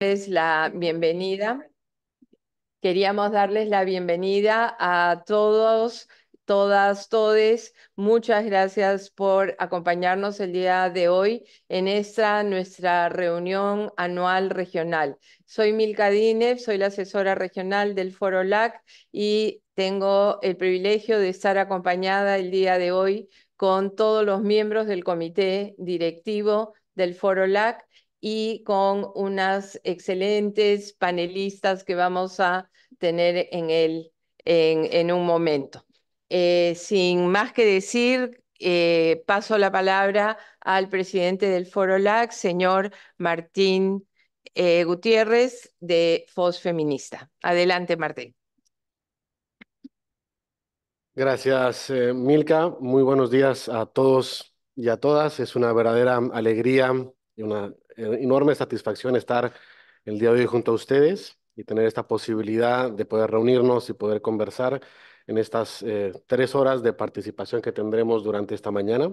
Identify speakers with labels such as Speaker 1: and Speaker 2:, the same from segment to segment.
Speaker 1: es la bienvenida. Queríamos darles la bienvenida a todos, todas, todes. Muchas gracias por acompañarnos el día de hoy en esta nuestra reunión anual regional. Soy Milka Dinev, soy la asesora regional del Foro LAC y tengo el privilegio de estar acompañada el día de hoy con todos los miembros del comité directivo del Foro LAC y con unas excelentes panelistas que vamos a tener en él en, un momento. Eh, sin más que decir, eh, paso la palabra al presidente del Foro LAC, señor Martín eh, Gutiérrez, de FOS Feminista. Adelante, Martín.
Speaker 2: Gracias, Milka. Muy buenos días a todos y a todas. Es una verdadera alegría y una eh, enorme satisfacción estar el día de hoy junto a ustedes y tener esta posibilidad de poder reunirnos y poder conversar en estas eh, tres horas de participación que tendremos durante esta mañana.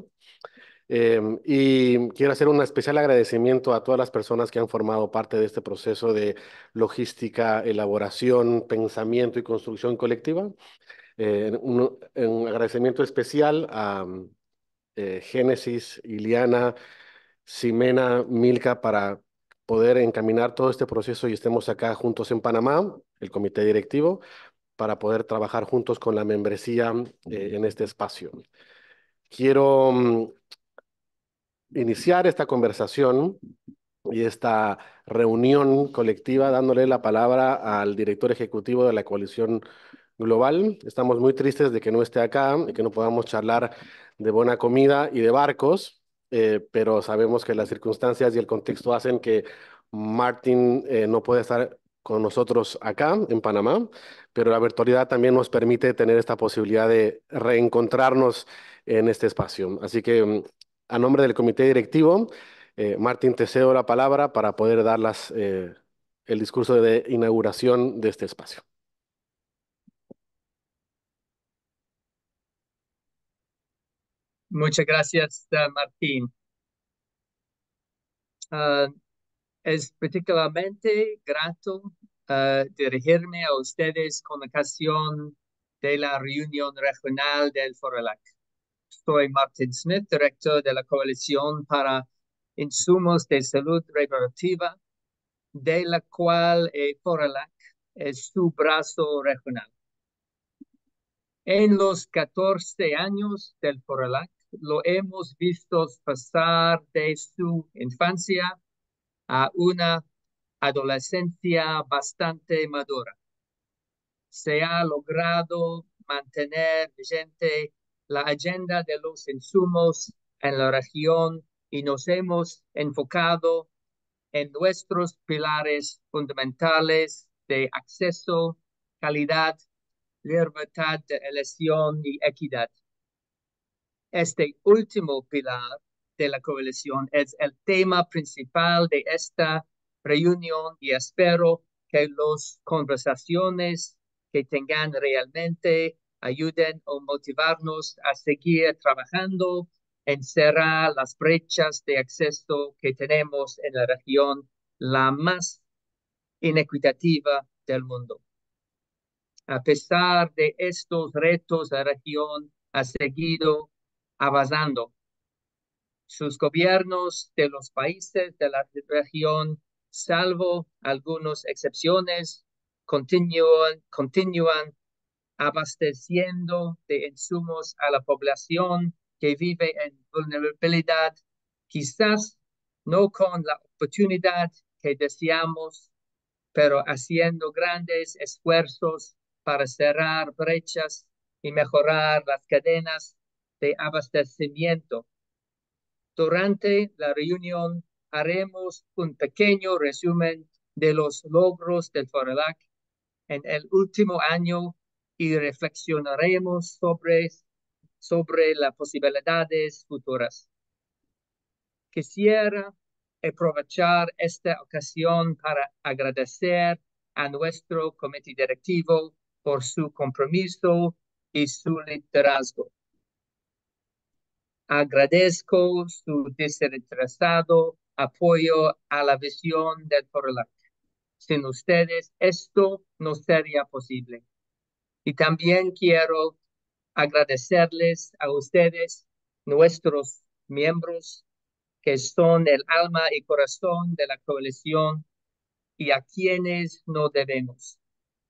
Speaker 2: Em, y quiero hacer un especial agradecimiento a todas las personas que han formado parte de este proceso de logística, elaboración, pensamiento y construcción colectiva. Eh, un, agradecimiento especial a Génesis, Iliana, Simena, Milka, para poder encaminar todo este proceso y estemos acá juntos en Panamá, el comité directivo, para poder trabajar juntos con la membresía eh, en este espacio. Quiero mm, iniciar esta conversación y esta reunión colectiva dándole la palabra al director ejecutivo de la coalición global. Estamos muy tristes de que no esté acá y que no podamos charlar de buena comida y de barcos, eh, pero sabemos que las circunstancias y el contexto hacen que Martin eh, no puede estar con nosotros acá en Panamá, pero la virtualidad también nos permite tener esta posibilidad de reencontrarnos en este espacio. Así que mm, a nombre del comité directivo, eh, Martín, te cedo la palabra para poder dar las, el discurso de inauguración de este espacio.
Speaker 3: Muchas gracias, eh, Martín. Ah, es particularmente grato eh, dirigirme a ustedes con ocasión de la reunión regional del Forelac. Soy Martin Smith, director de la Coalición para Insumos de Salud Reproductiva, de la cual el eh, Forelac es su brazo regional. En los 14 años del Forelac, lo hemos visto pasar de su infancia a una adolescencia bastante madura. Se ha logrado mantener vigente la agenda de los insumos en la región y nos hemos enfocado en nuestros pilares fundamentales de acceso, calidad, libertad de elección y equidad. Este último pilar de la coalición es el tema principal de esta reunión y espero que las conversaciones que tengan realmente ayuden o motivarnos a seguir trabajando en cerrar las brechas de acceso que tenemos en la región la más inequitativa del mundo. A pesar de estos retos, la región ha seguido avanzando. Sus gobiernos de los países de la región, salvo algunas excepciones, continúan, abasteciendo de insumos a la población que vive en vulnerabilidad, quizás no con la oportunidad que deseamos, pero haciendo grandes esfuerzos para cerrar brechas y mejorar las cadenas de abastecimiento. Durante la reunión haremos un pequeño resumen de los logros del FORELAC en el último año y reflexionaremos sobre, sobre las posibilidades futuras. Quisiera aprovechar esta ocasión para agradecer a nuestro comité directivo por su compromiso y su liderazgo. Agradezco su desinteresado apoyo a la visión del Forlac. Sin ustedes esto no sería posible. Y también quiero agradecerles a ustedes, nuestros miembros, que son el alma y corazón de la coalición y a quienes no debemos.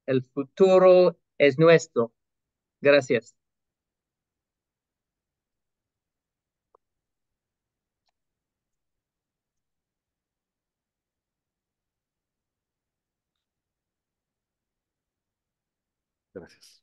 Speaker 3: El futuro es nuestro. Gracias.
Speaker 2: gracias.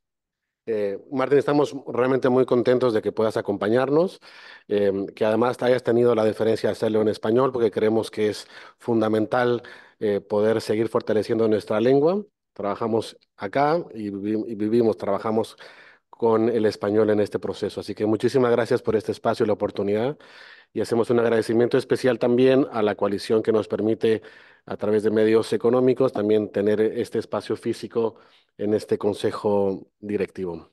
Speaker 2: Eh, Martín, estamos realmente muy contentos de que puedas acompañarnos, em, que además hayas tenido la diferencia de hacerlo en español, porque creemos que es fundamental eh, poder seguir fortaleciendo nuestra lengua. Trabajamos acá y vivimos, trabajamos con el español en este proceso. Así que muchísimas gracias por este espacio y la oportunidad. Y hacemos un agradecimiento especial también a la coalición que nos permite, a través de medios económicos, también tener este espacio físico en este consejo directivo.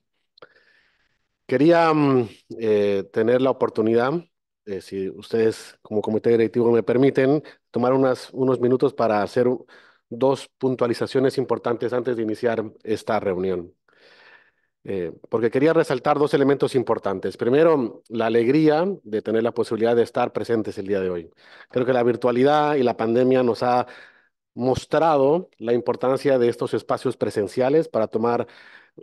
Speaker 2: Quería mm, eh, tener la oportunidad, eh, si ustedes como comité directivo me permiten, tomar unas, unos minutos para hacer dos puntualizaciones importantes antes de iniciar esta reunión. Eh, porque quería resaltar dos elementos importantes. Primero, la alegría de tener la posibilidad de estar presentes el día de hoy. Creo que la virtualidad y la pandemia nos ha mostrado la importancia de estos espacios presenciales para tomar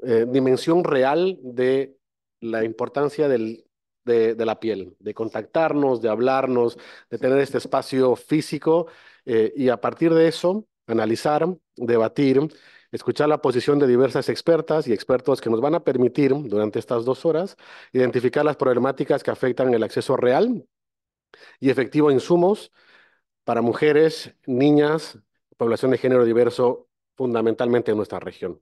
Speaker 2: eh, dimensión real de la importancia de, la piel, de contactarnos, de hablarnos, de tener este espacio físico eh, y a partir de eso analizar, debatir escuchar la posición de diversas expertas y expertos que nos van a permitir durante estas dos horas identificar las problemáticas que afectan el acceso real y efectivo a insumos para mujeres, niñas, población de género diverso, fundamentalmente en nuestra región.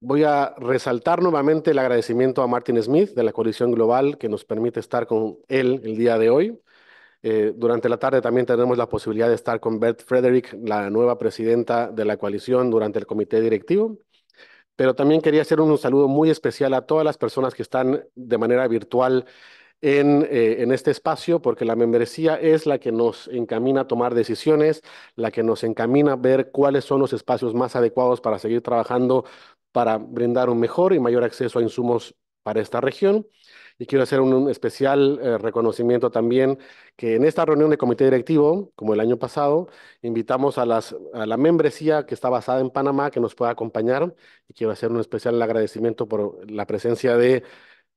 Speaker 2: Voy a resaltar nuevamente el agradecimiento a Martin Smith de la Coalición Global que nos permite estar con él el día de hoy. Eh, durante la tarde también tendremos la posibilidad de estar con Bert Frederick, la nueva presidenta de la coalición, durante el comité directivo. Pero también quería hacer un, saludo muy especial a todas las personas que están de manera virtual en, eh, en, este espacio, porque la membresía es la que nos encamina a tomar decisiones, la que nos encamina a ver cuáles son los espacios más adecuados para seguir trabajando, para brindar un mejor y mayor acceso a insumos para esta región y quiero hacer un, especial eh, reconocimiento también que en esta reunión de comité directivo, como el año pasado, invitamos a, la membresía que está basada en Panamá que nos pueda acompañar y quiero hacer un especial agradecimiento por la presencia de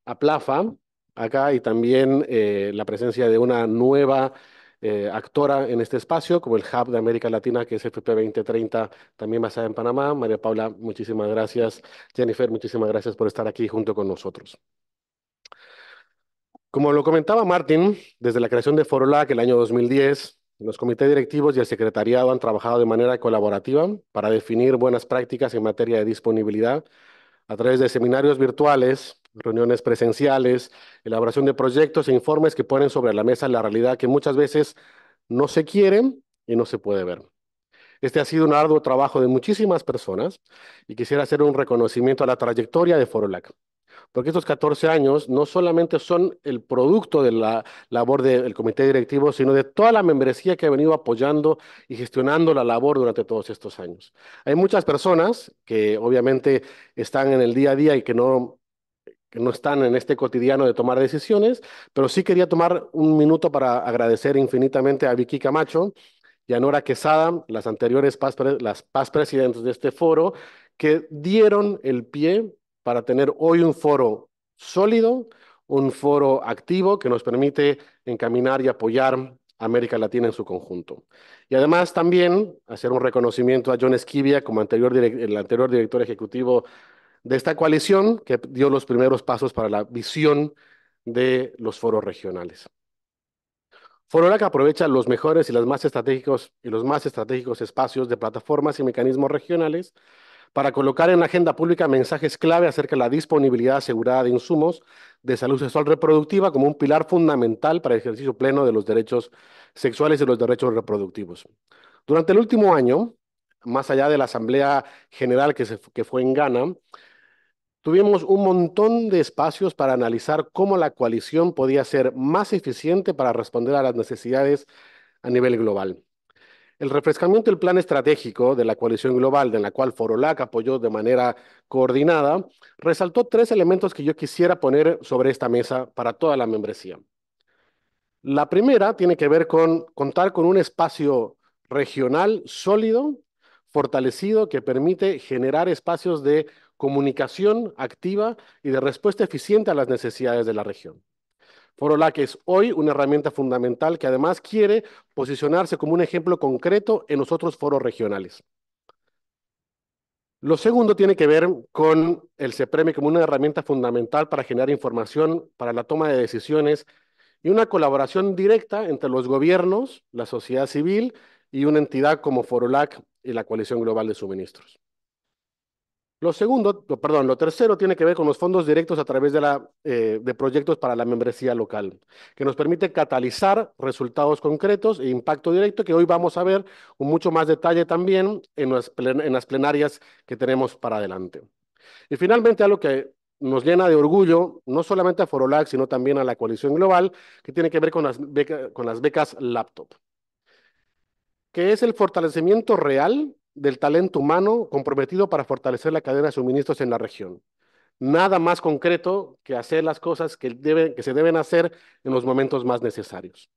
Speaker 2: APLAFA acá y también eh, la presencia de una nueva... Eh, actora en este espacio, como el Hub de América Latina, que es FP 2030, también basada en Panamá. María Paula, muchísimas gracias. Jennifer, muchísimas gracias por estar aquí junto con nosotros. Como lo comentaba Martín, desde la creación de Forolac el año 2010, los comités directivos y el secretariado han trabajado de manera colaborativa para definir buenas prácticas en materia de disponibilidad a través de seminarios virtuales, reuniones presenciales, elaboración de proyectos e informes que ponen sobre la mesa la realidad que muchas veces no se quiere y no se puede ver. Este ha sido un arduo trabajo de muchísimas personas y quisiera hacer un reconocimiento a la trayectoria de Forolac, porque estos 14 años no solamente son el producto de la labor del comité directivo, sino de toda la membresía que ha venido apoyando y gestionando la labor durante todos estos años. Hay muchas personas que obviamente están en el día a día y que no no están en este cotidiano de tomar decisiones, pero sí quería tomar un minuto para agradecer infinitamente a Vicky Camacho y a Nora Quesada, las anteriores las presidentes de este foro, que dieron el pie para tener hoy un foro sólido, un foro activo que nos permite encaminar y apoyar a América Latina en su conjunto. Y además también hacer un reconocimiento a John Esquivia como anterior el anterior director ejecutivo de esta coalición que dio los primeros pasos para la visión de los foros regionales. Foro que aprovecha los mejores y más estratégicos y los más estratégicos espacios de plataformas y mecanismos regionales para colocar en la agenda pública mensajes clave acerca de la disponibilidad asegurada de insumos de salud sexual reproductiva como un pilar fundamental para el ejercicio pleno de los derechos sexuales y los derechos reproductivos. Durante el último año, más allá de la Asamblea General que, que fue en Ghana, tuvimos un montón de espacios para analizar cómo la coalición podía ser más eficiente para responder a las necesidades a nivel global. El refrescamiento del plan estratégico de la coalición global, en la cual Forolac apoyó de manera coordinada, resaltó tres elementos que yo quisiera poner sobre esta mesa para toda la membresía. La primera tiene que ver con contar con un espacio regional sólido, fortalecido, que permite generar espacios de comunicación activa y de respuesta eficiente a las necesidades de la región. Forolac es hoy una herramienta fundamental que además quiere posicionarse como un ejemplo concreto en los otros foros regionales. Lo segundo tiene que ver con el CEPREME como una herramienta fundamental para generar información para la toma de decisiones y una colaboración directa entre los gobiernos, la sociedad civil y una entidad como Forolac y la Coalición Global de Suministros. Lo segundo, perdón, lo tercero tiene que ver con los fondos directos a través de, la, eh, de proyectos para la membresía local, que nos permite catalizar resultados concretos e impacto directo, que hoy vamos a ver con mucho más detalle también en las, plenarias que tenemos para adelante. Y finalmente, algo que nos llena de orgullo, no solamente a Forolac, sino también a la coalición global, que tiene que ver con las, con las becas laptop, que es el fortalecimiento real del talento humano comprometido para fortalecer la cadena de suministros en la región. Nada más concreto que hacer las cosas que, se deben hacer en los momentos más necesarios.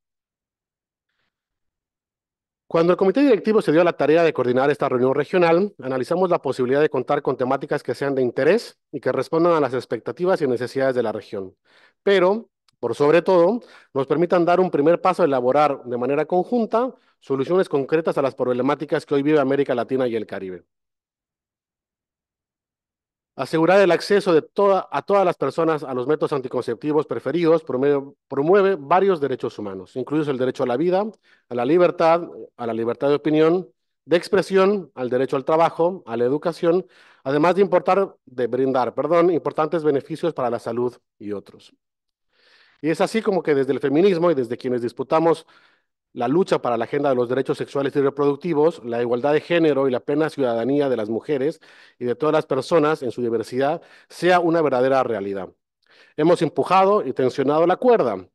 Speaker 2: Cuando el comité directivo se dio a la tarea de coordinar esta reunión regional, analizamos la posibilidad de contar con temáticas que sean de interés y que respondan a las expectativas y necesidades de la región, pero por sobre todo, nos permitan dar un primer paso a elaborar de manera conjunta soluciones concretas a las problemáticas que hoy vive América Latina y el Caribe. Asegurar el acceso a todas las personas a los métodos anticonceptivos preferidos promueve, varios derechos humanos, incluidos el derecho a la vida, a la libertad, a la libertad de opinión, de expresión, al derecho al trabajo, a la educación, además de, importar, de brindar perdón, importantes beneficios para la salud y otros. Y es así como que desde el feminismo y desde quienes disputamos la lucha para la agenda de los derechos sexuales y reproductivos, la igualdad de género y la plena ciudadanía de las mujeres y de todas las personas en su diversidad sea una verdadera realidad. Hemos empujado y tensionado la cuerda,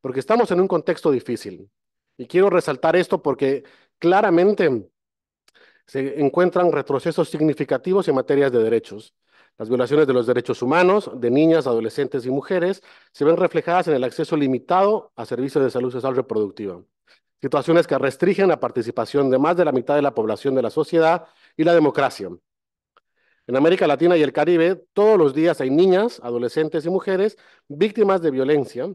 Speaker 2: porque estamos en un contexto difícil. Y quiero resaltar esto porque claramente se encuentran retrocesos significativos en materias de derechos. Las violaciones de los derechos humanos de niñas, adolescentes y mujeres se ven reflejadas en el acceso limitado a servicios de salud sexual reproductiva, situaciones que restringen la participación de más de la mitad de la población de la sociedad y la democracia. En América Latina y el Caribe, todos los días hay niñas, adolescentes y mujeres víctimas de violencia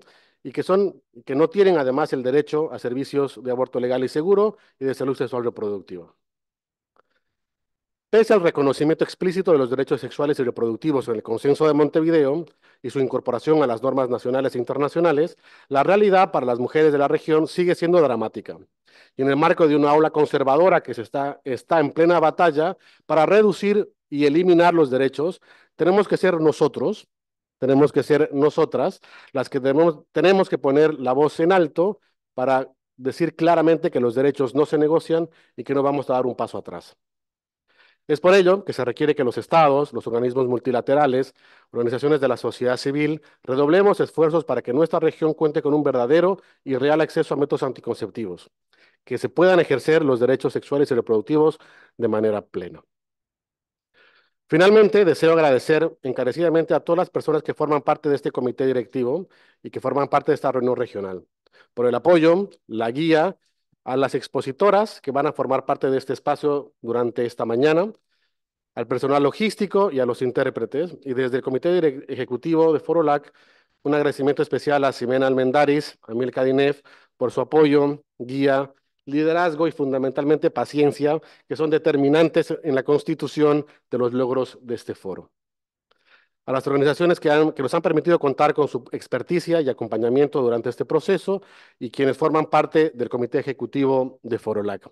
Speaker 2: y que, son, que no tienen además el derecho a servicios de aborto legal y seguro y de salud sexual reproductiva. Pese al reconocimiento explícito de los derechos sexuales y reproductivos en el Consenso de Montevideo y su incorporación a las normas nacionales e internacionales, la realidad para las mujeres de la región sigue siendo dramática. Y en el marco de una aula conservadora que se está, en plena batalla para reducir y eliminar los derechos, tenemos que ser nosotros, tenemos que ser nosotras las que tenemos que poner la voz en alto para decir claramente que los derechos no se negocian y que no vamos a dar un paso atrás. Es por ello que se requiere que los estados, los organismos multilaterales, organizaciones de la sociedad civil, redoblemos esfuerzos para que nuestra región cuente con un verdadero y real acceso a métodos anticonceptivos, que se puedan ejercer los derechos sexuales y reproductivos de manera plena. Finalmente, deseo agradecer encarecidamente a todas las personas que forman parte de este comité directivo y que forman parte de esta reunión regional por el apoyo, la guía a las expositoras que van a formar parte de este espacio durante esta mañana, al personal logístico y a los intérpretes. Y desde el Comité Ejecutivo de Forolac, un agradecimiento especial a Simena Almendaris, a Milka por su apoyo, guía, liderazgo y fundamentalmente paciencia, que son determinantes en la constitución de los logros de este foro a las organizaciones que, nos han permitido contar con su experticia y acompañamiento durante este proceso y quienes forman parte del Comité Ejecutivo de Forolac.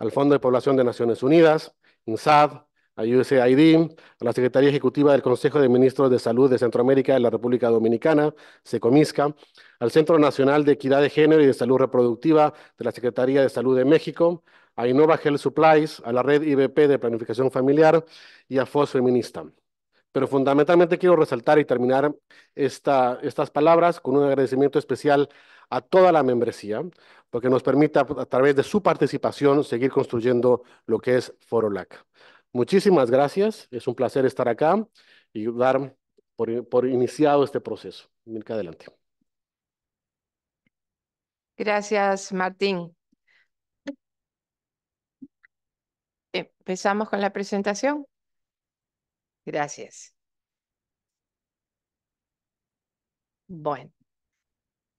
Speaker 2: Al Fondo de Población de Naciones Unidas, INSAD, a USAID, a la Secretaría Ejecutiva del Consejo de Ministros de Salud de Centroamérica y la República Dominicana, SECOMISCA, al Centro Nacional de Equidad de Género y de Salud Reproductiva de la Secretaría de Salud de México, a Innova Health Supplies, a la Red IBP de Planificación Familiar y a FOS Feminista. Pero fundamentalmente quiero resaltar y terminar esta, estas palabras con un agradecimiento especial a toda la membresía, porque nos permita a, través de su participación seguir construyendo lo que es Forolac. Muchísimas gracias, es un placer estar acá y dar por, por iniciado este proceso. Mirka, adelante.
Speaker 1: Gracias, Martín. Empezamos con la presentación. Gracias. Bueno,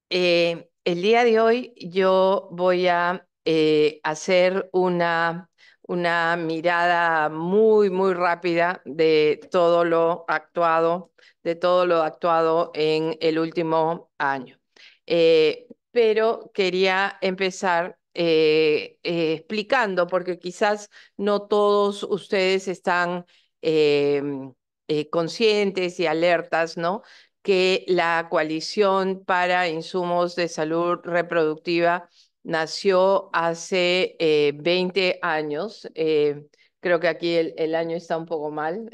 Speaker 1: eh, el día de hoy yo voy a eh, hacer una, una mirada muy, muy rápida de todo lo actuado, de todo lo actuado en el último año. Eh, pero quería empezar explicando, porque quizás no todos ustedes están Em, eh, conscientes y alertas, ¿no? Que la coalición para insumos de salud reproductiva nació hace 20 eh, años. Eh, creo que aquí el, año está un poco mal,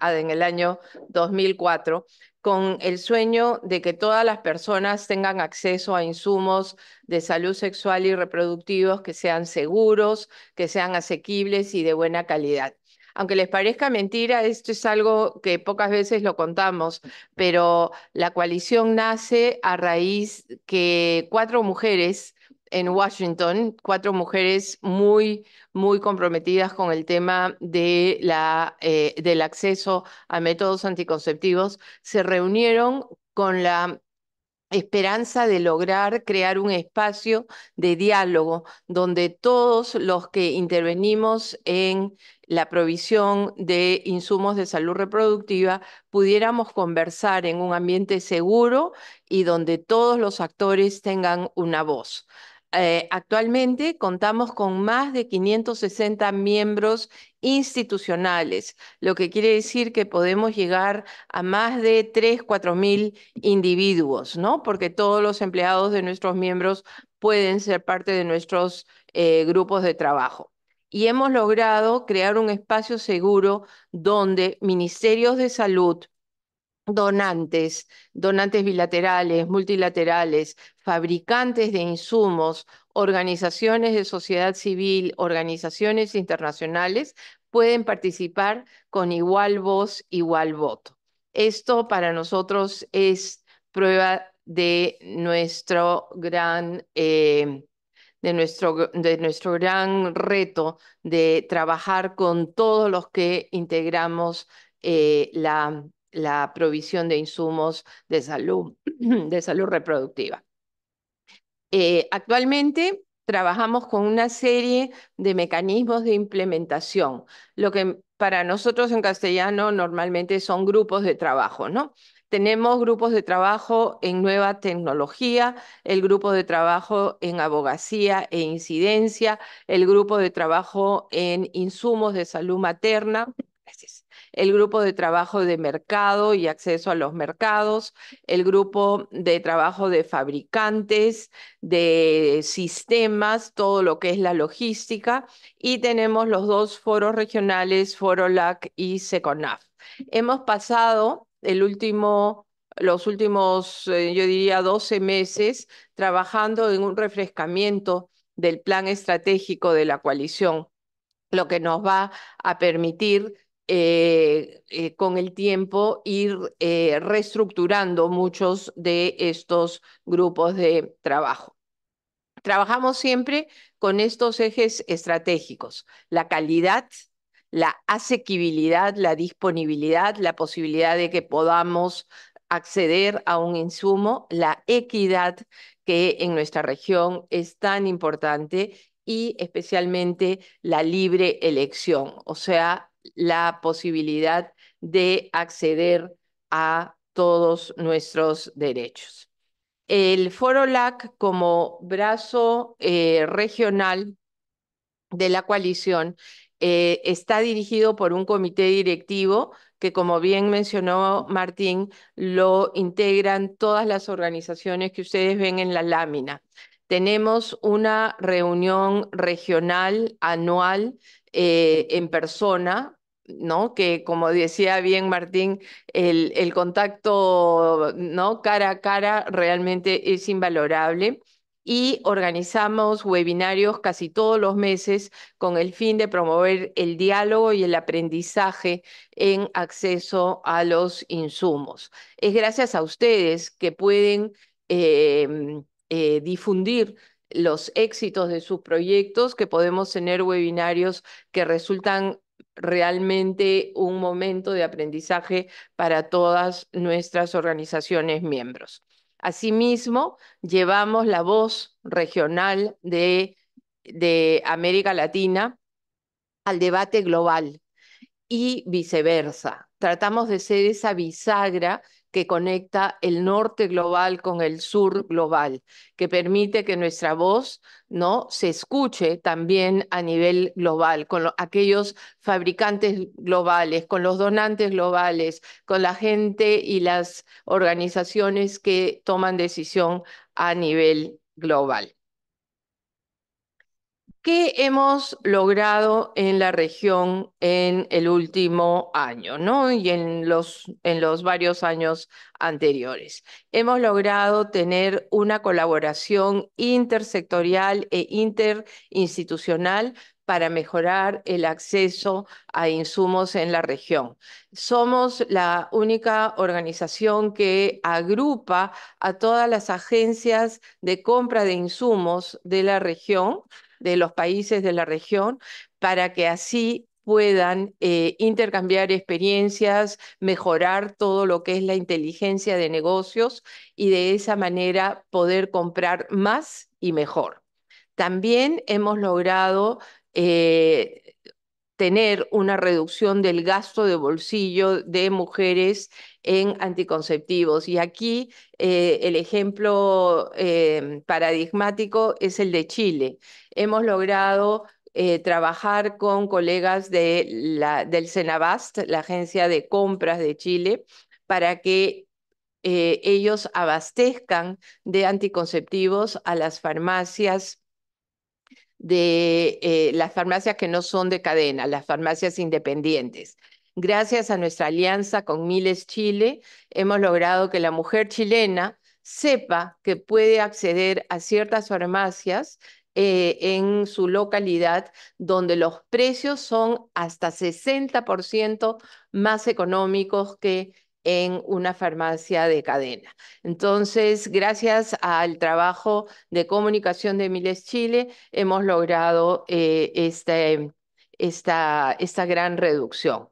Speaker 1: ah, en el año 2004, con el sueño de que todas las personas tengan acceso a insumos de salud sexual y reproductivos que sean seguros, que sean asequibles y de buena calidad aunque les parezca mentira, esto es algo que pocas veces lo contamos, pero la coalición nace a raíz que cuatro mujeres en Washington, cuatro mujeres muy, muy comprometidas con el tema de la, eh, del acceso a métodos anticonceptivos, se reunieron con la esperanza de lograr crear un espacio de diálogo donde todos los que intervenimos en la provisión de insumos de salud reproductiva pudiéramos conversar en un ambiente seguro y donde todos los actores tengan una voz. Eh, actualmente contamos con más de 560 miembros institucionales, lo que quiere decir que podemos llegar a más de 3, 4 mil individuos, ¿no? Porque todos los empleados de nuestros miembros pueden ser parte de nuestros eh, grupos de trabajo y hemos logrado crear un espacio seguro donde ministerios de salud, donantes, donantes bilaterales, multilaterales, fabricantes de insumos, organizaciones de sociedad civil, organizaciones internacionales, pueden participar con igual voz, igual voto. Esto para nosotros es prueba de nuestro gran... Eh, de nuestro, de nuestro, gran reto de trabajar con todos los que integramos eh, la la provisión de insumos de salud, de salud reproductiva. Eh, actualmente trabajamos con una serie de mecanismos de implementación, lo que para nosotros en castellano normalmente son grupos de trabajo, ¿no? Tenemos grupos de trabajo en nueva tecnología, el grupo de trabajo en abogacía e incidencia, el grupo de trabajo en insumos de salud materna, el grupo de trabajo de mercado y acceso a los mercados, el grupo de trabajo de fabricantes, de sistemas, todo lo que es la logística, y tenemos los dos foros regionales, ForoLAC y SECONAF. Hemos pasado el último los últimos, eh, yo diría, 12 meses trabajando en un refrescamiento del plan estratégico de la coalición, lo que nos va a permitir eh, eh, con el tiempo ir eh, reestructurando muchos de estos grupos de trabajo. Trabajamos siempre con estos ejes estratégicos, la calidad, la asequibilidad, la disponibilidad, la posibilidad de que podamos acceder a un insumo, la equidad que en nuestra región es tan importante y especialmente la libre elección, o sea, la posibilidad de acceder a todos nuestros derechos. El Foro LAC como brazo eh, regional de la coalición eh, está dirigido por un comité directivo que, como bien mencionó Martín, lo integran todas las organizaciones que ustedes ven en la lámina. Tenemos una reunión regional anual eh, en persona, ¿no? Que como decía bien Martín, el, contacto, ¿no? Cara a cara realmente es invalorable. Y organizamos webinarios casi todos los meses con el fin de promover el diálogo y el aprendizaje en acceso a los insumos. Es gracias a ustedes que pueden em, eh, difundir los éxitos de sus proyectos, que podemos tener webinarios que resultan realmente un momento de aprendizaje para todas nuestras organizaciones miembros. Asimismo, llevamos la voz regional de, de América Latina al debate global y viceversa. Tratamos de ser esa bisagra que conecta el norte global con el sur global, que permite que nuestra voz ¿no? se escuche también a nivel global, con aquellos fabricantes globales, con los donantes globales, con la gente y las organizaciones que toman decisión a nivel global. ¿Qué hemos logrado en la región en el último año y en los varios años anteriores? Hemos logrado tener una colaboración intersectorial e interinstitucional para mejorar el acceso a insumos en la región. Somos la única organización que agrupa a todas las agencias de compra de insumos de la región de los países de la región para que así puedan eh, intercambiar experiencias, mejorar todo lo que es la inteligencia de negocios y de esa manera poder comprar más y mejor. También hemos logrado eh, tener una reducción del gasto de bolsillo de mujeres en anticonceptivos. Y aquí eh, el ejemplo eh, paradigmático es el de Chile. Hemos logrado eh, trabajar con colegas de la, del Cenabast, la agencia de compras de Chile, para que ellos abastezcan de anticonceptivos a las farmacias de las farmacias que no son de cadena, las farmacias independientes. Gracias a nuestra alianza con Miles Chile, hemos logrado que la mujer chilena sepa que puede acceder a ciertas farmacias eh, en su localidad donde los precios son hasta 60% más económicos que en una farmacia de cadena. Entonces, gracias al trabajo de comunicación de Miles Chile, hemos logrado eh, este, esta gran reducción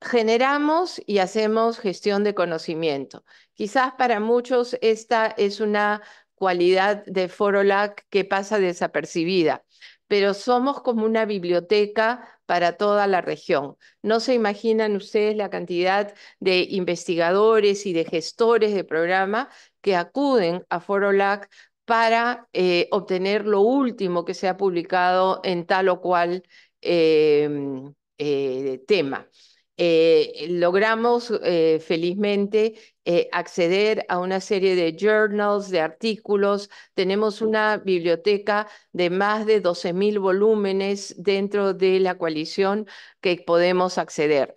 Speaker 1: generamos y hacemos gestión de conocimiento. Quizás para muchos esta es una cualidad de Forolac que pasa desapercibida, pero somos como una biblioteca para toda la región. No se imaginan ustedes la cantidad de investigadores y de gestores de programa que acuden a Forolac para eh, obtener lo último que se ha publicado en tal o cual em, eh, tema. Eh, logramos eh, felizmente eh, acceder a una serie de journals, de artículos. Tenemos una biblioteca de más de 12.000 volúmenes dentro de la coalición que podemos acceder.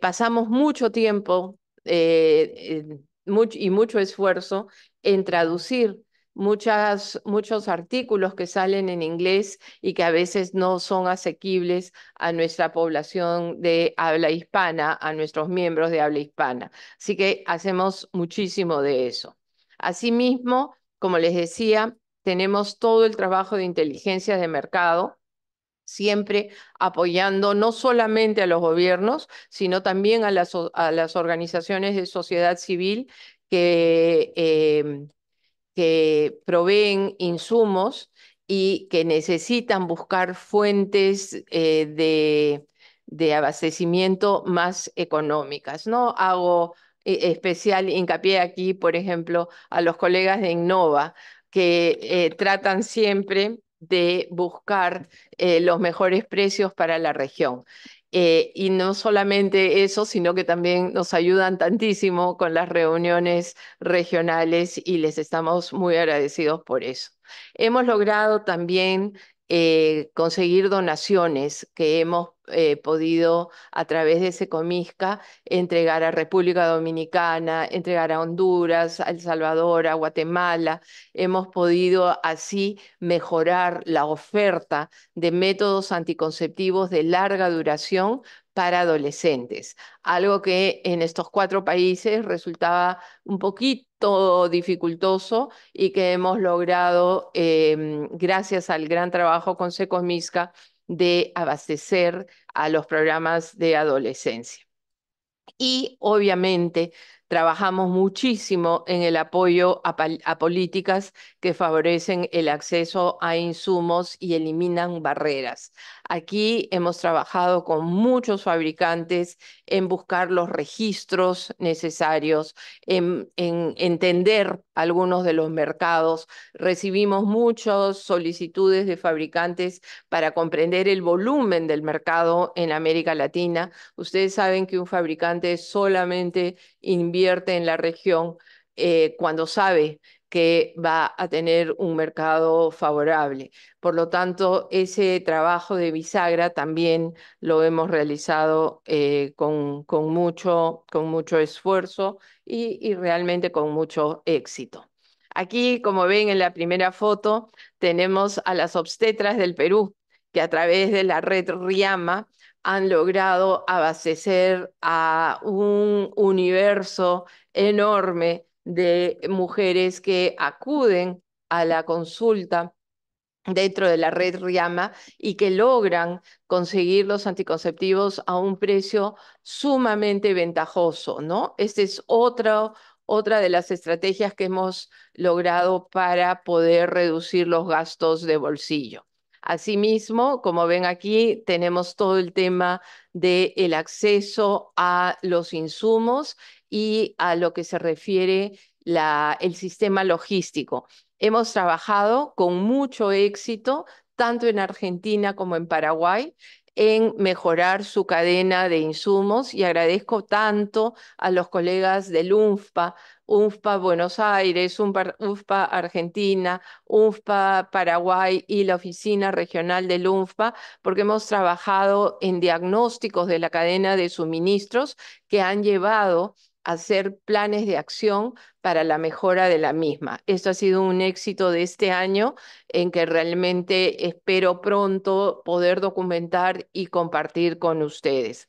Speaker 1: pasamos mucho tiempo y mucho esfuerzo en traducir muchas, muchos artículos que salen en inglés y que a veces no son asequibles a nuestra población de habla hispana, a nuestros miembros de habla hispana. Así que hacemos muchísimo de eso. Asimismo, como les decía, tenemos todo el trabajo de inteligencia de mercado, siempre apoyando no solamente a los gobiernos, sino también a las, a las organizaciones de sociedad civil que em, que proveen insumos y que necesitan buscar fuentes eh, de, abastecimiento más económicas. Hago eh, especial hincapié aquí, por ejemplo, a los colegas de Innova, que eh, tratan siempre de buscar los mejores precios para la región. Eh, y no solamente eso, sino que también nos ayudan tantísimo con las reuniones regionales y les estamos muy agradecidos por eso. Hemos logrado también eh, conseguir donaciones que hemos eh, podido a través de Secomisca entregar a República Dominicana, entregar a Honduras, a El Salvador, a Guatemala. Hemos podido así mejorar la oferta de métodos anticonceptivos de larga duración para adolescentes, algo que en estos cuatro países resultaba un poquito dificultoso y que hemos logrado, em, gracias al gran trabajo con Secomisca, de abastecer a los programas de adolescencia. Y obviamente Trabajamos muchísimo en el apoyo a, políticas que favorecen el acceso a insumos y eliminan barreras. Aquí hemos trabajado con muchos fabricantes en buscar los registros necesarios, en, en, entender algunos de los mercados. Recibimos muchas solicitudes de fabricantes para comprender el volumen del mercado en América Latina. Ustedes saben que un fabricante solamente invierte en la región eh, cuando sabe que va a tener un mercado favorable. Por lo tanto, ese trabajo de bisagra también lo hemos realizado eh, con, mucho, con mucho esfuerzo y, y realmente con mucho éxito. Aquí, como ven en la primera foto, tenemos a las obstetras del Perú, que a través de la red RIAMA han logrado abastecer a un universo enorme de mujeres que acuden a la consulta dentro de la red Riyama y que logran conseguir los anticonceptivos a un precio sumamente ventajoso, ¿no? Esta es otra de las estrategias que hemos logrado para poder reducir los gastos de bolsillo. Asimismo, como ven aquí, tenemos todo el tema del acceso a los insumos y a lo que se refiere el sistema logístico. Hemos trabajado con mucho éxito, tanto en Argentina como en Paraguay, en mejorar su cadena de insumos y agradezco tanto a los colegas del UNFPA UNFPA Buenos Aires, UNFPA Argentina, UNFPA Paraguay y la Oficina Regional del UNFPA, porque hemos trabajado en diagnósticos de la cadena de suministros que han llevado a hacer planes de acción para la mejora de la misma. Esto ha sido un éxito de este año en que realmente espero pronto poder documentar y compartir con ustedes.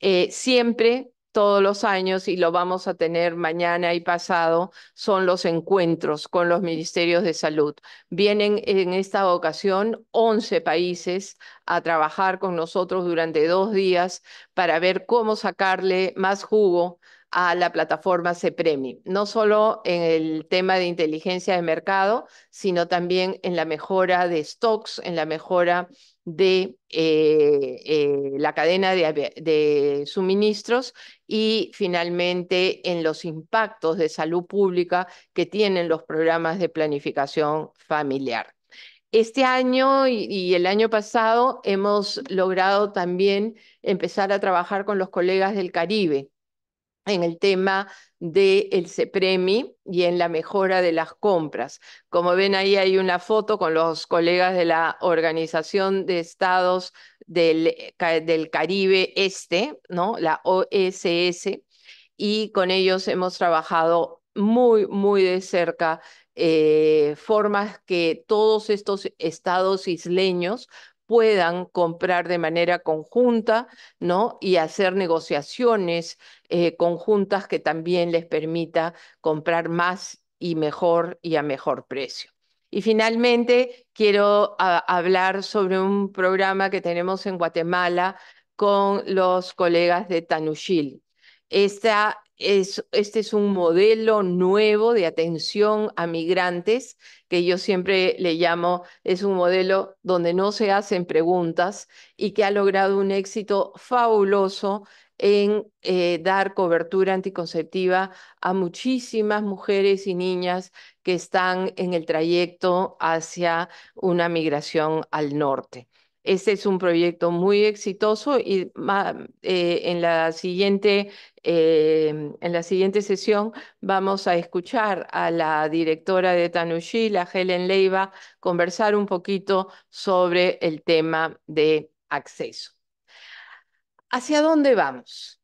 Speaker 1: Eh, siempre todos los años y lo vamos a tener mañana y pasado, son los encuentros con los ministerios de salud. Vienen en esta ocasión 11 países a trabajar con nosotros durante dos días para ver cómo sacarle más jugo a la plataforma CEPREMI, no solo en el tema de inteligencia de mercado, sino también en la mejora de stocks, en la mejora de eh, eh, la cadena de, suministros y finalmente en los impactos de salud pública que tienen los programas de planificación familiar. Este año y, y el año pasado hemos logrado también empezar a trabajar con los colegas del Caribe en el tema del de CEPREMI y en la mejora de las compras. Como ven ahí hay una foto con los colegas de la Organización de Estados del, eh, Caribe Este, ¿no? la OSS, e y con ellos hemos trabajado muy, muy de cerca eh, formas que todos estos estados isleños puedan comprar de manera conjunta, ¿no? Y hacer negociaciones eh, conjuntas que también les permita comprar más y mejor y a mejor precio. Y finalmente, quiero ah, hablar sobre un programa que tenemos en Guatemala con los colegas de Tanushil. Esta este es un modelo nuevo de atención a migrantes que yo siempre le llamo, es un modelo donde no se hacen preguntas y que ha logrado un éxito fabuloso en eh, dar cobertura anticonceptiva a muchísimas mujeres y niñas que están en el trayecto hacia una migración al norte. Este es un proyecto muy exitoso y eh, en, la siguiente, eh, en la siguiente sesión vamos a escuchar a la directora de Tanushi, la Helen Leiva, conversar un poquito sobre el tema de acceso. ¿Hacia dónde vamos?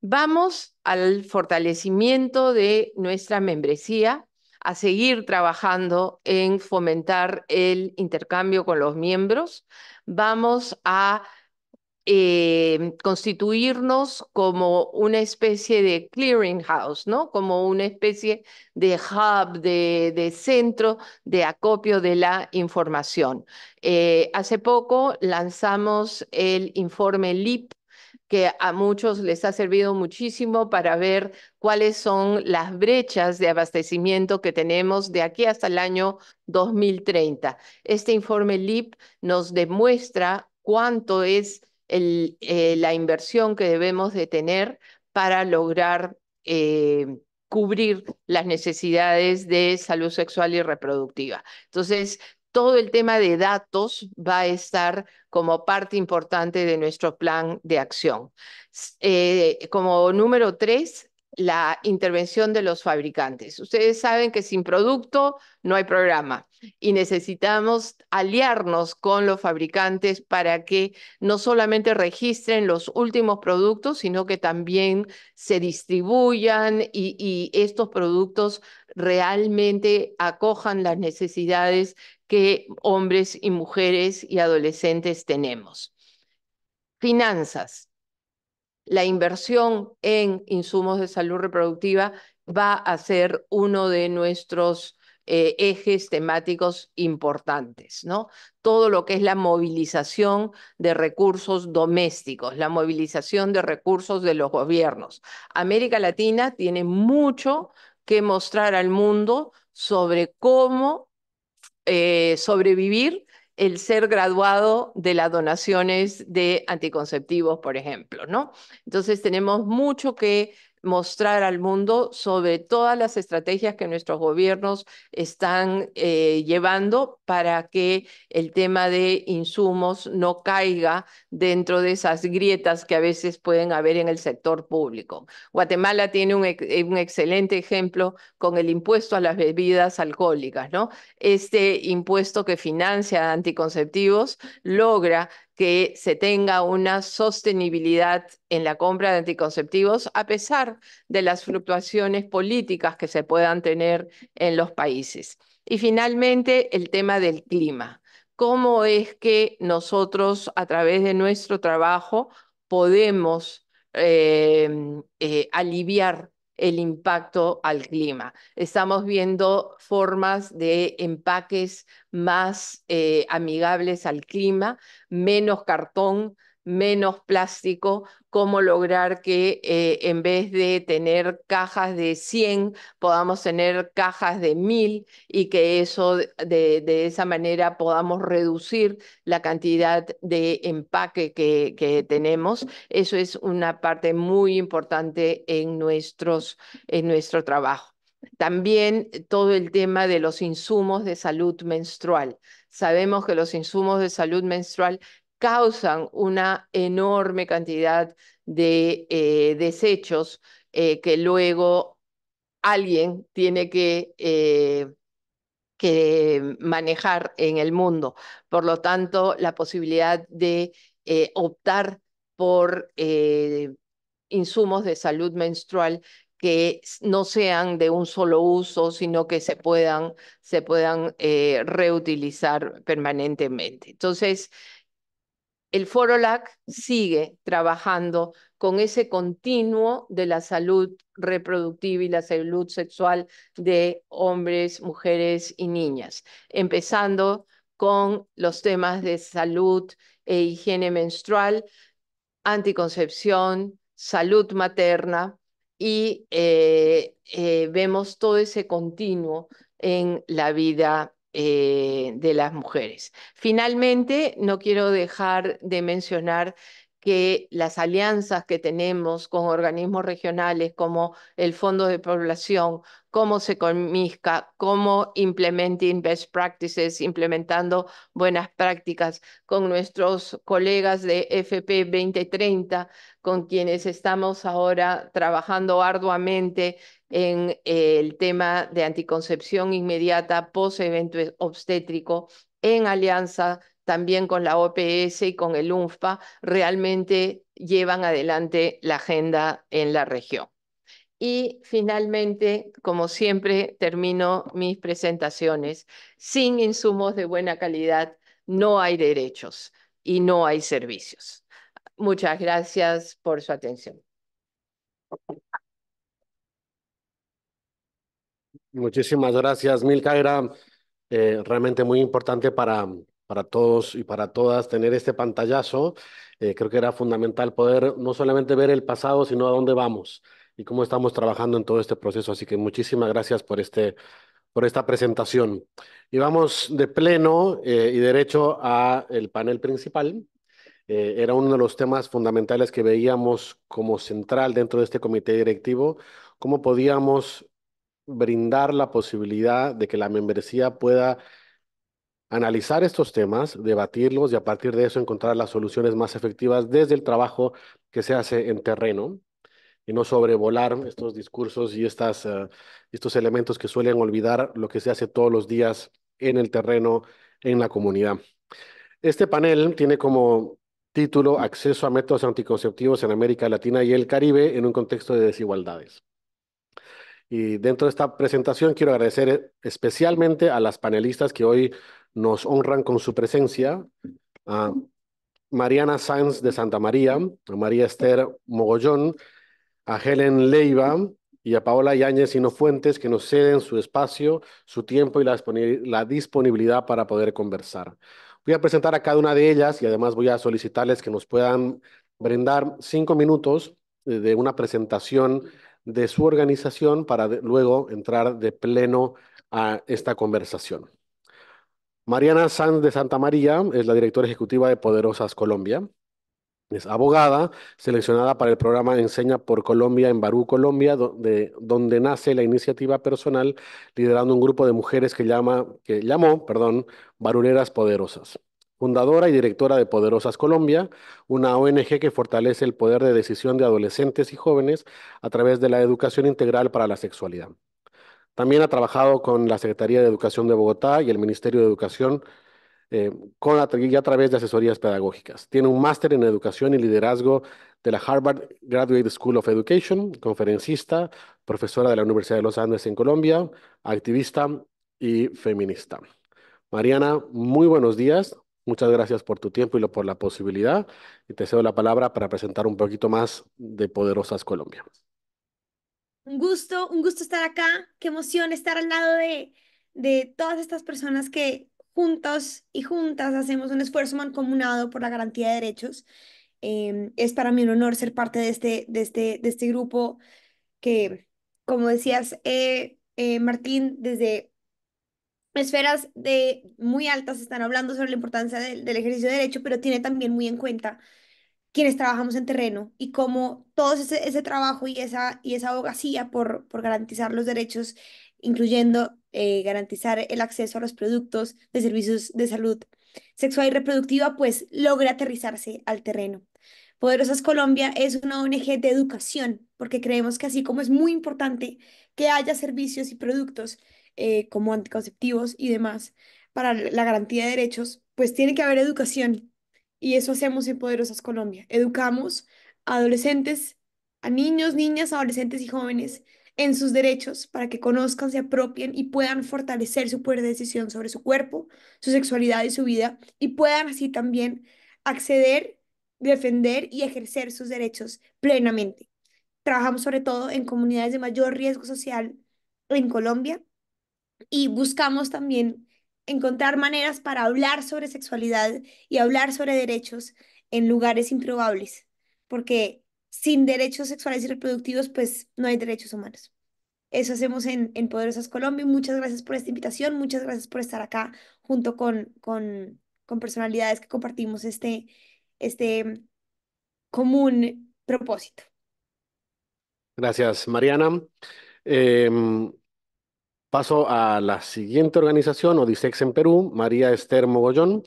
Speaker 1: Vamos al fortalecimiento de nuestra membresía, a seguir trabajando en fomentar el intercambio con los miembros, vamos a eh, constituirnos como una especie de clearinghouse, ¿no? Como una especie de hub, de, centro de acopio de la información. Eh, hace poco lanzamos el informe LIP que a muchos les ha servido muchísimo para ver cuáles son las brechas de abastecimiento que tenemos de aquí hasta el año 2030. Este informe LIP nos demuestra cuánto es eh, la inversión que debemos de tener para lograr eh, cubrir las necesidades de salud sexual y reproductiva. Entonces, todo el tema de datos va a estar como parte importante de nuestro plan de acción. Eh, como número tres, la intervención de los fabricantes. Ustedes saben que sin producto no hay programa y necesitamos aliarnos con los fabricantes para que no solamente registren los últimos productos, sino que también se distribuyan y, y estos productos realmente acojan las necesidades que hombres y mujeres y adolescentes tenemos. Finanzas. La inversión en insumos de salud reproductiva va a ser uno de nuestros eh, ejes temáticos importantes, ¿no? Todo lo que es la movilización de recursos domésticos, la movilización de recursos de los gobiernos. América Latina tiene mucho que mostrar al mundo sobre cómo eh, sobrevivir el ser graduado de las donaciones de anticonceptivos, por ejemplo, ¿no? Entonces tenemos mucho que mostrar al mundo sobre todas las estrategias que nuestros gobiernos están eh, llevando para que el tema de insumos no caiga dentro de esas grietas que a veces pueden haber en el sector público. Guatemala tiene un, eh, un excelente ejemplo con el impuesto a las bebidas alcohólicas, ¿no? Este impuesto que financia anticonceptivos logra que se tenga una sostenibilidad en la compra de anticonceptivos a pesar de las fluctuaciones políticas que se puedan tener en los países. Y finalmente, el tema del clima. ¿Cómo es que nosotros, a través de nuestro trabajo, podemos eh, eh, aliviar el impacto al clima. Estamos viendo formas de empaques más eh, amigables al clima, menos cartón, menos plástico, cómo lograr que eh, en vez de tener cajas de 100, podamos tener cajas de 1000 y que eso de, esa manera podamos reducir la cantidad de empaque que, que, tenemos. Eso es una parte muy importante en, nuestros, en nuestro trabajo. También todo el tema de los insumos de salud menstrual. Sabemos que los insumos de salud menstrual causan una enorme cantidad de eh, desechos eh, que luego alguien tiene que, eh, que, manejar en el mundo. Por lo tanto, la posibilidad de optar por insumos de salud menstrual que no sean de un solo uso, sino que se puedan, se puedan reutilizar permanentemente. Entonces, el FOROLAC sigue trabajando con ese continuo de la salud reproductiva y la salud sexual de hombres, mujeres y niñas, empezando con los temas de salud e higiene menstrual, anticoncepción, salud materna y eh, eh, vemos todo ese continuo en la vida eh, de las mujeres. Finalmente, no quiero dejar de mencionar que las alianzas que tenemos con organismos regionales como el Fondo de Población, cómo se comisca, cómo implementing best practices, implementando buenas prácticas con nuestros colegas de FP 2030, con quienes estamos ahora trabajando arduamente en eh, el tema de anticoncepción inmediata post-evento obstétrico en alianza también con la OPS y con el UNFPA, realmente llevan adelante la agenda en la región. Y finalmente, como siempre, termino mis presentaciones. Sin insumos de buena calidad no hay derechos y no hay servicios. Muchas gracias por su atención.
Speaker 2: Muchísimas gracias, Milka. Era eh, realmente muy importante para, para todos y para todas tener este pantallazo. Eh, creo que era fundamental poder no solamente ver el pasado, sino a dónde vamos y cómo estamos trabajando en todo este proceso. Así que muchísimas gracias por, este, por esta presentación. Y vamos de pleno eh, y derecho al panel principal. Eh, era uno de los temas fundamentales que veíamos como central dentro de este comité directivo, cómo podíamos brindar la posibilidad de que la membresía pueda analizar estos temas, debatirlos y a partir de eso encontrar las soluciones más efectivas desde el trabajo que se hace en terreno y no sobrevolar estos discursos y estas, eh, estos elementos que suelen olvidar lo que se hace todos los días en el terreno, en la comunidad. Este panel tiene como título Acceso a métodos anticonceptivos en América Latina y el Caribe en un contexto de desigualdades. Y dentro de esta presentación quiero agradecer especialmente a las panelistas que hoy nos honran con su presencia. A Mariana Sanz de Santa María, a María Esther Mogollón, a Helen Leiva y a Paola Yáñez Sinofuentes Fuentes que nos ceden su espacio, su tiempo y la, disponibilidad para poder conversar. Voy a presentar a cada una de ellas y además voy a solicitarles que nos puedan brindar cinco minutos eh, de una presentación de su organización para luego entrar de pleno a esta conversación. Mariana Sanz de Santa María es la directora ejecutiva de Poderosas Colombia. Es abogada, seleccionada para el programa Enseña por Colombia en Barú, Colombia, donde, donde, nace la iniciativa personal liderando un grupo de mujeres que, llama, que llamó perdón, Baruleras Poderosas. Fundadora y directora de Poderosas Colombia, una ONG que fortalece el poder de decisión de adolescentes y jóvenes a través de la educación integral para la sexualidad. También ha trabajado con la Secretaría de Educación de Bogotá y el Ministerio de Educación eh, con, a través de asesorías pedagógicas. Tiene un máster en educación y liderazgo de la Harvard Graduate School of Education, conferencista, profesora de la Universidad de los Andes en Colombia, activista y feminista. Mariana, muy buenos días. Muchas gracias por tu tiempo y por la posibilidad. Y te cedo la palabra para presentar un poquito más de Poderosas Colombia.
Speaker 4: Un gusto, un gusto estar acá. Qué emoción estar al lado de, de todas estas personas que, juntos y juntas hacemos un esfuerzo mancomunado por la garantía de derechos. Em, es para mí un honor ser parte de este, de este, de este grupo que, como decías, eh, eh, Martín, desde esferas de muy altas están hablando sobre la importancia del, ejercicio de derecho, pero tiene también muy en cuenta quienes trabajamos en terreno y cómo todo ese, trabajo y esa, y esa abogacía por, por garantizar los derechos incluyendo eh, garantizar el acceso a los productos de servicios de salud sexual y reproductiva, pues logra aterrizarse al terreno. Poderosas Colombia es una ONG de educación, porque creemos que así como es muy importante que haya servicios y productos eh, como anticonceptivos y demás para la garantía de derechos, pues tiene que haber educación. Y eso hacemos en Poderosas Colombia. Educamos a adolescentes, a niños, niñas, adolescentes y jóvenes en sus derechos para que conozcan, se apropien y puedan fortalecer su poder de decisión sobre su cuerpo, su sexualidad y su vida y puedan así también acceder, defender y ejercer sus derechos plenamente. Trabajamos sobre todo en comunidades de mayor riesgo social en Colombia y buscamos también encontrar maneras para hablar sobre sexualidad y hablar sobre derechos en lugares improbables, porque sin derechos sexuales y reproductivos, pues no hay derechos humanos. Eso hacemos en, Poderosas Colombia. Muchas gracias por esta invitación, muchas gracias por estar acá junto con, con, con personalidades que compartimos este, este común propósito.
Speaker 2: Gracias, Mariana. Em, paso a la siguiente organización, Odisex en Perú, María Esther Mogollón.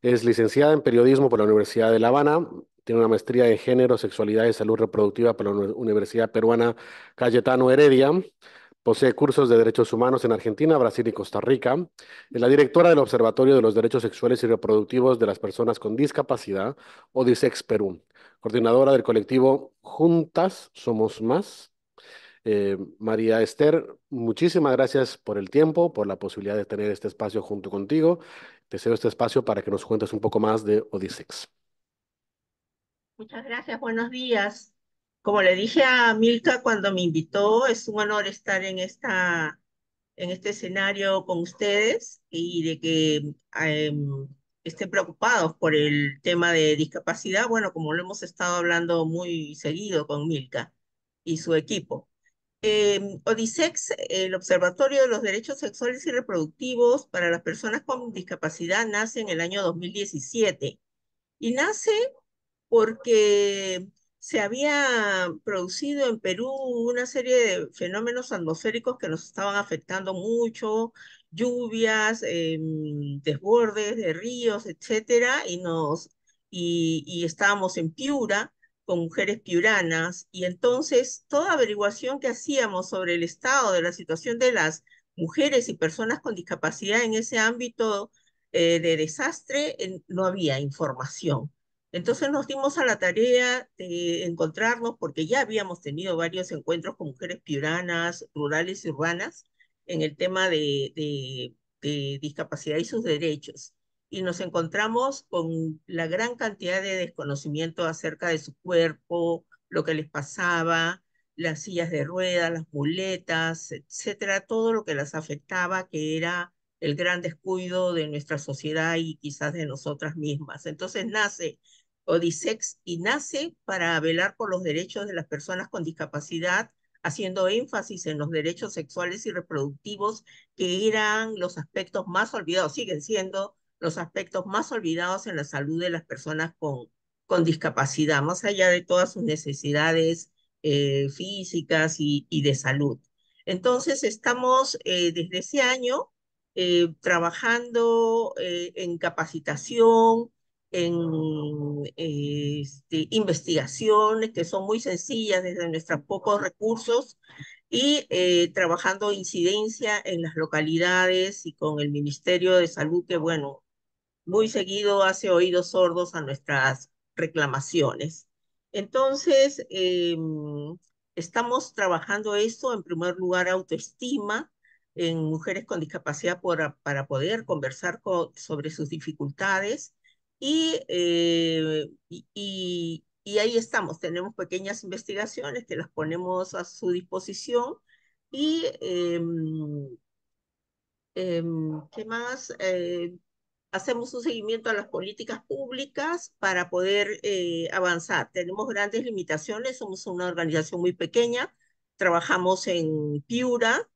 Speaker 2: Es licenciada en periodismo por la Universidad de La Habana, tiene una maestría en género, sexualidad y salud reproductiva por la Universidad Peruana Cayetano Heredia. Posee cursos de derechos humanos en Argentina, Brasil y Costa Rica. Es la directora del Observatorio de los Derechos Sexuales y Reproductivos de las Personas con Discapacidad, ODISEX Perú. Coordinadora del colectivo Juntas Somos Más. Eh, María Esther, muchísimas gracias por el tiempo, por la posibilidad de tener este espacio junto contigo. Te este espacio para que nos cuentes un poco más de ODISEX.
Speaker 5: Muchas gracias, buenos días. Como le dije a Milka cuando me invitó, es un honor estar en, esta, en este escenario con ustedes y de que em, estén preocupados por el tema de discapacidad, bueno, como lo hemos estado hablando muy seguido con Milka y su equipo. Em, ODISEX, el Observatorio de los Derechos Sexuales y Reproductivos para las Personas con Discapacidad, nace en el año 2017 y nace porque se había producido en Perú una serie de fenómenos atmosféricos que nos estaban afectando mucho, lluvias, em, desbordes de ríos, etcétera, y nos y, estábamos en Piura con mujeres piuranas y entonces toda averiguación que hacíamos sobre el estado de la situación de las mujeres y personas con discapacidad en ese ámbito eh, de desastre no había información. Entonces nos dimos a la tarea de encontrarnos, porque ya habíamos tenido varios encuentros con mujeres piuranas, rurales y urbanas, en el tema de, de discapacidad y sus derechos. Y nos encontramos con la gran cantidad de desconocimiento acerca de su cuerpo, lo que les pasaba, las sillas de ruedas, las muletas, etcétera, todo lo que las afectaba, que era el gran descuido de nuestra sociedad y quizás de nosotras mismas. Entonces nace Odisex y nace para velar por los derechos de las personas con discapacidad, haciendo énfasis en los derechos sexuales y reproductivos que eran los aspectos más olvidados, siguen siendo los aspectos más olvidados en la salud de las personas con, con discapacidad, más allá de todas sus necesidades eh, físicas y, de salud. Entonces, estamos eh, desde ese año eh, trabajando en capacitación, en este, investigaciones que son muy sencillas desde nuestros pocos recursos y eh, trabajando incidencia en las localidades y con el Ministerio de Salud que, bueno, muy seguido hace oídos sordos a nuestras reclamaciones. Entonces, em, estamos trabajando esto, en primer lugar, autoestima en mujeres con discapacidad para poder conversar sobre sus dificultades eh, y, y, ahí estamos, tenemos pequeñas investigaciones que las ponemos a su disposición y em, em, ¿qué más? Eh, hacemos un seguimiento a las políticas públicas para poder eh, avanzar. Tenemos grandes limitaciones, somos una organización muy pequeña, trabajamos en Piura,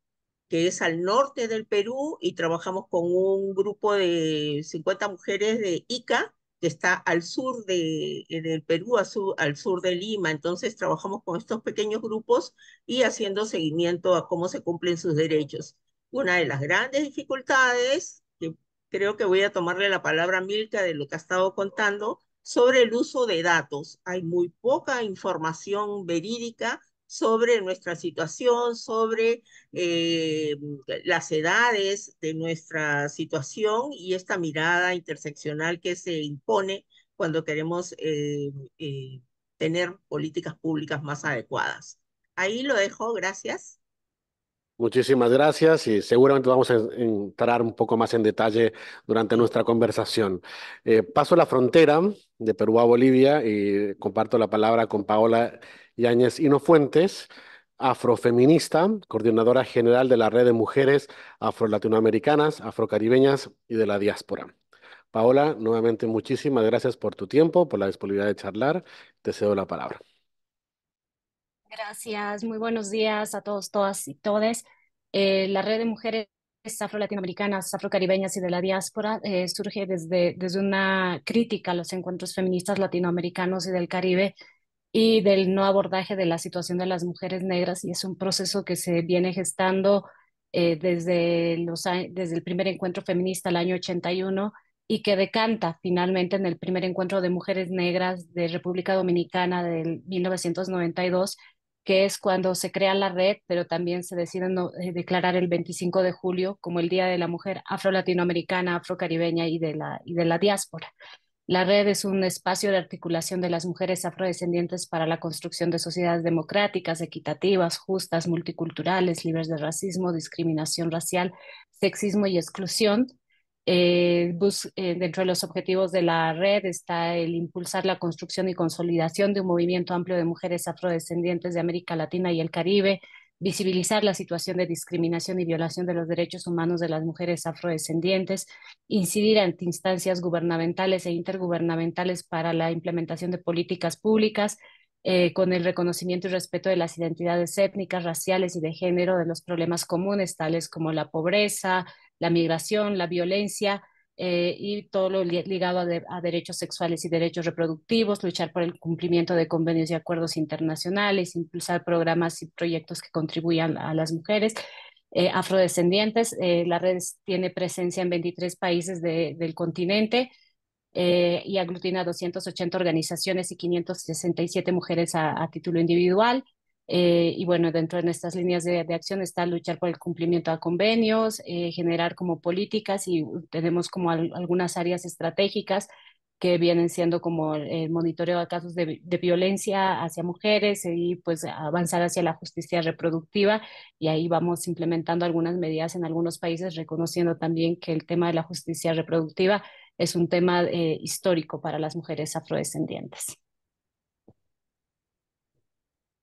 Speaker 5: que es al norte del Perú, y trabajamos con un grupo de 50 mujeres de Ica, que está al sur de, eh, del Perú, al sur, de Lima. Entonces trabajamos con estos pequeños grupos y haciendo seguimiento a cómo se cumplen sus derechos. Una de las grandes dificultades, que creo que voy a tomarle la palabra a Milka de lo que ha estado contando, sobre el uso de datos. Hay muy poca información verídica sobre nuestra situación, sobre eh, las edades de nuestra situación y esta mirada interseccional que se impone cuando queremos eh, eh, tener políticas públicas más adecuadas. Ahí lo dejo, gracias.
Speaker 2: Muchísimas gracias y seguramente vamos a entrar un poco más en detalle durante nuestra conversación. paso a la frontera de Perú a Bolivia y comparto la palabra con Paola Yáñez Inofuentes, afrofeminista, coordinadora general de la red de mujeres afro-latinoamericanas, afrocaribeñas y de la diáspora. Paola, nuevamente muchísimas gracias por tu tiempo, por la disponibilidad de charlar. Te cedo la palabra.
Speaker 6: Gracias, muy buenos días a todos, todas y todes. Eh, la red de mujeres afro-latinoamericanas, afro-caribeñas y de la diáspora eh, surge desde, desde una crítica a los encuentros feministas latinoamericanos y del Caribe y del no abordaje de la situación de las mujeres negras. Y es un proceso que se viene gestando eh, desde, los, desde el primer encuentro feminista el año 81 y que decanta finalmente en el primer encuentro de mujeres negras de República Dominicana del 1992 que es cuando se crea la red, pero también se decide eh, declarar el 25 de julio como el Día de la Mujer Afro-Latinoamericana, Afro-Caribeña y, y de la diáspora. La red es un espacio de articulación de las mujeres afrodescendientes para la construcción de sociedades democráticas, equitativas, justas, multiculturales, libres de racismo, discriminación racial, sexismo y exclusión, eh, eh, dentro de los objetivos de la red está el impulsar la construcción y consolidación de un movimiento amplio de mujeres afrodescendientes de América Latina y el Caribe, visibilizar la situación de discriminación y violación de los derechos humanos de las mujeres afrodescendientes, incidir ante instancias gubernamentales e intergubernamentales para la implementación de políticas públicas, eh, con el reconocimiento y respeto de las identidades étnicas, raciales y de género, de los problemas comunes, tales como la pobreza, la migración, la violencia eh, y todo lo ligado a, derechos sexuales y derechos reproductivos, luchar por el cumplimiento de convenios y acuerdos internacionales, impulsar programas y proyectos que contribuyan a las mujeres. Eh, afrodescendientes, eh, la red tiene presencia en 23 países del continente. y aglutina 280 organizaciones y 567 mujeres a título individual. Eh, y bueno, dentro de estas líneas de, acción está luchar por el cumplimiento de convenios, eh, generar como políticas y tenemos como algunas áreas estratégicas que vienen siendo como el monitoreo de casos de, violencia hacia mujeres y pues avanzar hacia la justicia reproductiva y ahí vamos implementando algunas medidas en algunos países reconociendo también que el tema de la justicia reproductiva es un tema eh, histórico para las mujeres afrodescendientes.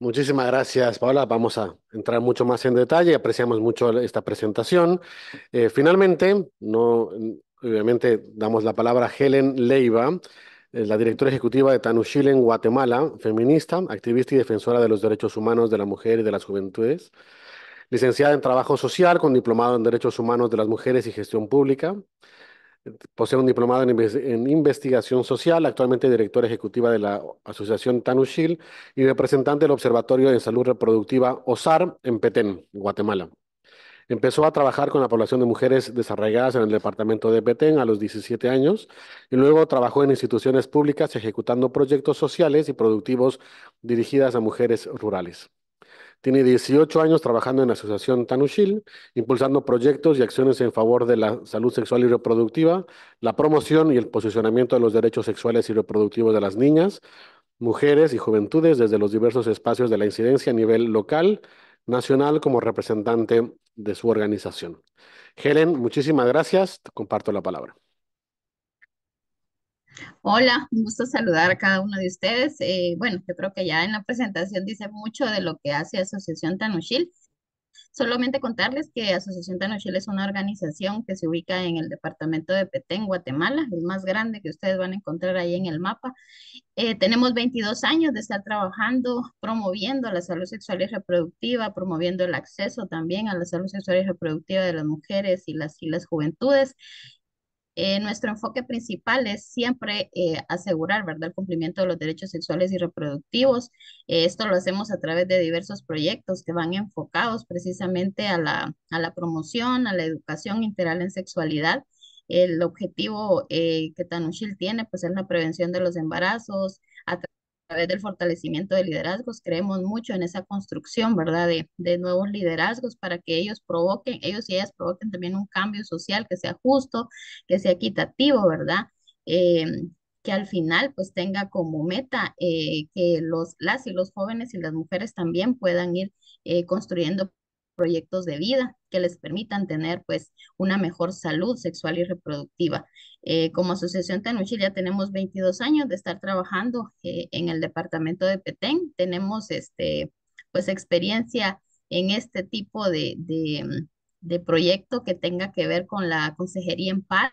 Speaker 2: Muchísimas gracias, Paola. Vamos a entrar mucho más en detalle. Apreciamos mucho esta presentación. Eh, finalmente, no, obviamente damos la palabra a Helen Leiva, eh, la directora ejecutiva de Tanushil en Guatemala, feminista, activista y defensora de los derechos humanos de la mujer y de las juventudes. Licenciada en Trabajo Social con diplomado en Derechos Humanos de las Mujeres y Gestión Pública. Posee un diplomado en, investigación social, actualmente directora ejecutiva de la Asociación Tanushil y representante del Observatorio de Salud Reproductiva OSAR en Petén, Guatemala. Empezó a trabajar con la población de mujeres desarraigadas en el departamento de Petén a los 17 años y luego trabajó en instituciones públicas ejecutando proyectos sociales y productivos dirigidas a mujeres rurales. Tiene 18 años trabajando en la Asociación Tanushil, impulsando proyectos y acciones en favor de la salud sexual y reproductiva, la promoción y el posicionamiento de los derechos sexuales y reproductivos de las niñas, mujeres y juventudes desde los diversos espacios de la incidencia a nivel local, nacional, como representante de su organización. Helen, muchísimas gracias. comparto la palabra.
Speaker 7: Hola, un gusto saludar a cada uno de ustedes. Eh, bueno, yo creo que ya en la presentación dice mucho de lo que hace Asociación Tanushil. Solamente contarles que Asociación Tanochil es una organización que se ubica en el departamento de Petén, Guatemala, el más grande que ustedes van a encontrar ahí en el mapa. Eh, tenemos 22 años de estar trabajando, promoviendo la salud sexual y reproductiva, promoviendo el acceso también a la salud sexual y reproductiva de las mujeres y las, y las juventudes. Eh, nuestro enfoque principal es siempre eh, asegurar ¿verdad? el cumplimiento de los derechos sexuales y reproductivos. Eh, esto lo hacemos a través de diversos proyectos que van enfocados precisamente a la, a la promoción, a la educación integral en sexualidad. El objetivo que Tanushil tiene pues, es la prevención de los embarazos, a través del fortalecimiento de liderazgos, creemos mucho en esa construcción, ¿verdad? De, nuevos liderazgos para que ellos provoquen, ellos y ellas provoquen también un cambio social que sea justo, que sea equitativo, ¿verdad? Eh, que al final pues tenga como meta eh, que los, las y los jóvenes y las mujeres también puedan ir eh, construyendo proyectos de vida que les permitan tener pues una mejor salud sexual y reproductiva. Eh, como Asociación Tanuchil ya tenemos 22 años de estar trabajando eh, en el departamento de Petén. Tenemos este, pues experiencia en este tipo de, de, de proyecto que tenga que ver con la consejería en paz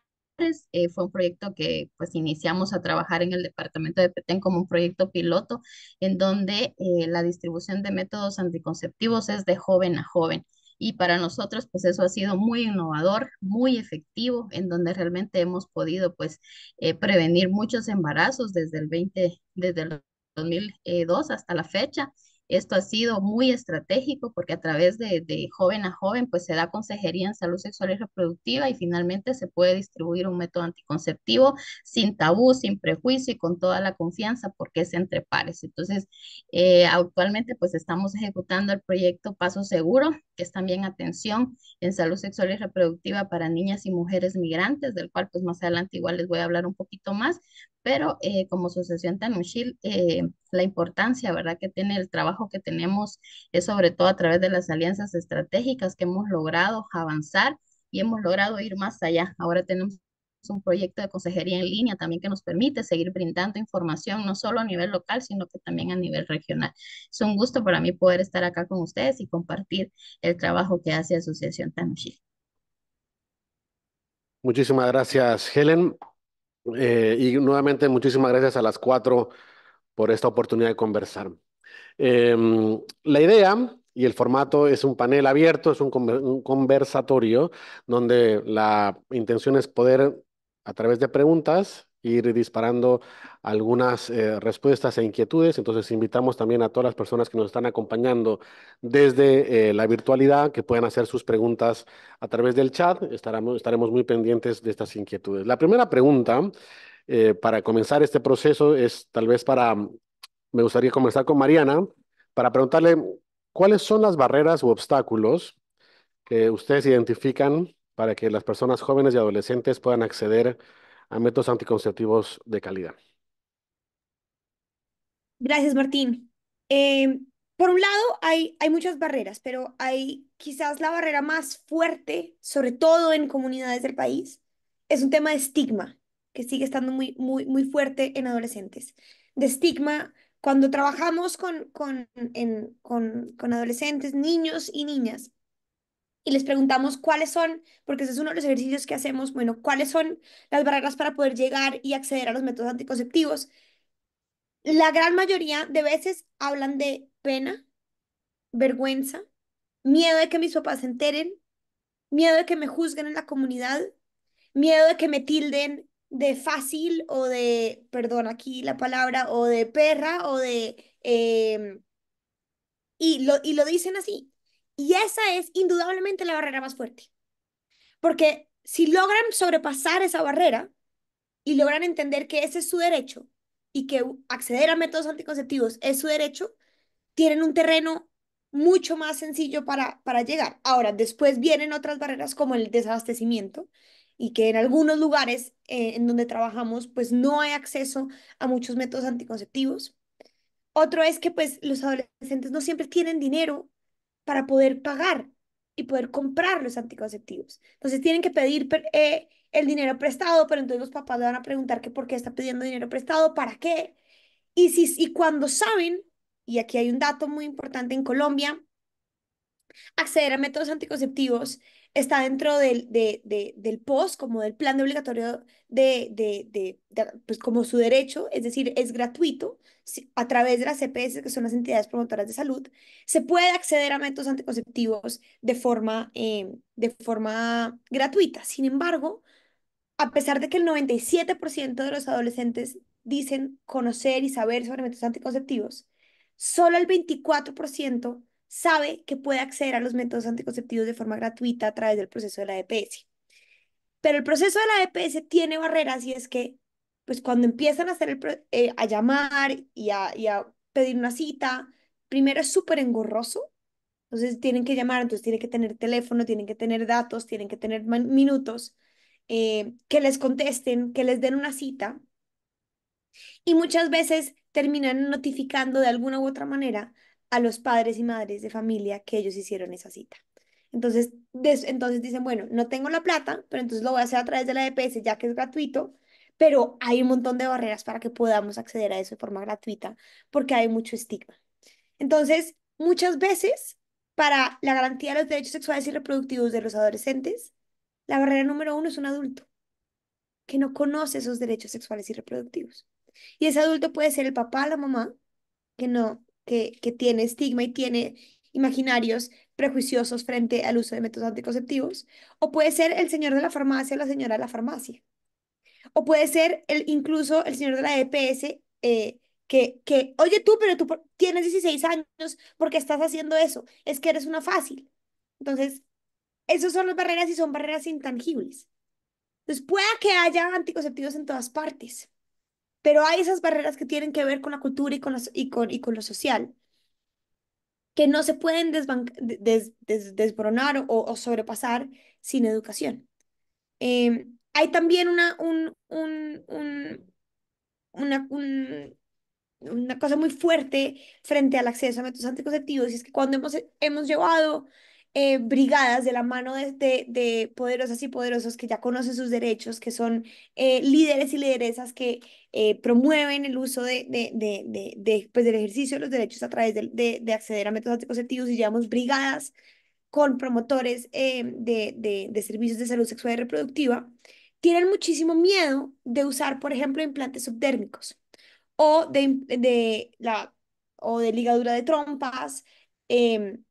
Speaker 7: eh, fue un proyecto que pues iniciamos a trabajar en el departamento de Petén como un proyecto piloto en donde eh, la distribución de métodos anticonceptivos es de joven a joven. Y para nosotros, pues eso ha sido muy innovador, muy efectivo, en donde realmente hemos podido, pues, eh, prevenir muchos embarazos desde el desde el 2002 hasta la fecha esto ha sido muy estratégico porque a través de, joven a joven pues se da consejería en salud sexual y reproductiva y finalmente se puede distribuir un método anticonceptivo sin tabú, sin prejuicio y con toda la confianza porque es entre pares. Entonces, eh, actualmente pues estamos ejecutando el proyecto Paso Seguro, que es también atención en salud sexual y reproductiva para niñas y mujeres migrantes, del cual pues más adelante igual les voy a hablar un poquito más, pero eh, como Asociación Tanushil, eh, la importancia, ¿verdad?, que tiene el trabajo que tenemos es sobre todo a través de las alianzas estratégicas que hemos logrado avanzar y hemos logrado ir más allá. Ahora tenemos un proyecto de consejería en línea también que nos permite seguir brindando información no solo a nivel local, sino que también a nivel regional. Es un gusto para mí poder estar acá con ustedes y compartir el trabajo que hace Asociación Tanushil.
Speaker 2: Muchísimas gracias, Helen. Eh, y nuevamente, muchísimas gracias a las cuatro por esta oportunidad de conversar. Em, la idea y el formato es un panel abierto, es un conversatorio donde la intención es poder, a través de preguntas, ir disparando algunas eh, respuestas e inquietudes. Entonces, invitamos también a todas las personas que nos están acompañando desde eh, la virtualidad que puedan hacer sus preguntas a través del chat. Estaremos, estaremos muy pendientes de estas inquietudes. La primera pregunta eh, para comenzar este proceso es tal vez para, mm, me gustaría comenzar con Mariana, para preguntarle cuáles son las barreras u obstáculos que ustedes identifican para que las personas jóvenes y adolescentes puedan acceder a métodos anticonceptivos de calidad.
Speaker 4: Gracias, Martín. Em, por un lado, hay, hay muchas barreras, pero hay quizás la barrera más fuerte, sobre todo en comunidades del país, es un tema de estigma, que sigue estando muy, muy, muy fuerte en adolescentes. De estigma, cuando trabajamos con, con, con, con adolescentes, niños y niñas, y les preguntamos cuáles son, porque ese es uno de los ejercicios que hacemos, bueno, cuáles son las barreras para poder llegar y acceder a los métodos anticonceptivos. La gran mayoría de veces hablan de pena, vergüenza, miedo de que mis papás se enteren, miedo de que me juzguen en la comunidad, miedo de que me tilden de fácil o de, perdón aquí la palabra, o de perra o de... Em, y, lo, y lo dicen así, y esa es indudablemente la barrera más fuerte. Porque si logran sobrepasar esa barrera y logran entender que ese es su derecho y que acceder a métodos anticonceptivos es su derecho, tienen un terreno mucho más sencillo para, para llegar. Ahora, después vienen otras barreras como el desabastecimiento y que en algunos lugares eh, en donde trabajamos pues no hay acceso a muchos métodos anticonceptivos. Otro es que pues los adolescentes no siempre tienen dinero para poder pagar y poder comprar los anticonceptivos. Entonces tienen que pedir eh, el dinero prestado, pero entonces los papás le van a preguntar que por qué está pidiendo dinero prestado, para qué. Y, si, y cuando saben, y aquí hay un dato muy importante en Colombia, acceder a métodos anticonceptivos está dentro del, de, del post, como del plan obligatorio de, de, pues, como su derecho, es decir, es gratuito a través de las CPS, e que son las entidades promotoras de salud, se puede acceder a métodos anticonceptivos de forma, eh, de forma gratuita. Sin embargo, a pesar de que el 97% de los adolescentes dicen conocer y saber sobre métodos anticonceptivos, solo el 24% sabe que puede acceder a los métodos anticonceptivos de forma gratuita a través del proceso de la EPS. Pero el proceso de la EPS tiene barreras y es que, pues cuando empiezan a, hacer el, eh, a llamar y a, pedir una cita, primero es súper engorroso, entonces tienen que llamar, entonces tienen que tener teléfono, tienen que tener datos, tienen que tener minutos, eh, que les contesten, que les den una cita. Y muchas veces terminan notificando de alguna u otra manera a los padres y madres de familia que ellos hicieron esa cita. Entonces, entonces dicen, bueno, no tengo la plata, pero entonces lo voy a hacer a través de la EPS ya que es gratuito, pero hay un montón de barreras para que podamos acceder a eso de forma gratuita porque hay mucho estigma. Entonces, muchas veces, para la garantía de los derechos sexuales y reproductivos de los adolescentes, la barrera número uno es un adulto que no conoce esos derechos sexuales y reproductivos. Y ese adulto puede ser el papá, la mamá, que no que, tiene estigma y tiene imaginarios prejuiciosos frente al uso de métodos anticonceptivos, o puede ser el señor de la farmacia o la señora de la farmacia, o puede ser el, incluso el señor de la EPS eh, que, que, oye tú, pero tú tienes 16 años, ¿por qué estás haciendo eso? Es que eres una fácil. Entonces, esas son las barreras y son barreras intangibles. Entonces, pueda que haya anticonceptivos en todas partes, pero hay esas barreras que tienen que ver con la cultura y con, y con, lo social, que no se pueden des o, sobrepasar sin educación. Em, hay también una, un, un, una, un, una cosa muy fuerte frente al acceso a métodos anticonceptivos, y es que cuando hemos, hemos llevado eh, brigadas de la mano de, de, poderosas y poderosos que ya conocen sus derechos, que son eh, líderes y lideresas que eh, promueven el uso de, de pues, del ejercicio de los derechos a través de, acceder a métodos anticonceptivos y llamamos brigadas con promotores de servicios de salud sexual y reproductiva, tienen muchísimo miedo de usar, por ejemplo, implantes subdérmicos o de, la, o de ligadura de trompas, em,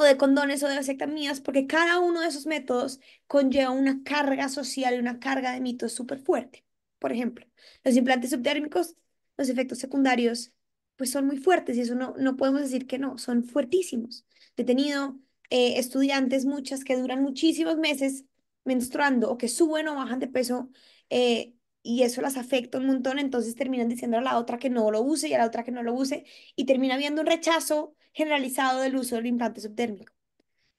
Speaker 4: o de condones o de vasectomías, porque cada uno de esos métodos conlleva una carga social y una carga de mitos súper fuerte. Por ejemplo, los implantes subdérmicos, los efectos secundarios, pues son muy fuertes y eso no, no podemos decir que no, son fuertísimos. He tenido eh, estudiantes, muchas que duran muchísimos meses menstruando o que suben o bajan de peso eh, y eso las afecta un montón, entonces terminan diciendo a la otra que no lo use y a la otra que no lo use y termina habiendo un rechazo generalizado del uso del implante subdérmico.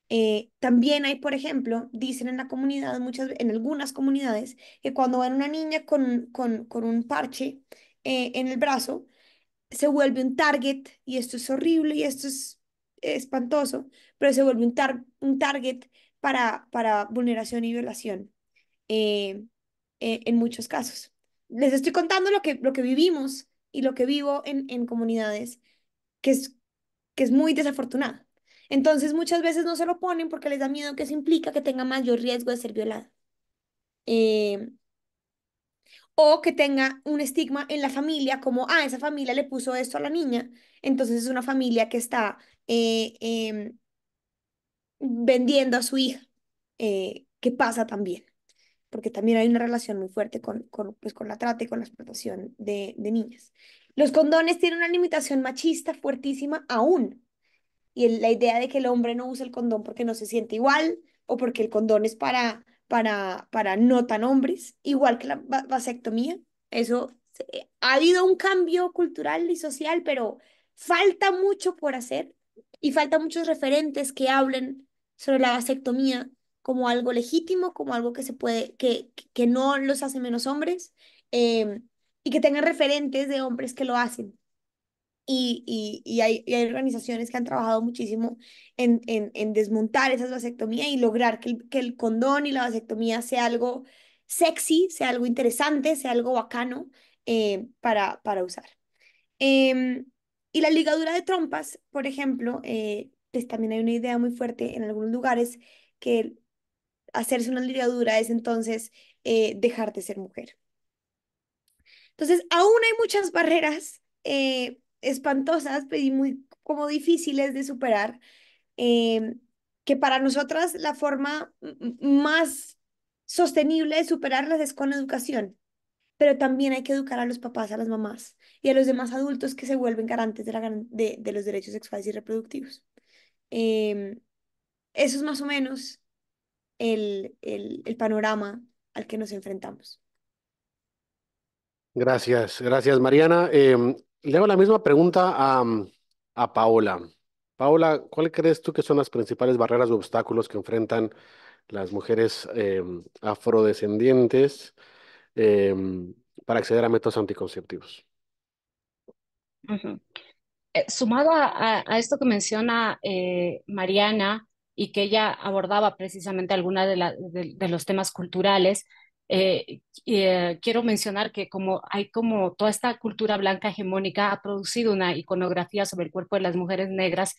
Speaker 4: Eh, también hay, por ejemplo, dicen en la comunidad, muchas, en algunas comunidades, que cuando ven una niña con, con, con un parche eh, en el brazo, se vuelve un target, y esto es horrible y esto es espantoso, pero se vuelve un, un target para, para vulneración y violación eh, e, en muchos casos. Les estoy contando lo que, lo que vivimos y lo que vivo en, en comunidades que es que es muy desafortunada. Entonces muchas veces no se lo ponen porque les da miedo que eso implica que tenga mayor riesgo de ser violada. Eh, o que tenga un estigma en la familia como, ah, esa familia le puso esto a la niña, entonces es una familia que está eh, em, vendiendo a su hija, eh, que pasa también, porque también hay una relación muy fuerte con, pues, con la trata y con la explotación de, de niñas. Los condones tienen una limitación machista fuertísima aún. Y la idea de que el hombre no usa el condón porque no se siente igual o porque el condón es para, para, para no tan hombres, igual que la vasectomía. Eso ha habido un cambio cultural y social, pero falta mucho por hacer y falta muchos referentes que hablen sobre la vasectomía como algo legítimo, como algo que se puede, que, que no los hace menos hombres. Eh, y que tengan referentes de hombres que lo hacen. Y, hay, organizaciones que han trabajado muchísimo en, en, en desmontar esa vasectomía y lograr que el, que el condón y la vasectomía sea algo sexy, sea algo interesante, sea algo bacano eh, para, para usar. Em, y la ligadura de trompas, por ejemplo, eh, pues también hay una idea muy fuerte en algunos lugares que hacerse una ligadura es entonces eh, dejar de ser mujer. Entonces, aún hay muchas barreras eh, espantosas y muy como difíciles de superar, eh, que para nosotras la forma más sostenible de superarlas es con educación, pero también hay que educar a los papás, a las mamás y a los demás adultos que se vuelven garantes de, los derechos sexuales y reproductivos. Eh, eso es más o menos el panorama al que nos enfrentamos.
Speaker 2: Gracias, gracias Mariana. Eh, le hago la misma pregunta mm, a, Paola. Paola, ¿cuál crees tú que son las principales barreras o obstáculos que enfrentan las mujeres em, afrodescendientes em, para acceder a métodos anticonceptivos?
Speaker 6: Eh, sumado a, esto que menciona eh, Mariana y que ella abordaba precisamente algunos de, de, los temas culturales, eh, eh, quiero mencionar que como hay como toda esta cultura blanca hegemónica ha producido una iconografía sobre el cuerpo de las mujeres negras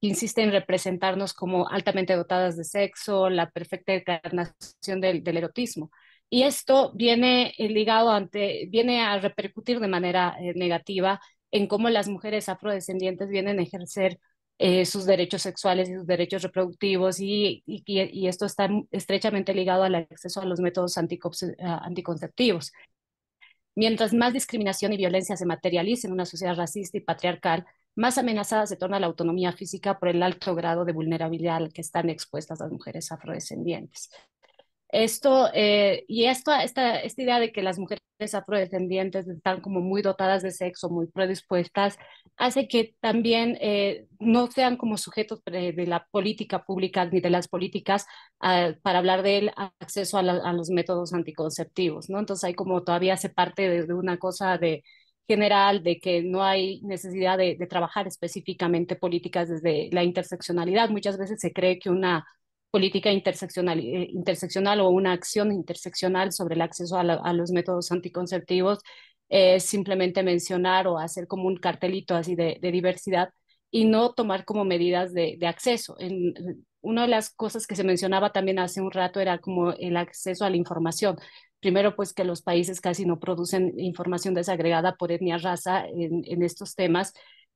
Speaker 6: que insiste en representarnos como altamente dotadas de sexo, la perfecta encarnación del, erotismo. Y esto viene eh, ligado ante, viene a repercutir de manera negativa en cómo las mujeres afrodescendientes vienen a ejercer eh, sus derechos sexuales y sus derechos reproductivos y, esto está estrechamente ligado al acceso a los métodos ah, anticonceptivos. Mientras más discriminación y violencia se materialicen en una sociedad racista y patriarcal, más amenazada se torna la autonomía física por el alto grado de vulnerabilidad al que están expuestas las mujeres afrodescendientes. Esto eh, y esto, esta, esta idea de que las mujeres afrodescendientes están como muy dotadas de sexo, muy predispuestas, hace que también eh, no sean como sujetos de, la política pública ni de las políticas ah, para hablar del acceso a, los métodos anticonceptivos, ¿no? Entonces hay como todavía se parte de, una cosa de, general de que no hay necesidad de, de, trabajar específicamente políticas desde la interseccionalidad. Muchas veces se cree que una política interseccional, eh, interseccional o una acción interseccional sobre el acceso a, los métodos anticonceptivos es eh, simplemente mencionar o hacer como un cartelito así de, diversidad y no tomar como medidas de, acceso. En, una de las cosas que se mencionaba también hace un rato era como el acceso a la información. Primero, pues que los países casi no producen información desagregada por etnia, raza en estos temas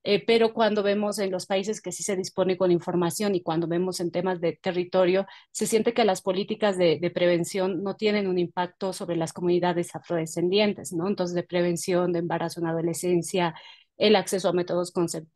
Speaker 6: eh, pero cuando vemos en los países que sí se dispone con información y cuando vemos en temas de territorio, se siente que las políticas de, prevención no tienen un impacto sobre las comunidades afrodescendientes, ¿no? Entonces, de prevención de embarazo en adolescencia, el acceso a métodos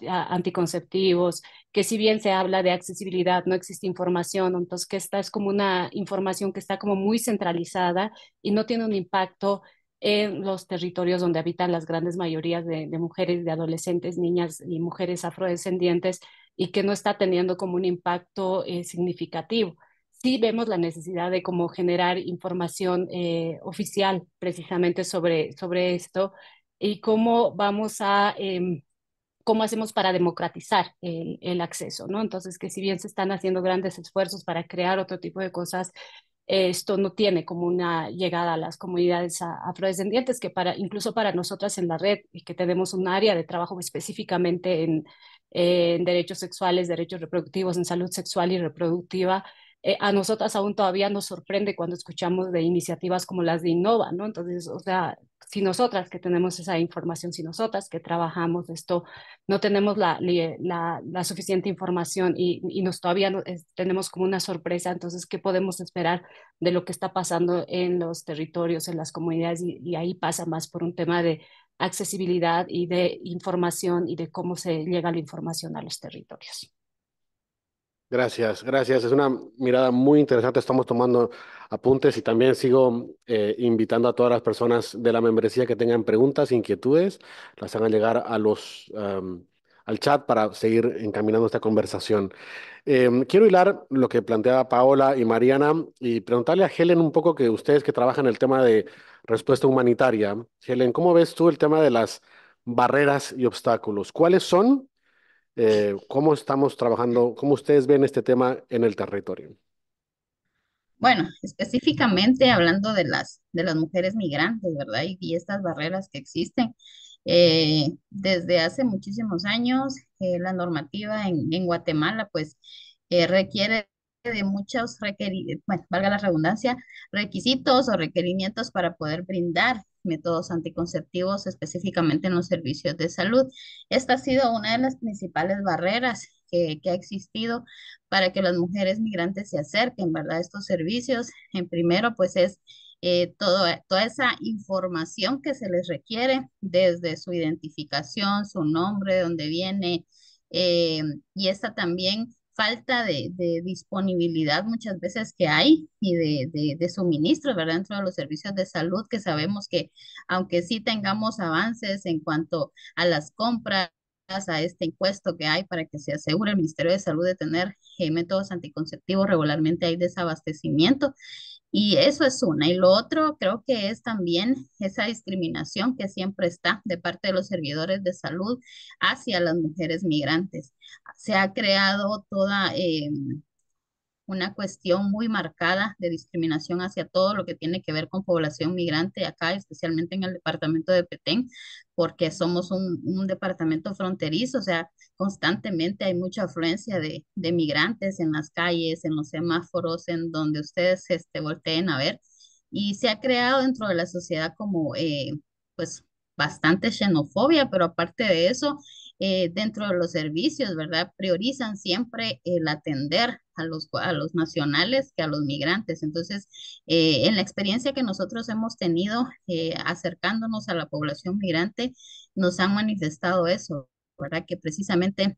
Speaker 6: anticonceptivos, que si bien se habla de accesibilidad, no existe información, entonces que esta es como una información que está como muy centralizada y no tiene un impacto en los territorios donde habitan las grandes mayorías de, mujeres, de adolescentes, niñas y mujeres afrodescendientes y que no está teniendo como un impacto eh, significativo. Sí vemos la necesidad de como generar información eh, oficial precisamente sobre, sobre esto y cómo vamos a em, cómo hacemos para democratizar el, el, acceso, ¿no? Entonces, que si bien se están haciendo grandes esfuerzos para crear otro tipo de cosas, esto no tiene como una llegada a las comunidades afrodescendientes, que para, incluso para nosotras en la red, que tenemos un área de trabajo específicamente en derechos sexuales, derechos reproductivos, en salud sexual y reproductiva, eh, a nosotras aún todavía nos sorprende cuando escuchamos de iniciativas como las de Innova, ¿no? Entonces, o sea, si nosotras que tenemos esa información, si nosotras que trabajamos esto, no tenemos la, la, suficiente información y, y nos todavía tenemos como una sorpresa, entonces, ¿qué podemos esperar de lo que está pasando en los territorios, en las comunidades? y ahí pasa más por un tema de accesibilidad y de información y de cómo se llega la información a los territorios.
Speaker 2: Gracias, gracias. Es una mirada muy interesante. Estamos tomando apuntes y también sigo eh, invitando a todas las personas de la membresía que tengan preguntas, inquietudes, las hagan llegar a los, al chat para seguir encaminando esta conversación. Em, quiero hilar lo que planteaba Paola y Mariana y preguntarle a Helen un poco que ustedes que trabajan el tema de respuesta humanitaria, Helen, ¿cómo ves tú el tema de las barreras y obstáculos? ¿Cuáles son? Eh, ¿cómo estamos trabajando, cómo ustedes ven este tema en el territorio?
Speaker 7: Bueno, específicamente hablando de las, de las mujeres migrantes, ¿verdad? Y, estas barreras que existen. Eh, desde hace muchísimos años, eh, la normativa en, en Guatemala, pues, requiere de muchos valga la redundancia, requisitos o requerimientos para poder brindar métodos anticonceptivos específicamente en los servicios de salud. Esta ha sido una de las principales barreras que, ha existido para que las mujeres migrantes se acerquen, ¿verdad? A estos servicios, en primero, pues es eh, todo, toda esa información que se les requiere desde su identificación, su nombre, de dónde viene, eh, y esta también falta de, disponibilidad muchas veces que hay y de, suministro ¿verdad? Dentro de los servicios de salud que sabemos que aunque sí tengamos avances en cuanto a las compras, a este impuesto que hay para que se asegure el Ministerio de Salud de tener eh, métodos anticonceptivos, regularmente hay desabastecimiento y eso es una. Y lo otro creo que es también esa discriminación que siempre está de parte de los servidores de salud hacia las mujeres migrantes. Se ha creado toda... Eh, una cuestión muy marcada de discriminación hacia todo lo que tiene que ver con población migrante acá, especialmente en el departamento de Petén, porque somos un, un departamento fronterizo, o sea, constantemente hay mucha afluencia de, de, migrantes en las calles, en los semáforos, en donde ustedes este, volteen a ver. Y se ha creado dentro de la sociedad como, eh, pues, bastante xenofobia, pero aparte de eso, eh, dentro de los servicios, ¿verdad? Priorizan siempre el atender a los, a los nacionales que a los migrantes. Entonces, eh, en la experiencia que nosotros hemos tenido eh, acercándonos a la población migrante, nos han manifestado eso, ¿verdad? Que precisamente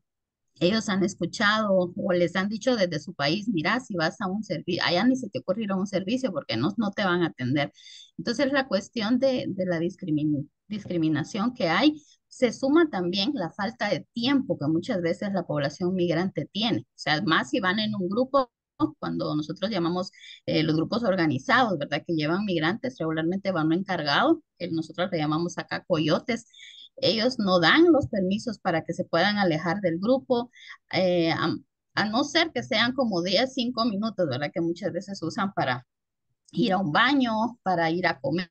Speaker 7: ellos han escuchado o les han dicho desde su país, mira, si vas a un servicio, allá ni se te ocurrirá un servicio porque no, no te van a atender. Entonces, la cuestión de, de la discriminación que hay se suma también la falta de tiempo que muchas veces la población migrante tiene. O sea, más si van en un grupo cuando nosotros llamamos eh, los grupos organizados, ¿verdad? Que llevan migrantes, regularmente van no encargado, nosotros le llamamos acá coyotes. Ellos no dan los permisos para que se puedan alejar del grupo, eh, a, no ser que sean como 10, 5 minutos, ¿verdad? Que muchas veces usan para ir a un baño, para ir a comer,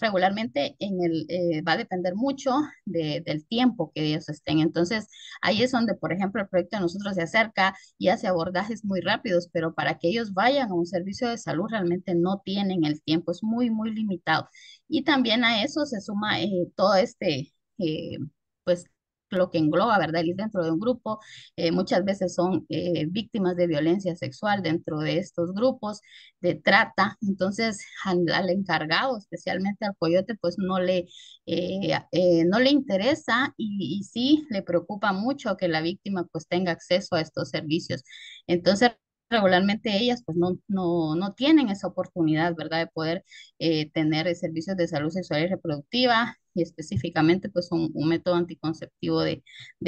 Speaker 7: regularmente en el, eh, va a depender mucho de, del tiempo que ellos estén. Entonces, ahí es donde, por ejemplo, el proyecto de nosotros se acerca y hace abordajes muy rápidos, pero para que ellos vayan a un servicio de salud realmente no tienen el tiempo, es muy, muy limitado. Y también a eso se suma eh, todo este, eh, pues, lo que engloba, ¿verdad? Y dentro de un grupo, eh, muchas veces son eh, víctimas de violencia sexual dentro de estos grupos, de trata. Entonces, al, encargado, especialmente al coyote, pues no le, eh, no le interesa y, sí le preocupa mucho que la víctima pues tenga acceso a estos servicios. Entonces, regularmente ellas pues no, tienen esa oportunidad, ¿verdad? De poder tener servicios de salud sexual y reproductiva, y específicamente pues un, método anticonceptivo de,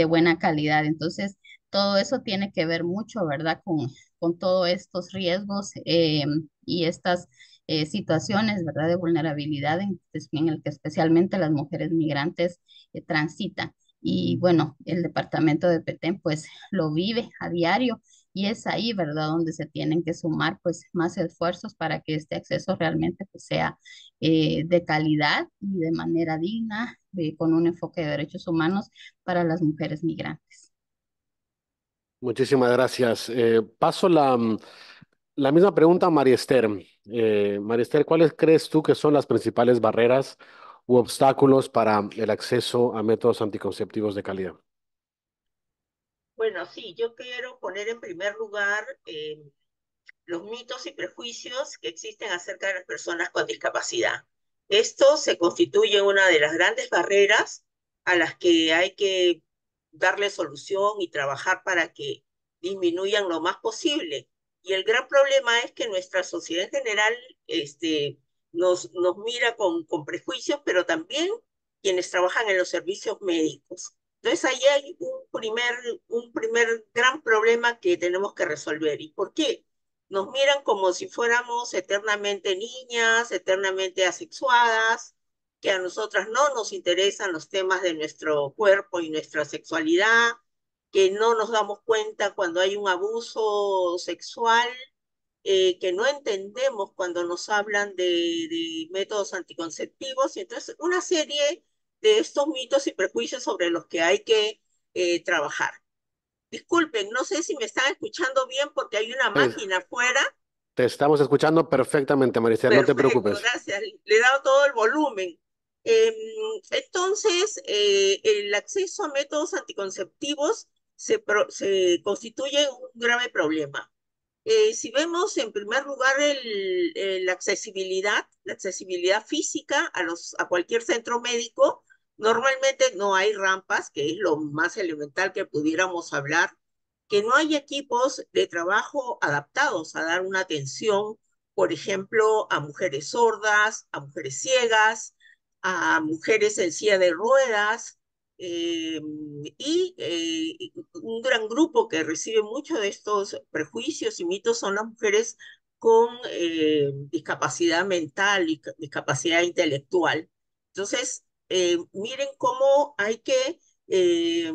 Speaker 7: buena calidad. Entonces, todo eso tiene que ver mucho, ¿verdad? Con, con todos estos riesgos eh, y estas eh, situaciones, ¿verdad? De vulnerabilidad en, el que especialmente las mujeres migrantes eh, transitan. Y bueno, el departamento de Petén pues lo vive a diario y es ahí, ¿verdad?, donde se tienen que sumar pues más esfuerzos para que este acceso realmente pues, sea eh, de calidad y de manera digna, eh, con un enfoque de derechos humanos para las mujeres migrantes.
Speaker 2: Muchísimas gracias. Eh, paso la, la misma pregunta a María Esther. María Esther, ¿cuáles crees tú que son las principales barreras u obstáculos para el acceso a métodos anticonceptivos de calidad?
Speaker 5: Bueno, sí, yo quiero poner en primer lugar eh, los mitos y prejuicios que existen acerca de las personas con discapacidad. Esto se constituye una de las grandes barreras a las que hay que darle solución y trabajar para que disminuyan lo más posible. Y el gran problema es que nuestra sociedad en general este, nos, mira con prejuicios, pero también quienes trabajan en los servicios médicos. Entonces ahí hay un primer, un primer gran problema que tenemos que resolver. ¿Y por qué? Nos miran como si fuéramos eternamente niñas, eternamente asexuadas, que a nosotras no nos interesan los temas de nuestro cuerpo y nuestra sexualidad, que no nos damos cuenta cuando hay un abuso sexual, eh, que no entendemos cuando nos hablan de, métodos anticonceptivos. entonces una serie de estos mitos y prejuicios sobre los que hay que eh, trabajar. Disculpen, no sé si me están escuchando bien porque hay una máquina afuera.
Speaker 2: Te estamos escuchando perfectamente, Maricela, no te preocupes.
Speaker 5: Gracias, le he dado todo el volumen. Em, entonces, eh, el acceso a métodos anticonceptivos se, constituye un grave problema. Eh, si vemos en primer lugar la accesibilidad, la accesibilidad física a, los, a cualquier centro médico, Normalmente no hay rampas, que es lo más elemental que pudiéramos hablar, que no hay equipos de trabajo adaptados a dar una atención, por ejemplo, a mujeres sordas, a mujeres ciegas, a mujeres en silla de ruedas, em, y eh, un gran grupo que recibe muchos de estos prejuicios y mitos son las mujeres con eh, discapacidad mental y discapacidad intelectual. Entonces, eh, miren cómo hay que, eh,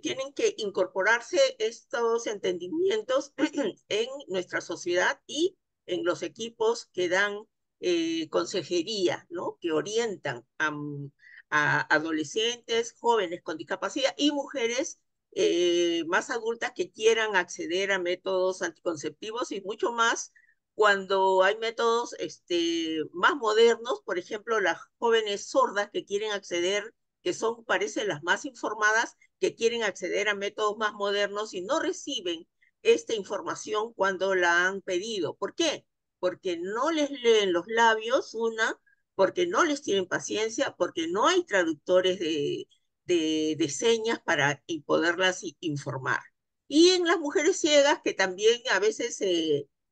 Speaker 5: tienen que incorporarse estos entendimientos en nuestra sociedad y en los equipos que dan eh, consejería, Que orientan a, adolescentes, jóvenes con discapacidad y mujeres más adultas que quieran acceder a métodos anticonceptivos y mucho más cuando hay métodos este, más modernos, por ejemplo, las jóvenes sordas que quieren acceder, que son, parece, las más informadas, que quieren acceder a métodos más modernos y no reciben esta información cuando la han pedido. ¿Por qué? Porque no les leen los labios, una, porque no les tienen paciencia, porque no hay traductores de, de, señas para poderlas informar. Y en las mujeres ciegas, que también a veces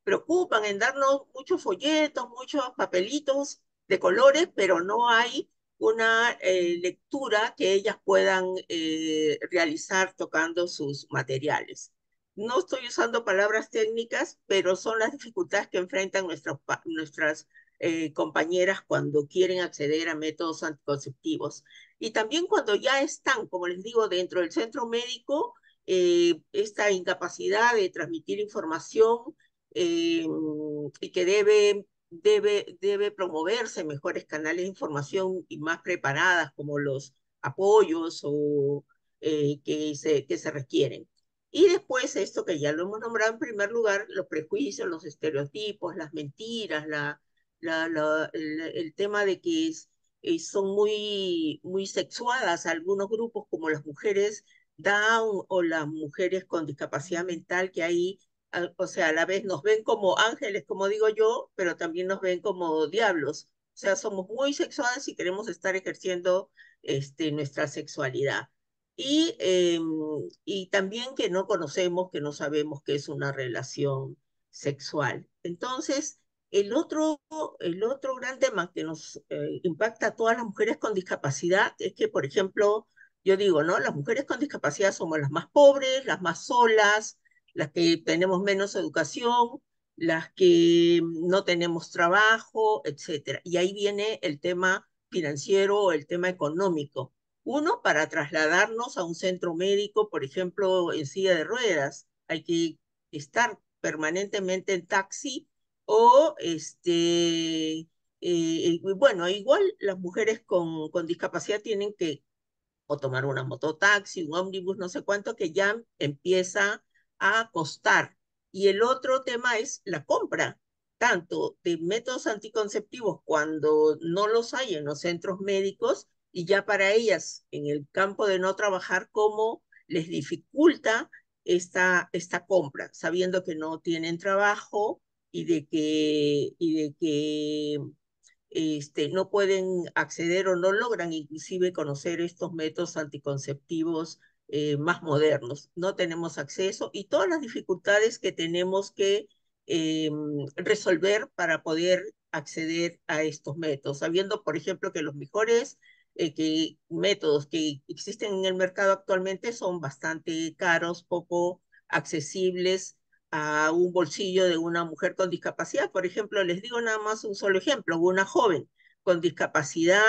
Speaker 5: preocupan en darnos muchos folletos, muchos papelitos de colores, pero no hay una eh, lectura que ellas puedan eh, realizar tocando sus materiales. No estoy usando palabras técnicas, pero son las dificultades que enfrentan nuestras eh, compañeras cuando quieren acceder a métodos anticonceptivos. Y también cuando ya están, como les digo, dentro del centro médico, esta incapacidad de transmitir información eh, y que debe, debe, debe promoverse mejores canales de información y más preparadas como los apoyos o, eh, que, se, que se requieren. Y después esto que ya lo hemos nombrado en primer lugar, los prejuicios, los estereotipos, las mentiras, la, la, el, tema de que eh, son muy, muy sexuadas algunos grupos como las mujeres Down o las mujeres con discapacidad mental, que hay o sea, a la vez nos ven como ángeles, como digo yo, pero también nos ven como diablos. O sea, somos muy sexuales y queremos estar ejerciendo este, nuestra sexualidad. Y, eh, y también que no conocemos, que no sabemos qué es una relación sexual. Entonces, el otro, el otro gran tema que nos eh, impacta a todas las mujeres con discapacidad es que, por ejemplo, yo digo, ¿no? Las mujeres con discapacidad somos las más pobres, las más solas, las que tenemos menos educación, las que no tenemos trabajo, etc. Y ahí viene el tema financiero o el tema económico. Uno, para trasladarnos a un centro médico, por ejemplo, en silla de ruedas, hay que estar permanentemente en taxi o este eh, bueno, igual las mujeres con, con, discapacidad tienen que o tomar una mototaxi, un ómnibus, no sé cuánto, que ya empieza a costar. Y el otro tema es la compra, tanto de métodos anticonceptivos cuando no los hay en los centros médicos y ya para ellas en el campo de no trabajar, cómo les dificulta esta, esta compra, sabiendo que no tienen trabajo y de que, y de que este, no pueden acceder o no logran inclusive conocer estos métodos anticonceptivos eh, más modernos. No tenemos acceso y todas las dificultades que tenemos que eh, resolver para poder acceder a estos métodos, sabiendo, por ejemplo, que los mejores eh, que, métodos que existen en el mercado actualmente son bastante caros, poco accesibles a un bolsillo de una mujer con discapacidad. Por ejemplo, les digo nada más un solo ejemplo, una joven con discapacidad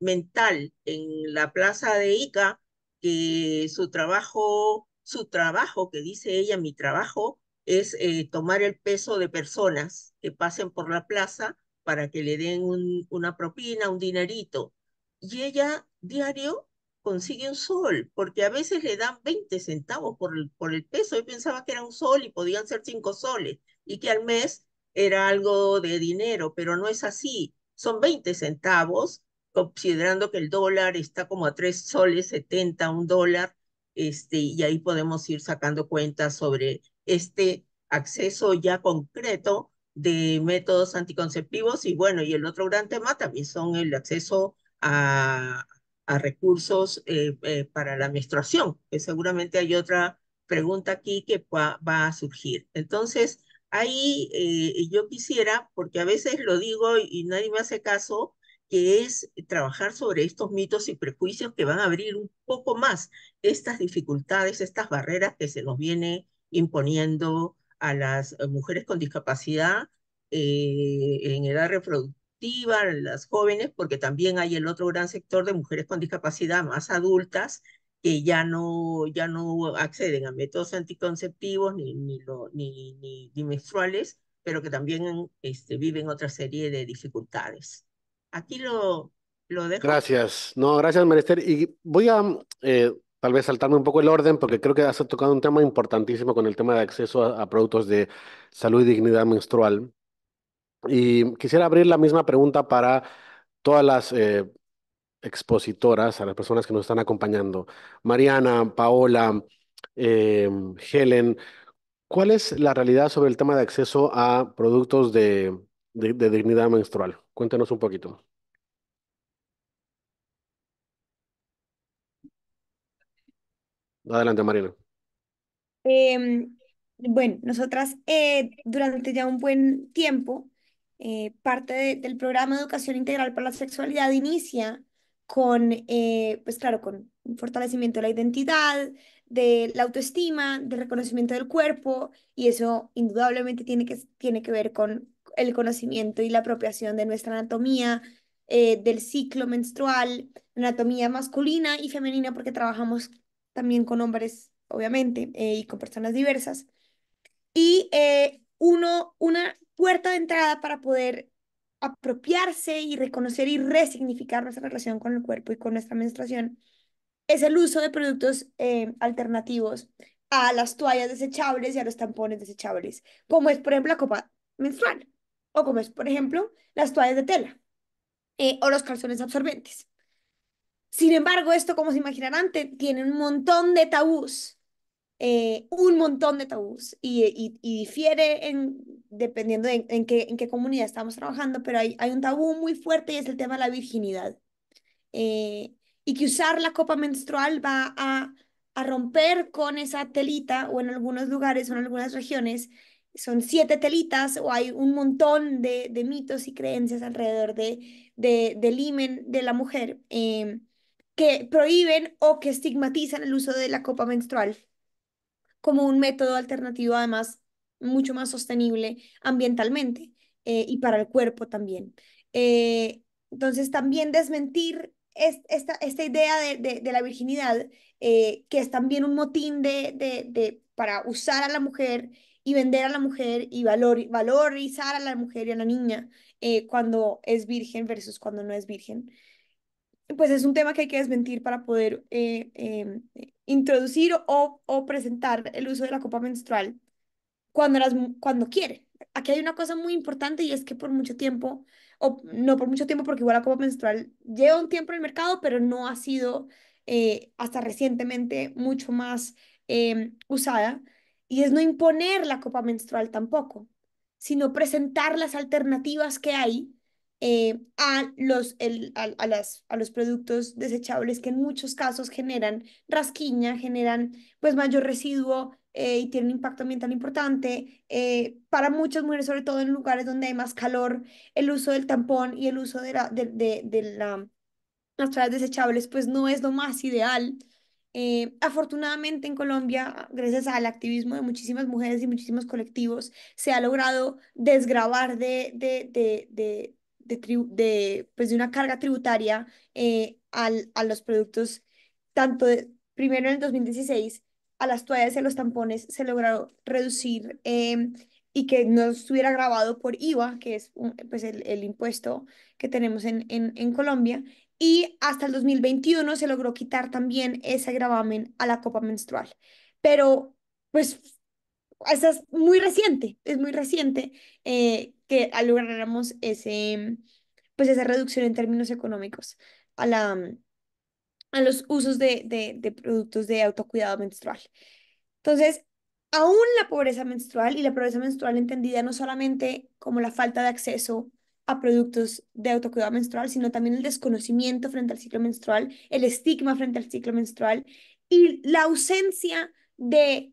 Speaker 5: mental en la plaza de Ica eh, su trabajo, su trabajo, que dice ella, mi trabajo, es eh, tomar el peso de personas que pasen por la plaza para que le den una propina, un dinerito. Y ella diario consigue un sol, porque a veces le dan 20 centavos por el, por el peso. Yo pensaba que era un sol y podían ser cinco soles y que al mes era algo de dinero, pero no es así. Son 20 centavos considerando que el dólar está como a tres soles 70, un dólar, este, y ahí podemos ir sacando cuentas sobre este acceso ya concreto de métodos anticonceptivos y bueno, y el otro gran tema también son el acceso a, a recursos eh, eh, para la menstruación, que seguramente hay otra pregunta aquí que va, a surgir. Entonces, ahí eh, yo quisiera, porque a veces lo digo y, y nadie me hace caso, que es trabajar sobre estos mitos y prejuicios que van a abrir un poco más estas dificultades, estas barreras que se nos viene imponiendo a las eh, mujeres con discapacidad eh, en edad reproductiva, las jóvenes, porque también hay el otro gran sector de mujeres con discapacidad más adultas que ya no, ya no acceden a métodos anticonceptivos ni, ni, lo, ni, ni, pero que también este, viven otra serie de dificultades. Aquí lo, lo dejo.
Speaker 2: Gracias. No, gracias, Marister Y voy a eh, tal vez saltarme un poco el orden, porque creo que has tocado un tema importantísimo con el tema de acceso a, productos de salud y dignidad menstrual. Y quisiera abrir la misma pregunta para todas las eh, expositoras, a las personas que nos están acompañando. Mariana, Paola, eh, Helen, ¿cuál es la realidad sobre el tema de acceso a productos de dignidad menstrual? Cuéntanos un poquito. Adelante, Marina.
Speaker 4: Em, bueno, nosotras eh, durante ya un buen tiempo, eh, parte del programa de educación integral para la sexualidad inicia con, eh, pues claro, con un fortalecimiento de la identidad, de la autoestima, del reconocimiento del cuerpo, y eso indudablemente tiene que, tiene que ver con el conocimiento y la apropiación de nuestra anatomía, eh, del ciclo menstrual, anatomía masculina y femenina, porque trabajamos también con hombres, obviamente, eh, y con personas diversas. Y eh, uno, una puerta de entrada para poder apropiarse y reconocer y resignificar nuestra relación con el cuerpo y con nuestra menstruación es el uso de productos alternativos a las toallas desechables y a los tampones desechables, como es por ejemplo la copa menstrual o como es, por ejemplo, las toallas de tela eh, o los calzones absorbentes. Sin embargo, esto, como se imaginarán, antes, tiene un montón de tabús, eh, un montón de tabús, y, y, y difiere en, dependiendo en, qué, en qué comunidad estamos trabajando, pero hay, hay un tabú muy fuerte y es el tema de la virginidad. Eh, y que usar la copa menstrual va a, a romper con esa telita o en algunos lugares o en algunas regiones son siete telitas o hay un montón de, mitos y creencias alrededor de, de, del himen de la mujer em, que prohíben o que estigmatizan el uso de la copa menstrual como un método alternativo además mucho más sostenible ambientalmente eh, y para el cuerpo también. Eh, entonces también desmentir esta, esta idea de, la virginidad, eh, que es también un motín de, de, para usar a la mujer y vender a la mujer y valorizar a la mujer y a la niña eh, cuando es virgen versus cuando no es virgen. Pues es un tema que hay que desmentir para poder eh, em, eh, introducir o, presentar el uso de la copa menstrual cuando, las, cuando quiere. Aquí hay una cosa muy importante y es que por mucho tiempo, o no por mucho tiempo, porque igual la copa menstrual lleva un tiempo en el mercado, pero no ha sido hasta recientemente mucho más em, usada y es no imponer la copa menstrual tampoco, sino presentar las alternativas que hay eh, a, los, a, las, a los productos desechables que en muchos casos generan rasquiña, generan pues mayor residuo eh, y tienen un impacto ambiental importante. Eh, para muchas mujeres, sobre todo en lugares donde hay más calor, el uso del tampón y el uso de, de, de, la, las desechables pues no es lo más ideal eh, afortunadamente en Colombia, gracias al activismo de muchísimas mujeres y muchísimos colectivos, se ha logrado desgravar de, de, de, de, de, pues de una carga tributaria eh, al, a los productos, tanto primero en el 2016, a las toallas y a los tampones se logró reducir em, y que no estuviera grabado por IVA, que es pues el, el, impuesto que tenemos en, en, en Colombia, y hasta el 2021 se logró quitar también ese gravamen a la copa menstrual. Pero, pues, es muy reciente, es muy reciente eh, que lográramos ese, pues, esa reducción en términos económicos a, la, mm, a los usos de, de, de productos de autocuidado menstrual. Entonces, aún la pobreza menstrual y la pobreza menstrual entendida no solamente como la falta de acceso a productos de autocuidado menstrual, sino también el desconocimiento frente al ciclo menstrual, el estigma frente al ciclo menstrual y la ausencia de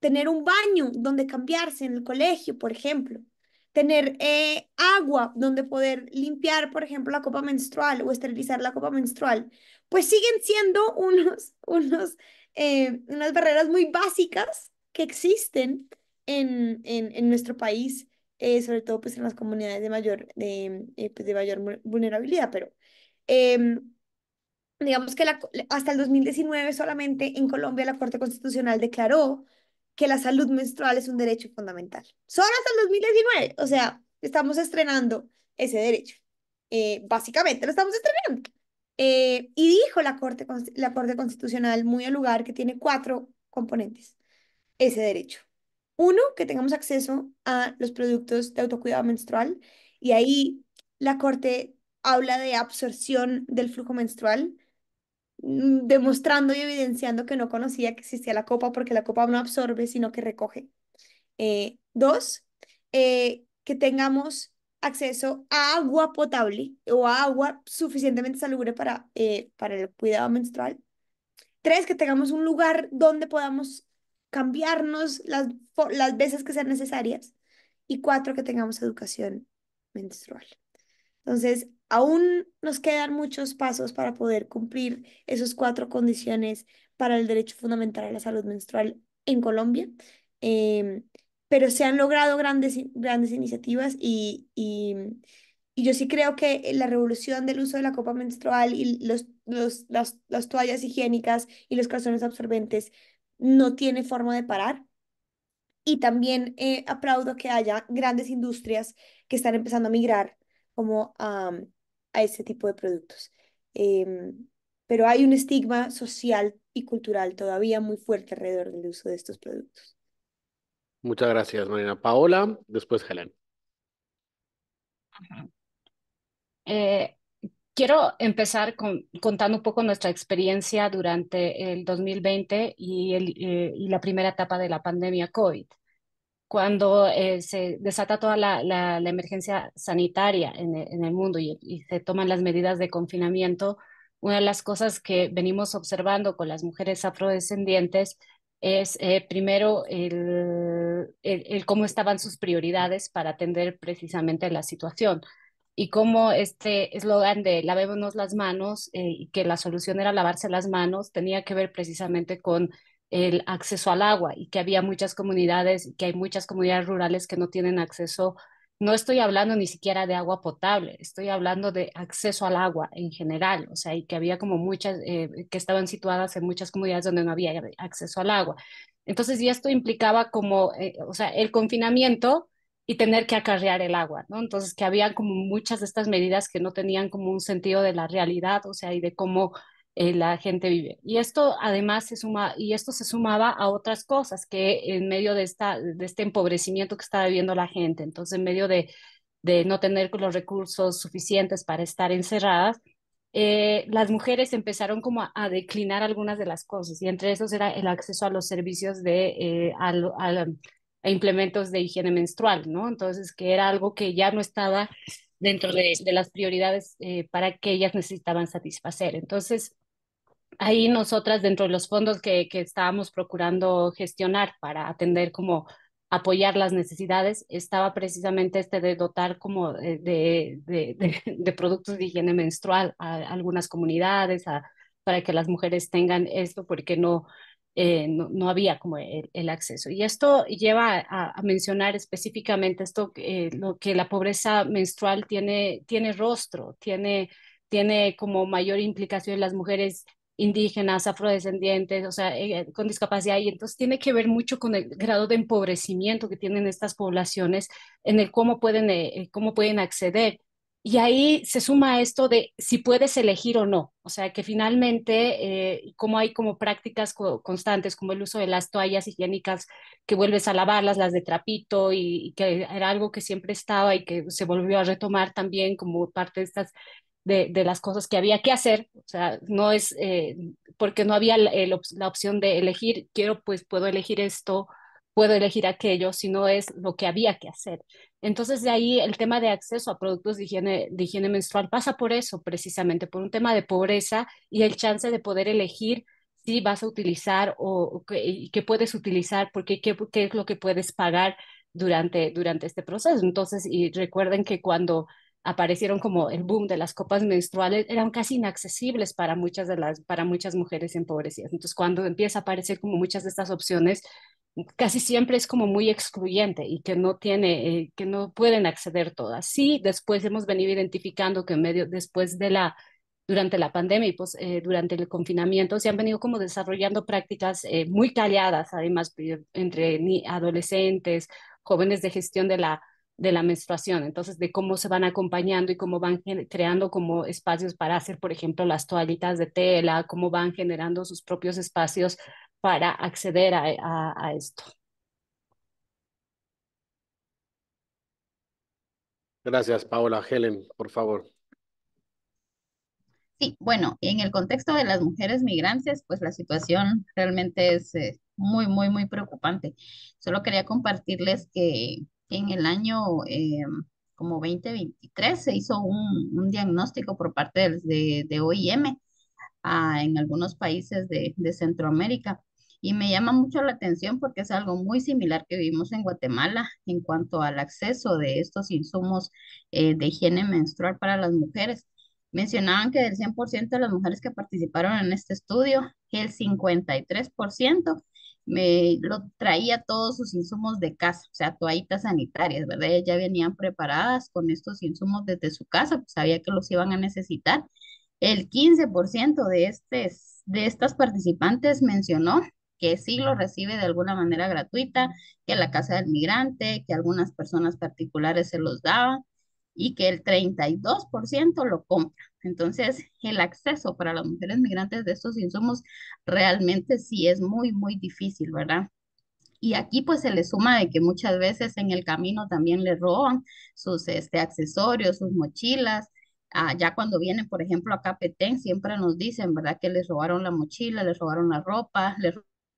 Speaker 4: tener un baño donde cambiarse en el colegio, por ejemplo, tener eh, agua donde poder limpiar, por ejemplo, la copa menstrual o esterilizar la copa menstrual, pues siguen siendo unos, unos, eh, unas barreras muy básicas que existen en, en, en nuestro país eh, sobre todo pues en las comunidades de mayor, de eh, pues, mayor vulnerabilidad, pero em, digamos que hasta el 2019 solamente en Colombia la Corte Constitucional declaró que la salud menstrual es un derecho fundamental. Solo hasta el 2019, o sea, estamos estrenando ese derecho. Eh, básicamente lo estamos estrenando. y dijo la Corte, la Corte Constitucional, muy al lugar, que tiene cuatro componentes ese derecho. Uno, que tengamos acceso a los productos de autocuidado menstrual y ahí la Corte habla de absorción del flujo menstrual, mm, demostrando y evidenciando que no conocía que existía la copa porque la copa no absorbe, sino que recoge. Eh, dos, eh, que tengamos acceso a agua potable o a agua suficientemente salubre para, eh, para el cuidado menstrual. Tres, que tengamos un lugar donde podamos cambiarnos las, las veces que sean necesarias. Y cuatro, que tengamos educación menstrual. Entonces, aún nos quedan muchos pasos para poder cumplir esas cuatro condiciones para el derecho fundamental a la salud menstrual en Colombia. Em, pero se han logrado grandes, grandes iniciativas y, y, y, yo sí creo que la revolución del uso de la copa menstrual y los, los, las, las toallas higiénicas y los calzones absorbentes no tiene forma de parar. Y también eh, aplaudo que haya grandes industrias que están empezando a migrar como a mm, ese tipo de productos. Em, pero hay un estigma social y cultural todavía muy fuerte alrededor del uso de estos productos.
Speaker 2: Muchas gracias, Marina. Paola, después Helen.
Speaker 4: Eh,
Speaker 6: Quiero empezar contando un poco nuestra experiencia durante el 2020 eh, y, la primera etapa de la pandemia COVID, cuando eh, se desata toda la, emergencia sanitaria en, el mundo y, se toman las medidas de confinamiento. Una de las cosas que venimos observando con las mujeres afrodescendientes es eh, primero el cómo estaban sus prioridades para atender precisamente la situación y cómo este eslogan de lavémonos las manos eh, y que la solución era lavarse las manos tenía que ver precisamente con el acceso al agua y que había muchas comunidades que hay muchas comunidades rurales que no tienen acceso. No estoy hablando ni siquiera de agua potable, estoy hablando de acceso al agua en general, o sea, y que había como muchas, eh, que estaban situadas en muchas comunidades donde no había acceso al agua. Entonces, ya esto implicaba como, eh, o sea, el confinamiento y tener que acarrear el agua, ¿no? Entonces, que había como muchas de estas medidas que no tenían como un sentido de la realidad, o sea, y de cómo eh, la gente vive. Y esto además se suma, y esto se sumaba a otras cosas que en medio de, esta, de este empobrecimiento que estaba viviendo la gente, entonces en medio de, no tener los recursos suficientes para estar encerradas, eh, las mujeres empezaron como a, declinar algunas de las cosas y entre esos era el acceso a los servicios de, eh, al, e implementos de higiene menstrual, ¿no? Entonces, que era algo que ya no estaba dentro de, las prioridades eh, para que ellas necesitaban satisfacer. Entonces, ahí nosotras, dentro de los fondos que, estábamos procurando gestionar para atender como apoyar las necesidades, estaba precisamente este de dotar como de, de, de, productos de higiene menstrual a algunas comunidades, para que las mujeres tengan esto, porque no, eh, no, había como el, acceso. Y esto lleva a, mencionar específicamente esto, eh, lo que la pobreza menstrual tiene, tiene rostro, tiene, tiene como mayor implicación en las mujeres indígenas, afrodescendientes, o sea, eh, con discapacidad. Y entonces tiene que ver mucho con el grado de empobrecimiento que tienen estas poblaciones en el cómo pueden, cómo pueden acceder y ahí se suma esto de si puedes elegir o no. O sea, que finalmente, eh, como hay como prácticas constantes, como el uso de las toallas higiénicas, que vuelves a lavarlas, las de trapito, y, que era algo que siempre estaba y que se volvió a retomar también como parte de estas, de, las cosas que había que hacer. O sea, no es eh, porque no había la opción de elegir, quiero, pues puedo elegir esto puedo elegir aquello si no es lo que había que hacer. Entonces, de ahí el tema de acceso a productos de higiene, menstrual pasa por eso, precisamente, por un tema de pobreza y el chance de poder elegir si vas a utilizar o, que qué, puedes utilizar, porque qué, es lo que puedes pagar durante, durante este proceso. Entonces, y recuerden que cuando aparecieron como el boom de las copas menstruales, eran casi inaccesibles para muchas, de las, para muchas mujeres empobrecidas. Entonces, cuando empieza a aparecer como muchas de estas opciones, casi siempre es como muy excluyente y que no tiene, eh, que no pueden acceder todas. Sí, después hemos venido identificando que en medio, después de la, durante la pandemia y pues, eh, durante el confinamiento se han venido como desarrollando prácticas eh, muy calladas, además, entre adolescentes, jóvenes de gestión de la, de la menstruación, entonces de cómo se van acompañando y cómo van creando como espacios para hacer, por ejemplo, las toallitas de tela, cómo van generando sus propios espacios para acceder a, esto.
Speaker 2: Gracias, Paola. Helen, por favor.
Speaker 7: Sí, bueno, en el contexto de las mujeres migrantes, pues la situación realmente es eh, muy, muy, muy preocupante. Solo quería compartirles que en el año em, como 2023 se hizo un, diagnóstico por parte de, OIM ah, en algunos países de Centroamérica y me llama mucho la atención porque es algo muy similar que vimos en Guatemala en cuanto al acceso de estos insumos eh, de higiene menstrual para las mujeres. Mencionaban que del 100% de las mujeres que participaron en este estudio, el 53% me lo traía todos sus insumos de casa, o sea, toallitas sanitarias, ¿verdad? ya venían preparadas con estos insumos desde su casa, pues sabía que los iban a necesitar. El 15% de, de estas participantes mencionó que sí lo recibe de alguna manera gratuita, que la Casa del Migrante, que algunas personas particulares se los daban y que el 32% lo compra. Entonces, el acceso para las mujeres migrantes de estos insumos realmente sí es muy, muy difícil, ¿verdad? Y aquí pues se le suma de que muchas veces en el camino también le roban sus este, accesorios, sus mochilas. Ah, ya cuando vienen, por ejemplo, acá a Petén, siempre nos dicen, ¿verdad? Que les robaron la mochila, les robaron la ropa, les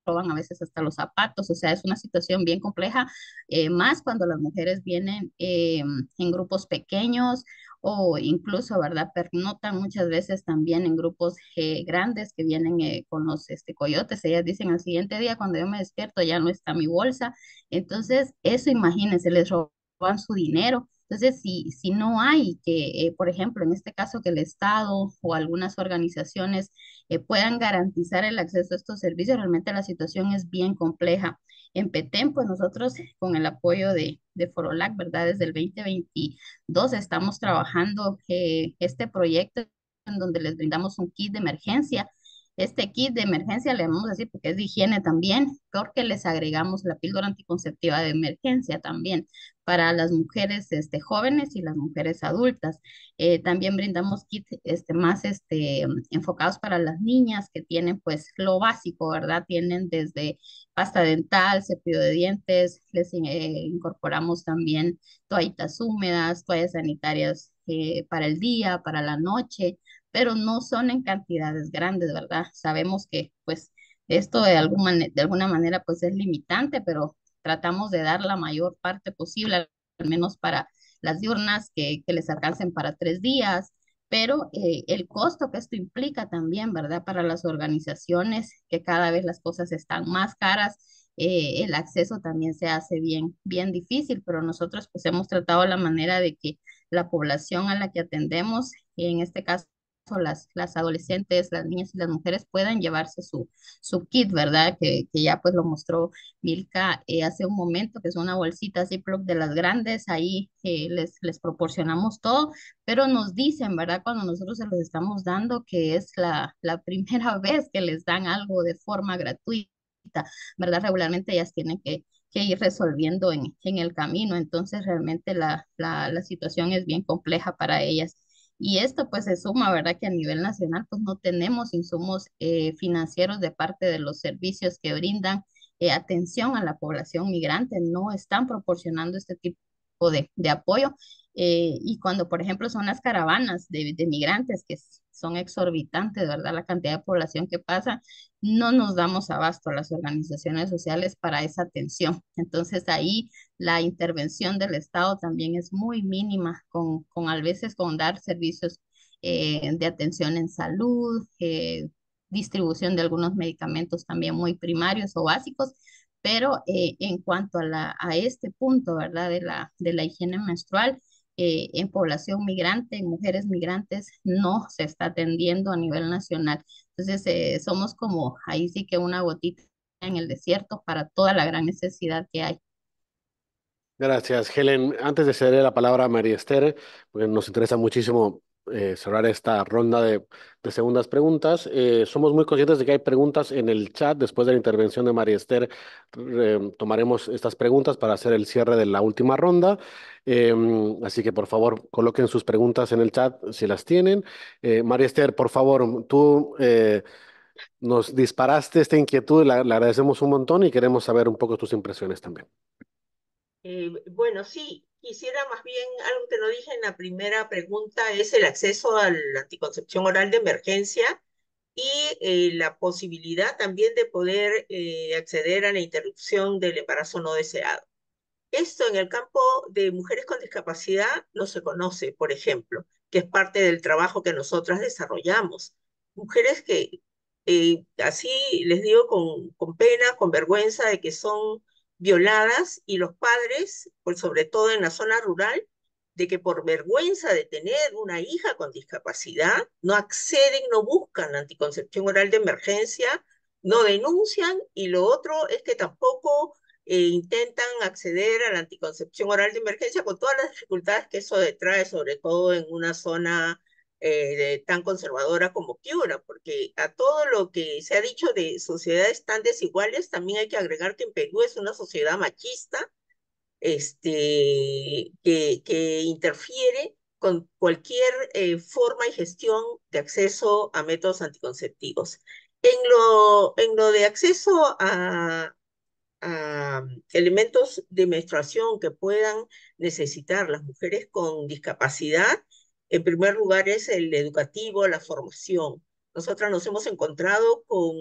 Speaker 7: roban a veces hasta los zapatos, o sea, es una situación bien compleja, eh, más cuando las mujeres vienen eh, en grupos pequeños o incluso, ¿verdad? Pernotan muchas veces también en grupos eh, grandes que vienen con los este, coyotes. Ellas dicen al siguiente día, cuando yo me despierto, ya no está mi bolsa. Entonces, eso imagínense, les roban su dinero. Entonces, si, no hay que, eh, por ejemplo, en este caso, que el Estado o algunas organizaciones eh, puedan garantizar el acceso a estos servicios, realmente la situación es bien compleja. En Petén, pues nosotros con el apoyo de, de Forolac, ¿verdad? Desde el 2022 estamos trabajando eh, este proyecto en donde les brindamos un kit de emergencia este kit de emergencia le vamos a decir porque es de higiene también, porque les agregamos la píldora anticonceptiva de emergencia también para las mujeres este, jóvenes y las mujeres adultas. Eh, también brindamos kits este, más este, enfocados para las niñas que tienen pues lo básico, ¿verdad? Tienen desde pasta dental, cepillo de dientes, les eh, incorporamos también toallitas húmedas, toallas sanitarias eh, para el día, para la noche, pero no son en cantidades grandes, ¿verdad? Sabemos que pues esto de, alguna, de alguna manera pues es limitante, pero tratamos de dar la mayor parte posible, al menos para las diurnas que, que les alcancen para tres días, pero eh, el costo que esto implica también, ¿verdad? Para las organizaciones, que cada vez las cosas están más caras, eh, el acceso también se hace bien, bien difícil, pero nosotros pues hemos tratado la manera de que la población a la que atendemos, en este caso las, adolescentes, las niñas y las mujeres puedan llevarse su, su kit, ¿verdad? Que, ya pues lo mostró Milka eh, hace un momento, que es una bolsita así de las grandes, ahí eh, les, les proporcionamos todo, pero nos dicen, ¿verdad? Cuando nosotros se los estamos dando, que es la, primera vez que les dan algo de forma gratuita, ¿verdad? Regularmente ellas tienen que ir resolviendo en, el camino. Entonces, realmente la, la situación es bien compleja para ellas. Y esto pues se suma, ¿verdad? Que a nivel nacional pues no tenemos insumos eh, financieros de parte de los servicios que brindan eh, atención a la población migrante, no están proporcionando este tipo de, de apoyo eh, y cuando, por ejemplo, son las caravanas de, migrantes, que son exorbitantes, ¿verdad? La cantidad de población que pasa, no nos damos abasto a las organizaciones sociales para esa atención. Entonces, ahí la intervención del Estado también es muy mínima, con, con a veces con dar servicios eh, de atención en salud, eh, distribución de algunos medicamentos también muy primarios o básicos, pero en cuanto a, la, a este punto, ¿verdad? De la, de la higiene menstrual, eh, en población migrante, en mujeres migrantes, no se está atendiendo a nivel nacional. Entonces, eh, somos como ahí sí que una gotita en el desierto para toda la gran necesidad que hay.
Speaker 2: Gracias, Helen. Antes de ceder la palabra a María Esther, porque nos interesa muchísimo eh, cerrar esta ronda de, segundas preguntas. Eh, somos muy conscientes de que hay preguntas en el chat. Después de la intervención de María Esther, tomaremos estas preguntas para hacer el cierre de la última ronda. Em, así que, por favor, coloquen sus preguntas en el chat si las tienen. Eh, María Esther, por favor, tú nos disparaste esta inquietud, le agradecemos un montón y queremos saber un poco tus impresiones también.
Speaker 5: bueno, sí, quisiera más bien, algo que no dije en la primera pregunta, es el acceso a la anticoncepción oral de emergencia y eh, la posibilidad también de poder eh, acceder a la interrupción del embarazo no deseado. Esto en el campo de mujeres con discapacidad no se conoce, por ejemplo, que es parte del trabajo que nosotras desarrollamos. Mujeres que eh, así les digo con, con pena, con vergüenza de que son violadas y los padres, sobre todo en la zona rural, de que por vergüenza de tener una hija con discapacidad, no acceden, no buscan la anticoncepción oral de emergencia, no denuncian y lo otro es que tampoco eh, intentan acceder a la anticoncepción oral de emergencia con todas las dificultades que eso detrae, sobre todo en una zona eh, tan conservadora como pura, porque a todo lo que se ha dicho de sociedades tan desiguales, también hay que agregar que en Perú es una sociedad machista, este, que, que interfiere con cualquier eh, forma y gestión de acceso a métodos anticonceptivos. En lo, en lo de acceso a, a mm, elementos de menstruación que puedan necesitar las mujeres con discapacidad, en primer lugar es el educativo, la formación. Nosotras nos hemos encontrado con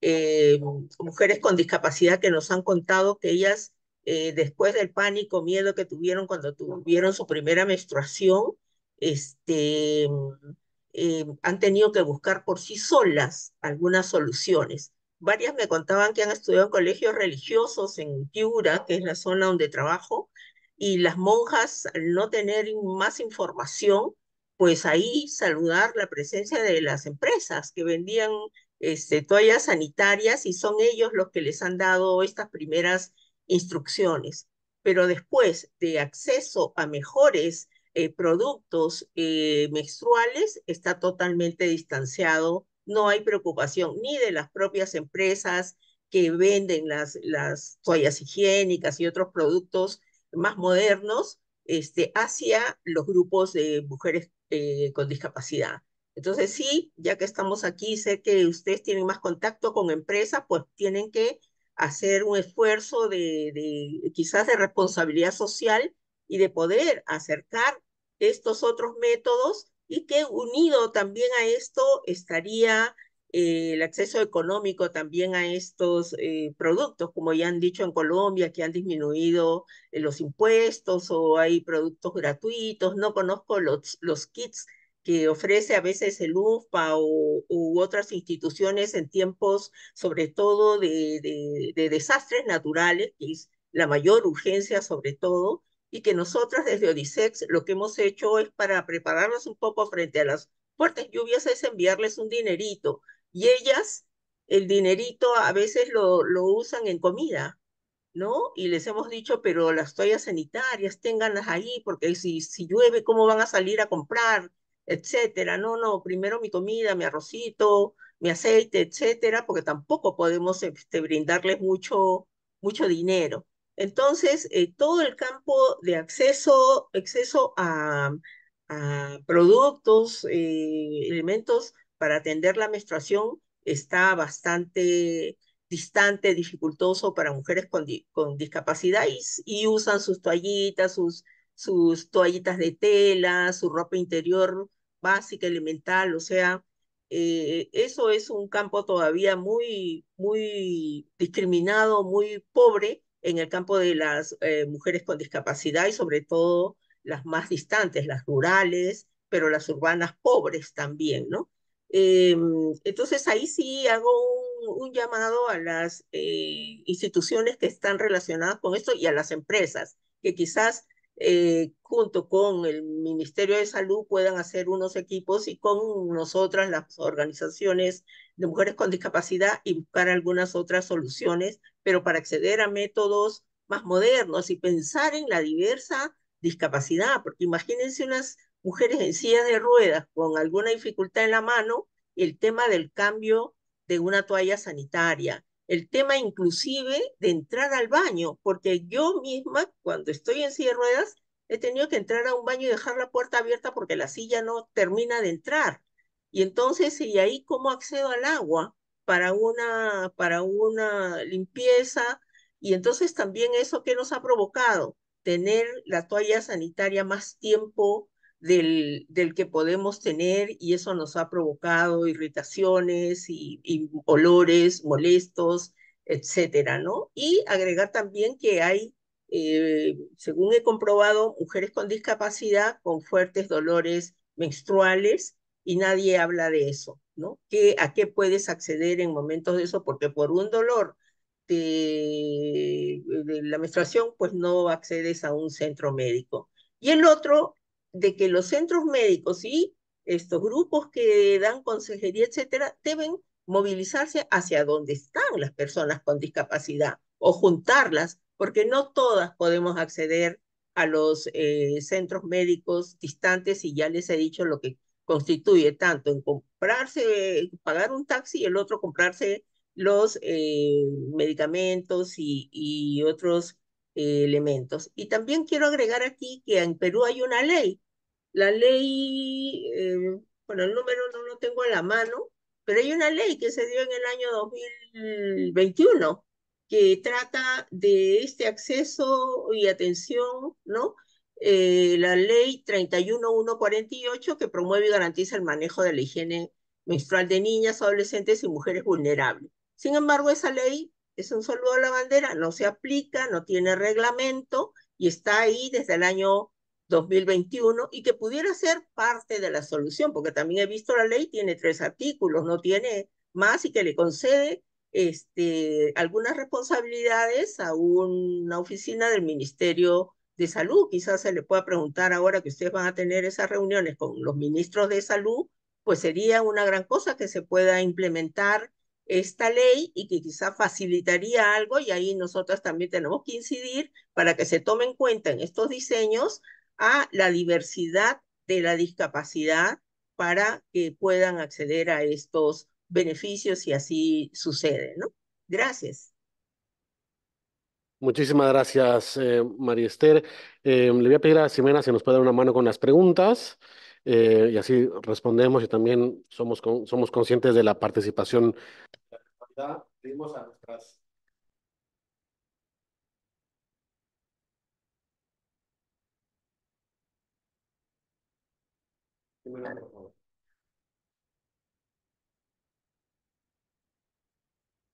Speaker 5: eh, mujeres con discapacidad que nos han contado que ellas, eh, después del pánico, miedo que tuvieron cuando tuvieron su primera menstruación, este, eh, han tenido que buscar por sí solas algunas soluciones. Varias me contaban que han estudiado en colegios religiosos en Piura, que es la zona donde trabajo, y las monjas, al no tener más información, pues ahí saludar la presencia de las empresas que vendían este, toallas sanitarias y son ellos los que les han dado estas primeras instrucciones. Pero después de acceso a mejores eh, productos eh, menstruales está totalmente distanciado. No hay preocupación ni de las propias empresas que venden las, las toallas higiénicas y otros productos más modernos este, hacia los grupos de mujeres eh, con discapacidad. Entonces, sí, ya que estamos aquí, sé que ustedes tienen más contacto con empresas, pues tienen que hacer un esfuerzo de quizás de responsabilidad social y de poder acercar estos otros métodos y que unido también a esto estaría eh, el acceso económico también a estos eh, productos, como ya han dicho en Colombia, que han disminuido eh, los impuestos o hay productos gratuitos, no conozco los, los kits que ofrece a veces el UFPA o, u otras instituciones en tiempos, sobre todo, de, de, desastres naturales, que es la mayor urgencia sobre todo, y que nosotros desde Odisex lo que hemos hecho es para prepararnos un poco frente a las fuertes lluvias es enviarles un dinerito y ellas, el dinerito a veces lo, lo usan en comida, ¿no? Y les hemos dicho, pero las toallas sanitarias, ténganlas ahí, porque si, si llueve, ¿cómo van a salir a comprar? Etcétera. No, no, primero mi comida, mi arrocito, mi aceite, etcétera, porque tampoco podemos este, brindarles mucho, mucho dinero. Entonces, eh, todo el campo de acceso, acceso a, productos, eh, elementos para atender la menstruación está bastante distante, dificultoso para mujeres con, discapacidad y, usan sus toallitas, sus, toallitas de tela, su ropa interior básica, elemental, o sea, eh, eso es un campo todavía muy, muy discriminado, muy pobre en el campo de las eh, mujeres con discapacidad y sobre todo las más distantes, las rurales, pero las urbanas pobres también, ¿no? Em, entonces ahí sí hago un, llamado a las eh, instituciones que están relacionadas con esto y a las empresas, que quizás eh, junto con el Ministerio de Salud puedan hacer unos equipos y con nosotras las organizaciones de mujeres con discapacidad y buscar algunas otras soluciones, pero para acceder a métodos más modernos y pensar en la diversa discapacidad, porque imagínense unas mujeres en sillas de ruedas con alguna dificultad en la mano, el tema del cambio de una toalla sanitaria, el tema inclusive de entrar al baño, porque yo misma cuando estoy en silla de ruedas he tenido que entrar a un baño y dejar la puerta abierta porque la silla no termina de entrar. Y entonces, ¿y ahí cómo accedo al agua para una, para una limpieza? Y entonces también eso que nos ha provocado, tener la toalla sanitaria más tiempo del, que podemos tener y eso nos ha provocado irritaciones y, y olores molestos, etcétera, ¿no? Y agregar también que hay, eh, según he comprobado, mujeres con discapacidad con fuertes dolores menstruales y nadie habla de eso, ¿no? Que ¿A qué puedes acceder en momentos de eso? Porque por un dolor de la menstruación, pues no accedes a un centro médico. Y el otro de que los centros médicos y estos grupos que dan consejería, etcétera, deben movilizarse hacia donde están las personas con discapacidad o juntarlas, porque no todas podemos acceder a los eh, centros médicos distantes y ya les he dicho lo que constituye tanto en comprarse, pagar un taxi y el otro comprarse los eh, medicamentos y, otros eh, elementos. Y también quiero agregar aquí que en Perú hay una ley la ley, eh, bueno, el número no lo tengo en la mano, pero hay una ley que se dio en el año 2021 que trata de este acceso y atención, ¿no? Eh, la ley 31148 que promueve y garantiza el manejo de la higiene menstrual de niñas, adolescentes y mujeres vulnerables. Sin embargo, esa ley es un saludo a la bandera, no se aplica, no tiene reglamento y está ahí desde el año 2021 y que pudiera ser parte de la solución, porque también he visto la ley, tiene tres artículos, no tiene más y que le concede este, algunas responsabilidades a una oficina del Ministerio de Salud. Quizás se le pueda preguntar ahora que ustedes van a tener esas reuniones con los ministros de salud, pues sería una gran cosa que se pueda implementar esta ley y que quizás facilitaría algo y ahí nosotras también tenemos que incidir para que se tomen en cuenta en estos diseños a la diversidad de la discapacidad para que puedan acceder a estos beneficios y así sucede, ¿no? Gracias.
Speaker 2: Muchísimas gracias, eh, María Esther. Eh, le voy a pedir a Ximena si nos puede dar una mano con las preguntas eh, y así respondemos y también somos, somos conscientes de la participación. a nuestras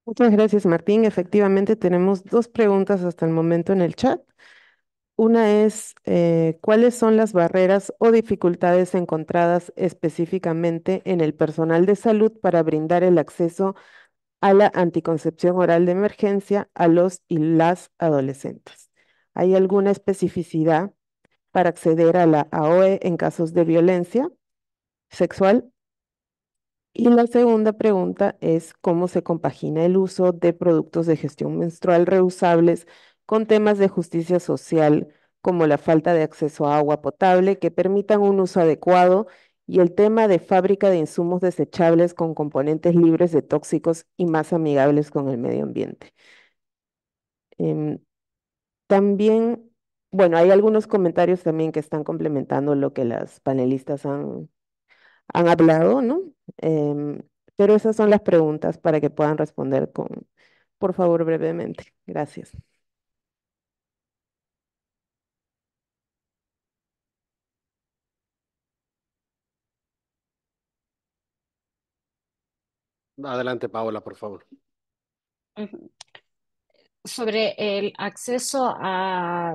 Speaker 8: Muchas gracias, Martín. Efectivamente, tenemos dos preguntas hasta el momento en el chat. Una es, eh, ¿cuáles son las barreras o dificultades encontradas específicamente en el personal de salud para brindar el acceso a la anticoncepción oral de emergencia a los y las adolescentes? ¿Hay alguna especificidad para acceder a la AOE en casos de violencia? sexual. Y la segunda pregunta es cómo se compagina el uso de productos de gestión menstrual reusables con temas de justicia social, como la falta de acceso a agua potable que permitan un uso adecuado y el tema de fábrica de insumos desechables con componentes libres de tóxicos y más amigables con el medio ambiente. Em, también, bueno, hay algunos comentarios también que están complementando lo que las panelistas han han hablado, ¿no? Em, pero esas son las preguntas para que puedan responder con, por favor, brevemente. Gracias.
Speaker 2: Adelante, Paola, por favor
Speaker 6: sobre el acceso a,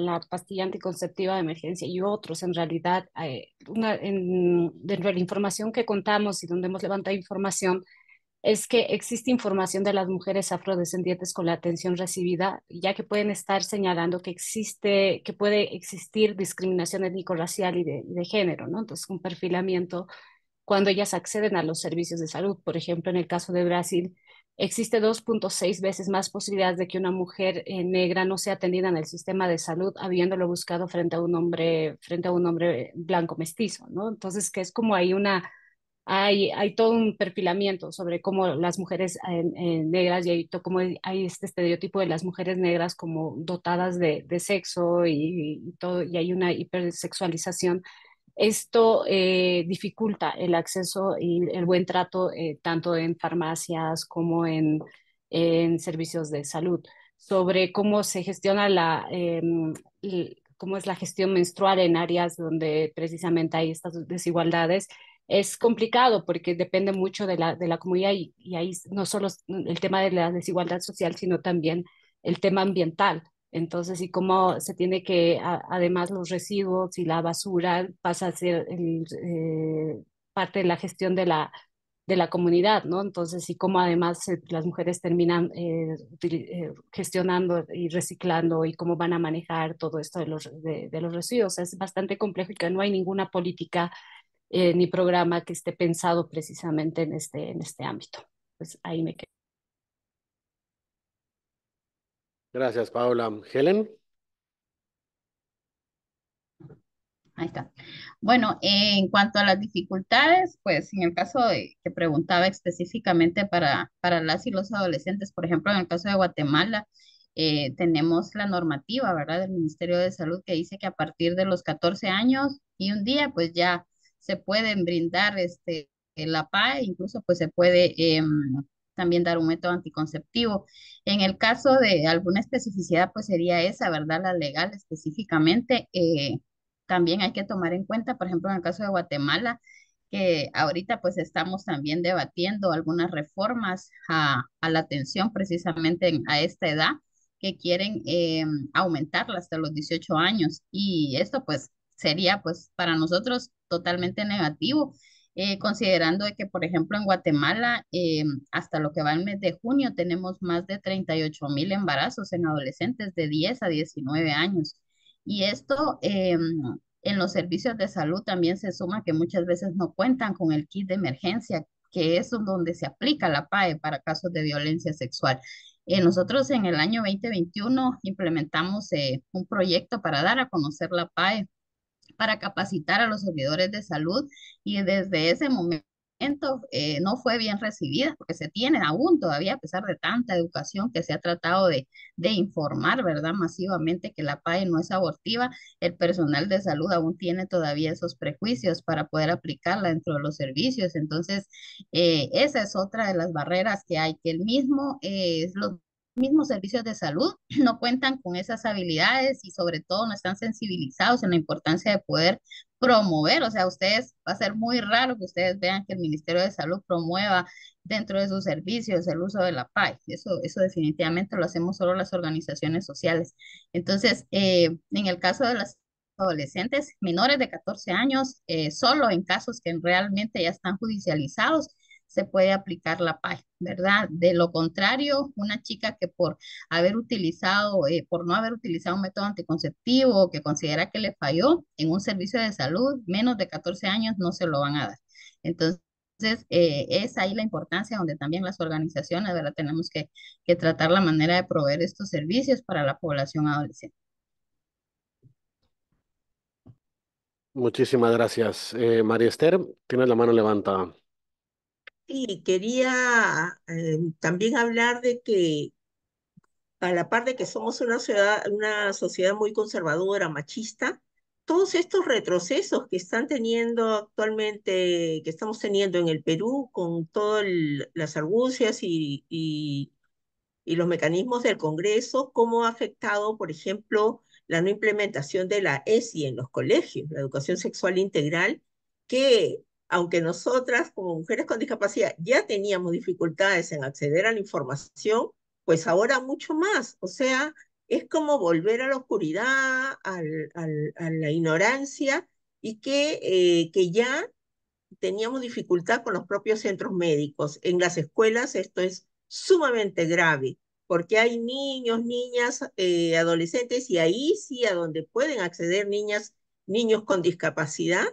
Speaker 6: la pastilla anticonceptiva de emergencia y otros, en realidad, eh, una, dentro de la información que contamos y donde hemos levantado información, es que existe información de las mujeres afrodescendientes con la atención recibida, ya que pueden estar señalando que existe, que puede existir discriminación étnico-racial y de, de, género, ¿no? Entonces, un perfilamiento cuando ellas acceden a los servicios de salud, por ejemplo, en el caso de Brasil, existe 2.6 veces más posibilidades de que una mujer eh, negra no sea atendida en el sistema de salud habiéndolo buscado frente a un hombre, frente a un hombre blanco mestizo, ¿no? Entonces, que es como hay una, hay, hay todo un perfilamiento sobre cómo las mujeres eh, eh, negras, y hay, como hay este estereotipo de las mujeres negras como dotadas de, sexo y, y, todo, y hay una hipersexualización esto eh, dificulta el acceso y el buen trato eh, tanto en farmacias como en, en, servicios de salud sobre cómo se gestiona la, eh, cómo es la gestión menstrual en áreas donde precisamente hay estas desigualdades. Es complicado porque depende mucho de la, de la comunidad y, y ahí no solo el tema de la desigualdad social, sino también el tema ambiental entonces, y cómo se tiene que, además, los residuos y la basura pasa a ser eh, parte de la gestión de la, de la comunidad, ¿no? Entonces, y cómo además las mujeres terminan eh, eh, gestionando y reciclando y cómo van a manejar todo esto de los, de, los residuos. Es bastante complejo y que no hay ninguna política ni programa que esté pensado precisamente en este, en este ámbito. Pues ahí me quedo.
Speaker 2: Gracias, Paula. Helen.
Speaker 7: Ahí está. Bueno, en cuanto a las dificultades, pues en el caso que preguntaba específicamente para, para las y los adolescentes, por ejemplo, en el caso de Guatemala, eh, tenemos la normativa, ¿verdad?, del Ministerio de Salud que dice que a partir de los 14 años y un día, pues ya se pueden brindar este, la PAE, incluso pues se puede... Em, también dar un método anticonceptivo. En el caso de alguna especificidad, pues sería esa, ¿verdad? La legal específicamente. Eh, también hay que tomar en cuenta, por ejemplo, en el caso de Guatemala, que ahorita pues estamos también debatiendo algunas reformas a, la atención precisamente a esta edad que quieren em, aumentarla hasta los 18 años y esto pues sería pues para nosotros totalmente negativo eh, considerando que, por ejemplo, en Guatemala, eh, hasta lo que va el mes de junio, tenemos más de 38 mil embarazos en adolescentes de 10 a 19 años. Y esto eh, en los servicios de salud también se suma que muchas veces no cuentan con el kit de emergencia, que es donde se aplica la PAE para casos de violencia sexual. nosotros en el año 2021 implementamos un proyecto para dar a conocer la PAE para capacitar a los servidores de salud y desde ese momento eh, no fue bien recibida, porque se tiene aún todavía, a pesar de tanta educación que se ha tratado de, informar, ¿verdad? Masivamente que la PAE no es abortiva, el personal de salud aún tiene todavía esos prejuicios para poder aplicarla dentro de los servicios. Entonces, eh, esa es otra de las barreras que hay, que el mismo, eh, es los mismos servicios de salud no cuentan con esas habilidades y sobre todo no están sensibilizados en la importancia de poder promover, o sea, ustedes va a ser muy raro que ustedes vean que el Ministerio de Salud promueva dentro de sus servicios el uso de la PAI. Eso, eso definitivamente lo hacemos solo las organizaciones sociales. Entonces, eh, en el caso de las adolescentes menores de 14 años, eh, solo en casos que realmente ya están judicializados, se puede aplicar la PAI, ¿verdad? De lo contrario, una chica que por haber utilizado, eh, por no haber utilizado un método anticonceptivo que considera que le falló en un servicio de salud, menos de 14 años no se lo van a dar. Entonces, eh, es ahí la importancia donde también las organizaciones, ¿verdad? Tenemos que, tratar la manera de proveer estos servicios para la población adolescente.
Speaker 2: Muchísimas gracias. Eh, María Esther, tienes la mano levantada.
Speaker 5: Y quería eh, también hablar de que a la par de que somos una, ciudad, una sociedad muy conservadora, machista, todos estos retrocesos que están teniendo actualmente, que estamos teniendo en el Perú con todas las argucias y, y, y, los mecanismos del Congreso, cómo ha afectado, por ejemplo, la no implementación de la ESI en los colegios, la educación sexual integral, que aunque nosotras como mujeres con discapacidad ya teníamos dificultades en acceder a la información, pues ahora mucho más. O sea, es como volver a la oscuridad, a la ignorancia y que, eh, que ya teníamos dificultad con los propios centros médicos. En las escuelas esto es sumamente grave porque hay niños, niñas, eh, adolescentes y ahí sí a donde pueden acceder niñas, niños con discapacidad,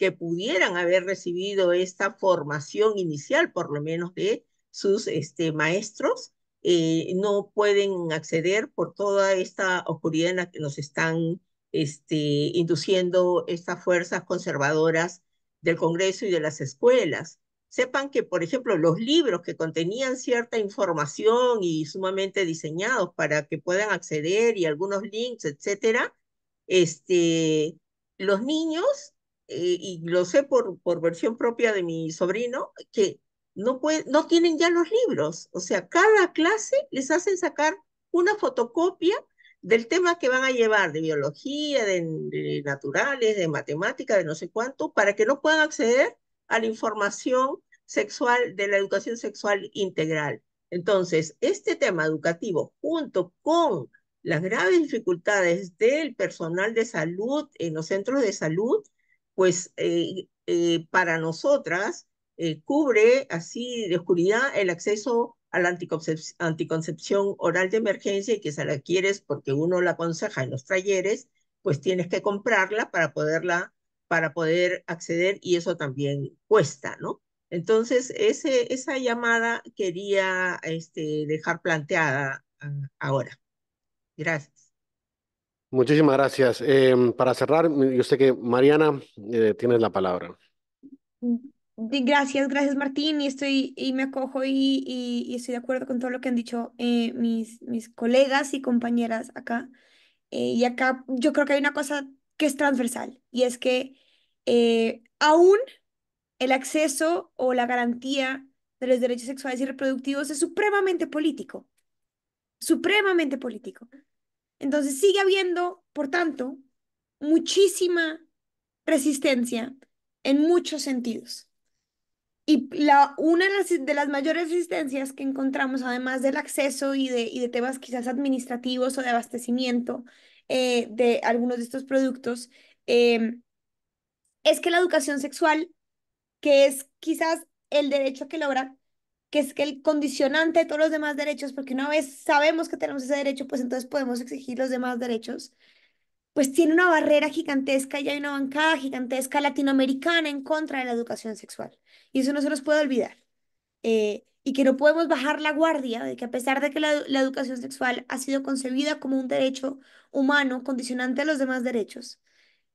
Speaker 5: que pudieran haber recibido esta formación inicial, por lo menos de sus este, maestros, eh, no pueden acceder por toda esta oscuridad en la que nos están este, induciendo estas fuerzas conservadoras del Congreso y de las escuelas. Sepan que, por ejemplo, los libros que contenían cierta información y sumamente diseñados para que puedan acceder y algunos links, etcétera, este, los niños eh, y lo sé por, por versión propia de mi sobrino, que no, puede, no tienen ya los libros. O sea, cada clase les hacen sacar una fotocopia del tema que van a llevar, de biología, de naturales, de matemática, de no sé cuánto, para que no puedan acceder a la información sexual, de la educación sexual integral. Entonces, este tema educativo, junto con las graves dificultades del personal de salud en los centros de salud, pues eh, eh, para nosotras eh, cubre así de oscuridad el acceso a la anticoncepción oral de emergencia y que si la quieres porque uno la aconseja en los talleres, pues tienes que comprarla para poderla, para poder acceder y eso también cuesta, ¿no? Entonces, ese, esa llamada quería este, dejar planteada ah, ahora.
Speaker 4: Gracias.
Speaker 2: Muchísimas gracias. Em, para cerrar, yo sé que Mariana, eh, tienes la palabra.
Speaker 4: Gracias, gracias Martín, y estoy y me acojo y, estoy de acuerdo con todo lo que han dicho eh, mis, mis colegas y compañeras acá. Eh, y acá yo creo que hay una cosa que es transversal, y es que aún el acceso o la garantía de los derechos sexuales y reproductivos es supremamente político, supremamente político. Entonces sigue habiendo, por tanto, muchísima resistencia en muchos sentidos. Y la, una de las, mayores resistencias que encontramos, además del acceso y de, y de temas quizás administrativos o de abastecimiento eh, de algunos de estos productos, eh, es que la educación sexual, que es quizás el derecho que logra que es que el condicionante de todos los demás derechos, porque una vez sabemos que tenemos ese derecho, pues entonces podemos exigir los demás derechos, pues tiene una barrera gigantesca y hay una bancada gigantesca latinoamericana en contra de la educación sexual. Y eso no se nos puede olvidar. Eh, y que no podemos bajar la guardia de que a pesar de que la, la educación sexual ha sido concebida como un derecho humano condicionante a los demás derechos,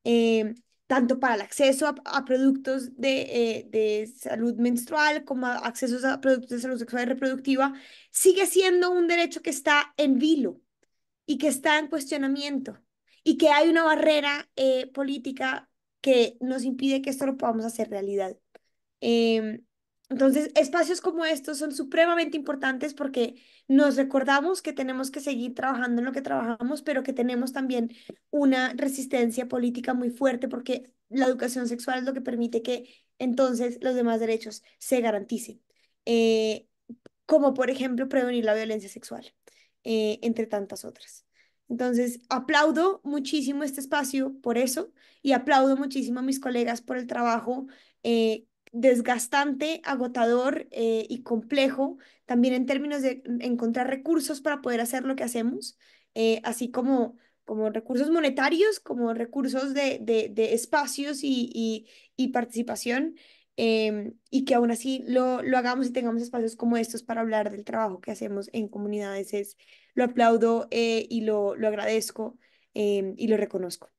Speaker 4: eh, tanto para el acceso a, productos de, eh, de, salud menstrual como a accesos a productos de salud sexual y reproductiva, sigue siendo un derecho que está en vilo y que está en cuestionamiento y que hay una barrera eh, política que nos impide que esto lo podamos hacer realidad. Em, entonces, espacios como estos son supremamente importantes porque nos recordamos que tenemos que seguir trabajando en lo que trabajamos, pero que tenemos también una resistencia política muy fuerte porque la educación sexual es lo que permite que entonces los demás derechos se garanticen, eh, como por ejemplo prevenir la violencia sexual, eh, entre tantas otras. Entonces, aplaudo muchísimo este espacio por eso y aplaudo muchísimo a mis colegas por el trabajo eh, desgastante, agotador eh, y complejo, también en términos de encontrar recursos para poder hacer lo que hacemos, eh, así como, como recursos monetarios, como recursos de, de, espacios y, y, participación, em, y que aún así lo, lo hagamos y tengamos espacios como estos para hablar del trabajo que hacemos en comunidades, es, lo aplaudo eh, y lo, lo agradezco em, y lo reconozco.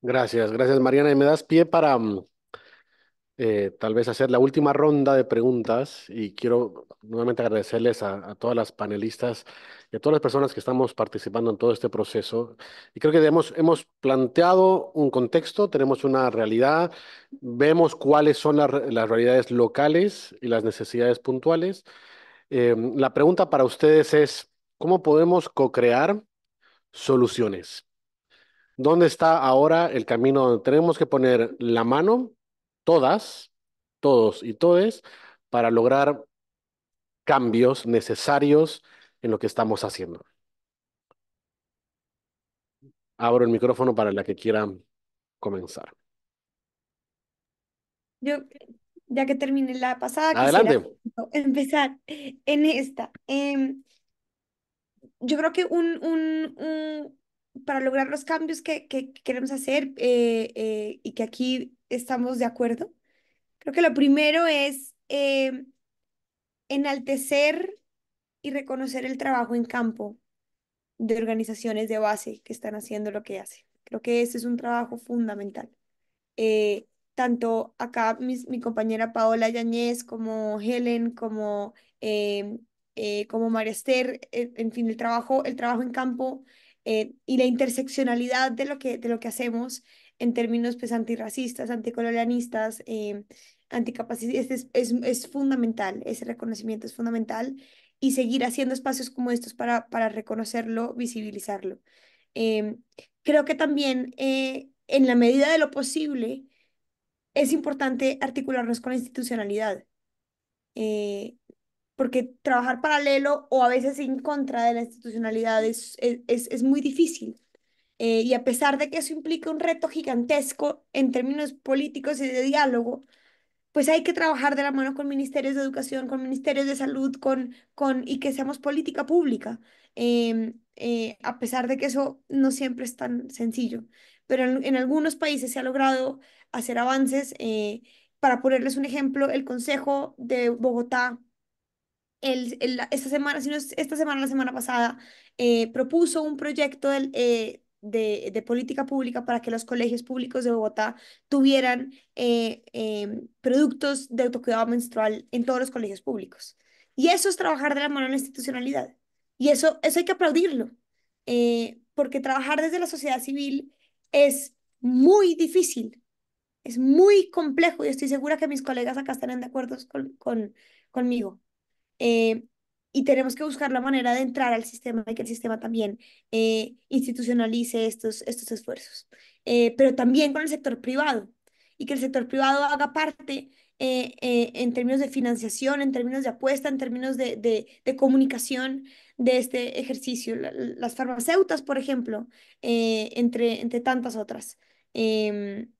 Speaker 2: Gracias, gracias Mariana. Y me das pie para mm, eh, tal vez hacer la última ronda de preguntas y quiero nuevamente agradecerles a, todas las panelistas y a todas las personas que estamos participando en todo este proceso. Y creo que hemos, planteado un contexto, tenemos una realidad, vemos cuáles son las realidades locales y las necesidades puntuales. Eh, la pregunta para ustedes es, ¿cómo podemos co-crear soluciones? ¿Dónde está ahora el camino donde tenemos que poner la mano todas, todos y todes, para lograr cambios necesarios en lo que estamos haciendo. Abro el micrófono para la que quiera comenzar.
Speaker 4: Yo, ya que terminé la pasada, Adelante. empezar en esta. Em, yo creo que un, un, un, para lograr los cambios que, que queremos hacer eh, eh, y que aquí estamos de acuerdo. Creo que lo primero es eh, enaltecer y reconocer el trabajo en campo de organizaciones de base que están haciendo lo que hacen. Creo que ese es un trabajo fundamental. Eh, tanto acá mi compañera Paola Yañez como Helen, como, eh, como María Esther, en fin, el trabajo, el trabajo en campo y la interseccionalidad de lo que, de lo que hacemos en términos pues antirracistas, anticolonialistas, eh, anticapacistas, es, es, es, fundamental, ese reconocimiento es fundamental y seguir haciendo espacios como estos para, para reconocerlo, visibilizarlo. Eh, creo que también eh, en la medida de lo posible es importante articularnos con la institucionalidad, eh, porque trabajar paralelo o a veces en contra de la institucionalidad es, es, es muy difícil eh, y a pesar de que eso implica un reto gigantesco en términos políticos y de diálogo, pues hay que trabajar de la mano con ministerios de educación, con ministerios de salud, con, con, y que seamos política pública, em, eh, a pesar de que eso no siempre es tan sencillo. Pero en, en algunos países se ha logrado hacer avances. Eh, para ponerles un ejemplo, el Consejo de Bogotá, el, esta, semana, sino esta semana, la semana pasada, propuso un proyecto del, de, política pública para que los colegios públicos de Bogotá tuvieran eh, eh, productos de autocuidado menstrual en todos los colegios públicos. Y eso es trabajar de la mano en la institucionalidad. Y eso, eso hay que aplaudirlo, eh, porque trabajar desde la sociedad civil es muy difícil, es muy complejo y estoy segura que mis colegas acá estarán de acuerdo con, conmigo y tenemos que buscar la manera de entrar al sistema y que el sistema también eh, institucionalice estos, estos esfuerzos, eh, pero también con el sector privado y que el sector privado haga parte eh, en términos de financiación, en términos de apuesta, en términos de, de, de comunicación de este ejercicio. las farmacéuticas, por ejemplo, entre, entre tantas otras. Em,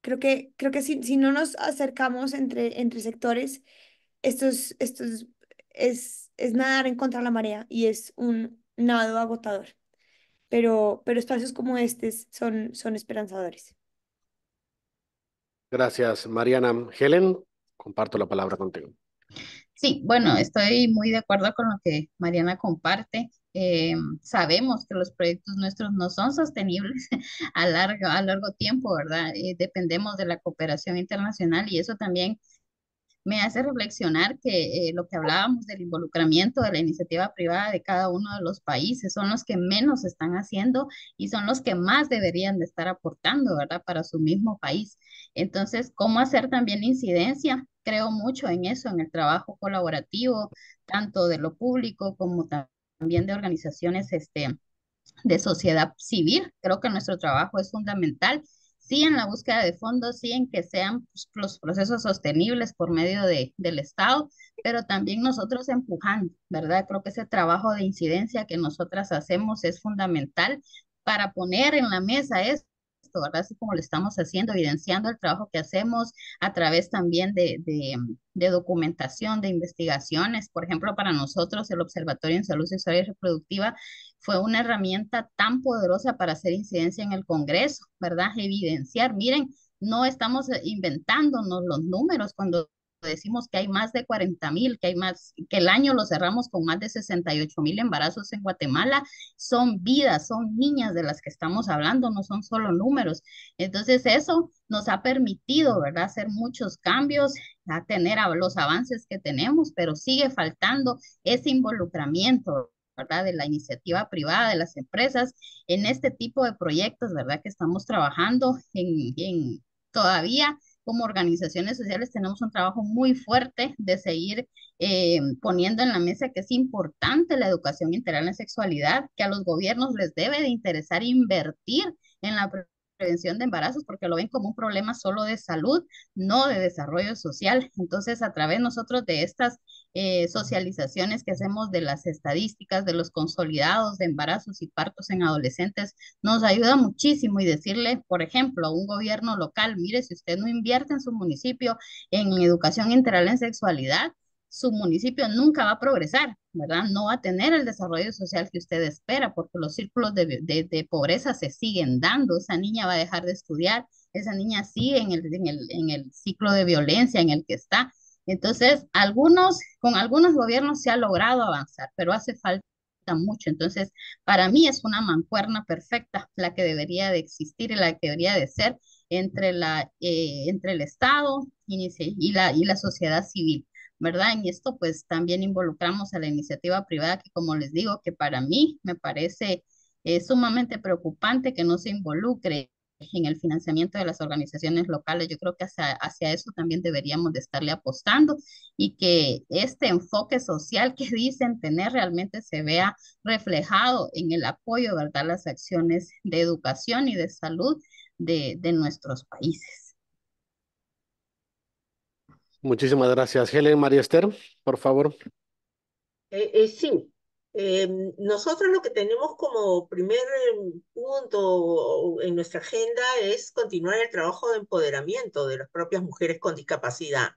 Speaker 4: creo que, creo que si, si no nos acercamos entre, entre sectores, estos, estos es, nadar en contra de la marea y es un nado agotador. Pero, pero espacios como este son, son esperanzadores.
Speaker 2: Gracias, Mariana. Helen, comparto la palabra contigo.
Speaker 7: Sí, bueno, estoy muy de acuerdo con lo que Mariana comparte. Eh, sabemos que los proyectos nuestros no son sostenibles a largo, a largo tiempo, ¿verdad? Eh, dependemos de la cooperación internacional y eso también me hace reflexionar que eh, lo que hablábamos del involucramiento de la iniciativa privada de cada uno de los países son los que menos están haciendo y son los que más deberían de estar aportando, ¿verdad? Para su mismo país. Entonces, ¿cómo hacer también incidencia? Creo mucho en eso, en el trabajo colaborativo, tanto de lo público como también de organizaciones este, de sociedad civil. Creo que nuestro trabajo es fundamental sí en la búsqueda de fondos, sí en que sean pues, los procesos sostenibles por medio del Estado, pero también nosotros empujando, ¿verdad? Creo que ese trabajo de incidencia que nosotras hacemos es fundamental para poner en la mesa esto, ¿verdad? Así como lo estamos haciendo, evidenciando el trabajo que hacemos a través también de, de documentación, de investigaciones. Por ejemplo, para nosotros el Observatorio en Salud Sexual y Reproductiva fue una herramienta tan poderosa para hacer incidencia en el Congreso, ¿verdad? Evidenciar, miren, no estamos eh, inventándonos los números cuando decimos que hay más de 40 mil, que hay más, que el año lo cerramos con más de 68 mil embarazos en Guatemala, son vidas, son niñas de las que estamos hablando, no son solo números. Entonces eso nos ha permitido, ¿verdad?, hacer muchos cambios, a tener los avances que tenemos, pero sigue faltando ese involucramiento, de la iniciativa privada, de las empresas, en este tipo de proyectos, ¿verdad? Que estamos trabajando en, todavía como organizaciones sociales tenemos un trabajo muy fuerte de seguir eh, poniendo en la mesa que es importante la educación integral en la sexualidad, que a los gobiernos les debe de interesar invertir en la prevención de embarazos porque lo ven como un problema solo de salud, no de desarrollo social. Entonces, a través nosotros de estas eh, socializaciones que hacemos de las estadísticas de los consolidados de embarazos y partos en adolescentes nos ayuda muchísimo y decirle, por ejemplo, a un gobierno local, mire, si usted no invierte en su municipio en educación integral en sexualidad, su municipio nunca va a progresar, ¿verdad? No va a tener el desarrollo social que usted espera, porque los círculos de, pobreza se siguen dando, esa niña va a dejar de estudiar, esa niña sigue en el, en el ciclo de violencia en el que está, entonces, algunos, con algunos gobiernos se ha logrado avanzar, pero hace falta mucho. Entonces, para mí es una mancuerna perfecta la que debería de existir y la que debería de ser entre, la, eh, entre el Estado y, la, y sociedad civil, ¿verdad? En esto, pues también involucramos a la iniciativa privada, que como les digo, que para mí me parece eh, sumamente preocupante que no se involucre en el financiamiento de las organizaciones locales. Yo creo que hacia, hacia eso también deberíamos de estarle apostando y que este enfoque social que dicen tener realmente se vea reflejado en el apoyo, ¿verdad?, las acciones de educación y de salud de, nuestros países.
Speaker 2: Muchísimas gracias. Helen, María Esther, por favor.
Speaker 5: Eh, eh, sí, Em, nosotros lo que tenemos como primer em, punto en nuestra agenda es continuar el trabajo de empoderamiento de las propias mujeres con discapacidad,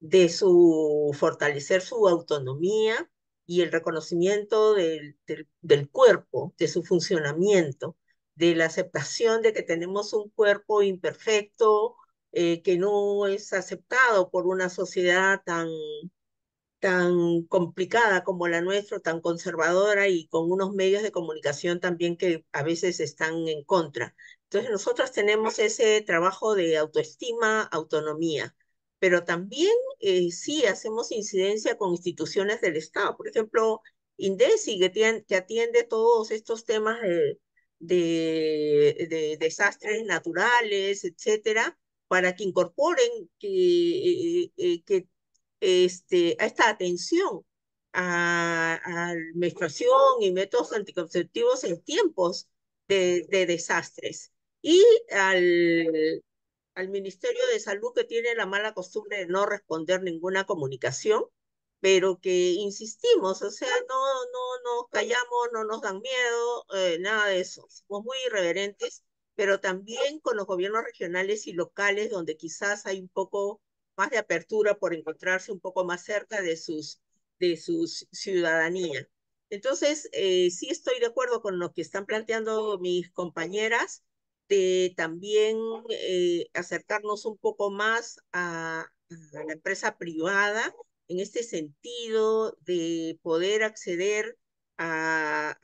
Speaker 5: de su fortalecer su autonomía y el reconocimiento del, del, cuerpo, de su funcionamiento, de la aceptación de que tenemos un cuerpo imperfecto, eh, que no es aceptado por una sociedad tan tan complicada como la nuestra, tan conservadora y con unos medios de comunicación también que a veces están en contra. Entonces nosotros tenemos ese trabajo de autoestima, autonomía, pero también eh, sí hacemos incidencia con instituciones del Estado, por ejemplo, INDECI, que, que atiende todos estos temas de, desastres naturales, etcétera, para que incorporen que, eh, eh, que este, a esta atención a, a menstruación y métodos anticonceptivos en tiempos de, desastres. Y al, al Ministerio de Salud que tiene la mala costumbre de no responder ninguna comunicación, pero que insistimos, o sea, no, no nos callamos, no nos dan miedo, eh, nada de eso. Somos muy irreverentes, pero también con los gobiernos regionales y locales donde quizás hay un poco más de apertura por encontrarse un poco más cerca de sus, de sus ciudadanía. Entonces, eh, sí estoy de acuerdo con lo que están planteando mis compañeras, de también eh, acercarnos un poco más a, a la empresa privada en este sentido de poder acceder a,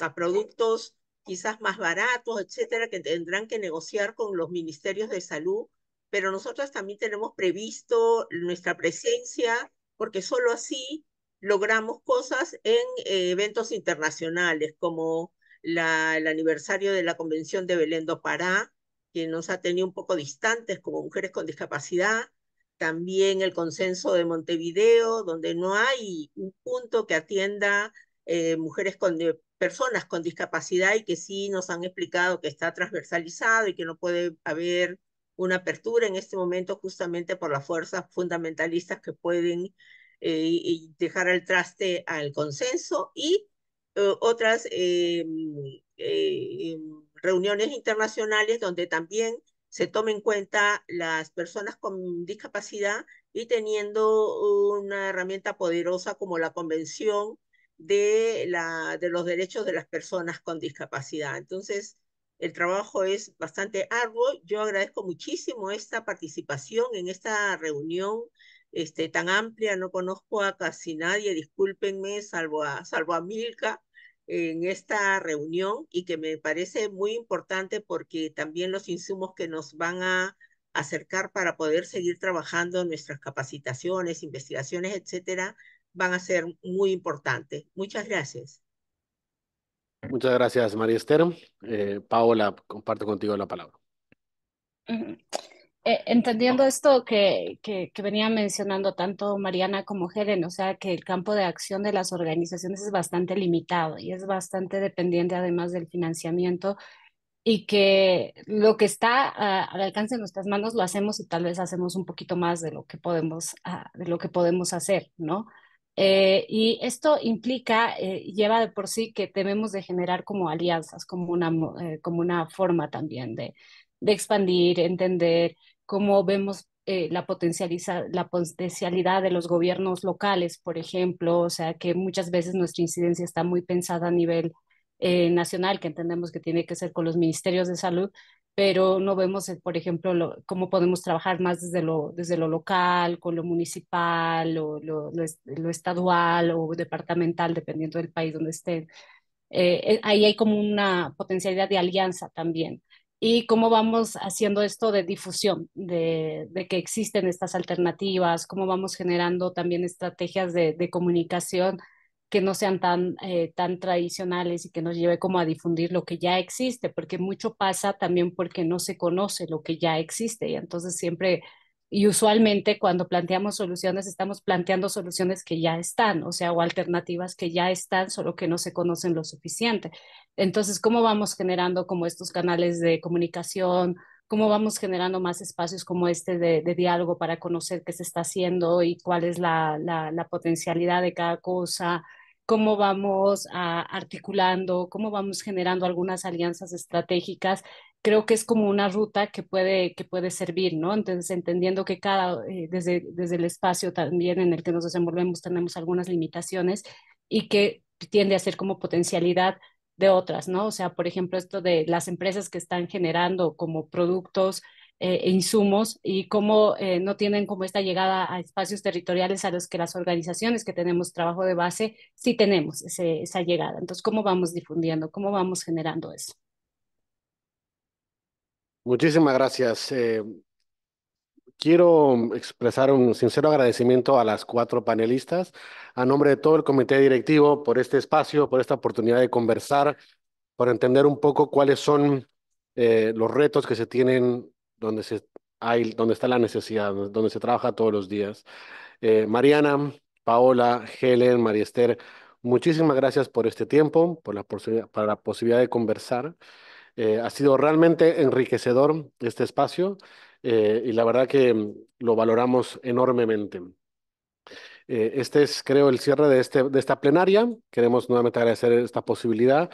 Speaker 5: a productos quizás más baratos, etcétera, que tendrán que negociar con los ministerios de salud pero nosotras también tenemos previsto nuestra presencia, porque solo así logramos cosas en eh, eventos internacionales, como el aniversario de la Convención de Belén do Pará, que nos ha tenido un poco distantes como mujeres con discapacidad, también el consenso de Montevideo, donde no hay un punto que atienda eh, mujeres con personas con discapacidad y que sí nos han explicado que está transversalizado y que no puede haber una apertura en este momento justamente por las fuerzas fundamentalistas que pueden eh, dejar al traste al consenso y eh, otras eh, reuniones internacionales donde también se tomen en cuenta las personas con discapacidad y teniendo una herramienta poderosa como la Convención de, la, de los Derechos de las Personas con Discapacidad. Entonces, el trabajo es bastante arduo. Yo agradezco muchísimo esta participación en esta reunión este, tan amplia. No conozco a casi nadie, discúlpenme, salvo a, salvo a Milka en esta reunión y que me parece muy importante porque también los insumos que nos van a acercar para poder seguir trabajando en nuestras capacitaciones, investigaciones, etcétera, van a ser muy importantes. Muchas gracias.
Speaker 2: Muchas gracias, María Esther. Eh, Paola, comparto contigo la palabra.
Speaker 6: Eh, entendiendo esto que, que, venía mencionando tanto Mariana como Helen, o sea que el campo de acción de las organizaciones es bastante limitado y es bastante dependiente además del financiamiento y que lo que está al alcance de nuestras manos lo hacemos y tal vez hacemos un poquito más de lo que podemos, ah, de lo que podemos hacer, ¿no? Eh, y esto implica, eh, lleva de por sí que debemos de generar como alianzas, como una, eh, como una forma también de, expandir, entender cómo vemos la, la potencialidad de los gobiernos locales, por ejemplo, o sea que muchas veces nuestra incidencia está muy pensada a nivel nacional, que entendemos que tiene que ser con los ministerios de salud, pero no vemos, eh, por ejemplo, cómo podemos trabajar más desde lo, desde lo local, con lo municipal, o lo, lo, estadual o departamental, dependiendo del país donde estén. Eh, eh, ahí hay como una potencialidad de alianza también. Y cómo vamos haciendo esto de difusión, de, de que existen estas alternativas, cómo vamos generando también estrategias de, de comunicación que no sean tan, eh, tan tradicionales y que nos lleve como a difundir lo que ya existe, porque mucho pasa también porque no se conoce lo que ya existe y entonces siempre y usualmente cuando planteamos soluciones estamos planteando soluciones que ya están, o sea, o alternativas que ya están, solo que no se conocen lo suficiente. Entonces, ¿cómo vamos generando como estos canales de comunicación? ¿Cómo vamos generando más espacios como este de, diálogo para conocer qué se está haciendo y cuál es la potencialidad de cada cosa? cómo vamos ah, articulando, cómo vamos generando algunas alianzas estratégicas, creo que es como una ruta que puede, que puede servir, ¿no? Entonces, entendiendo que cada, eh, desde, desde el espacio también en el que nos desenvolvemos tenemos algunas limitaciones y que tiende a ser como potencialidad de otras, ¿no? O sea, por ejemplo, esto de las empresas que están generando como productos eh, e insumos y cómo eh, no tienen como esta llegada a espacios territoriales a los que las organizaciones que tenemos trabajo de base sí tenemos esa llegada. Entonces, ¿cómo vamos difundiendo? ¿Cómo vamos generando eso?
Speaker 2: Muchísimas gracias. Eh, quiero expresar un sincero agradecimiento a las cuatro panelistas, a nombre de todo el comité directivo, por este espacio, por esta oportunidad de conversar, por entender un poco cuáles son los retos que se tienen donde, se, hay, donde está la necesidad, donde se trabaja todos los días. Eh, Mariana, Paola, Helen, María Esther, muchísimas gracias por este tiempo, por la, la posibilidad de conversar. Eh, ha sido realmente enriquecedor este espacio eh, y la verdad que mm, lo valoramos enormemente. este es, creo, el cierre de, este, de esta plenaria. Queremos nuevamente agradecer esta posibilidad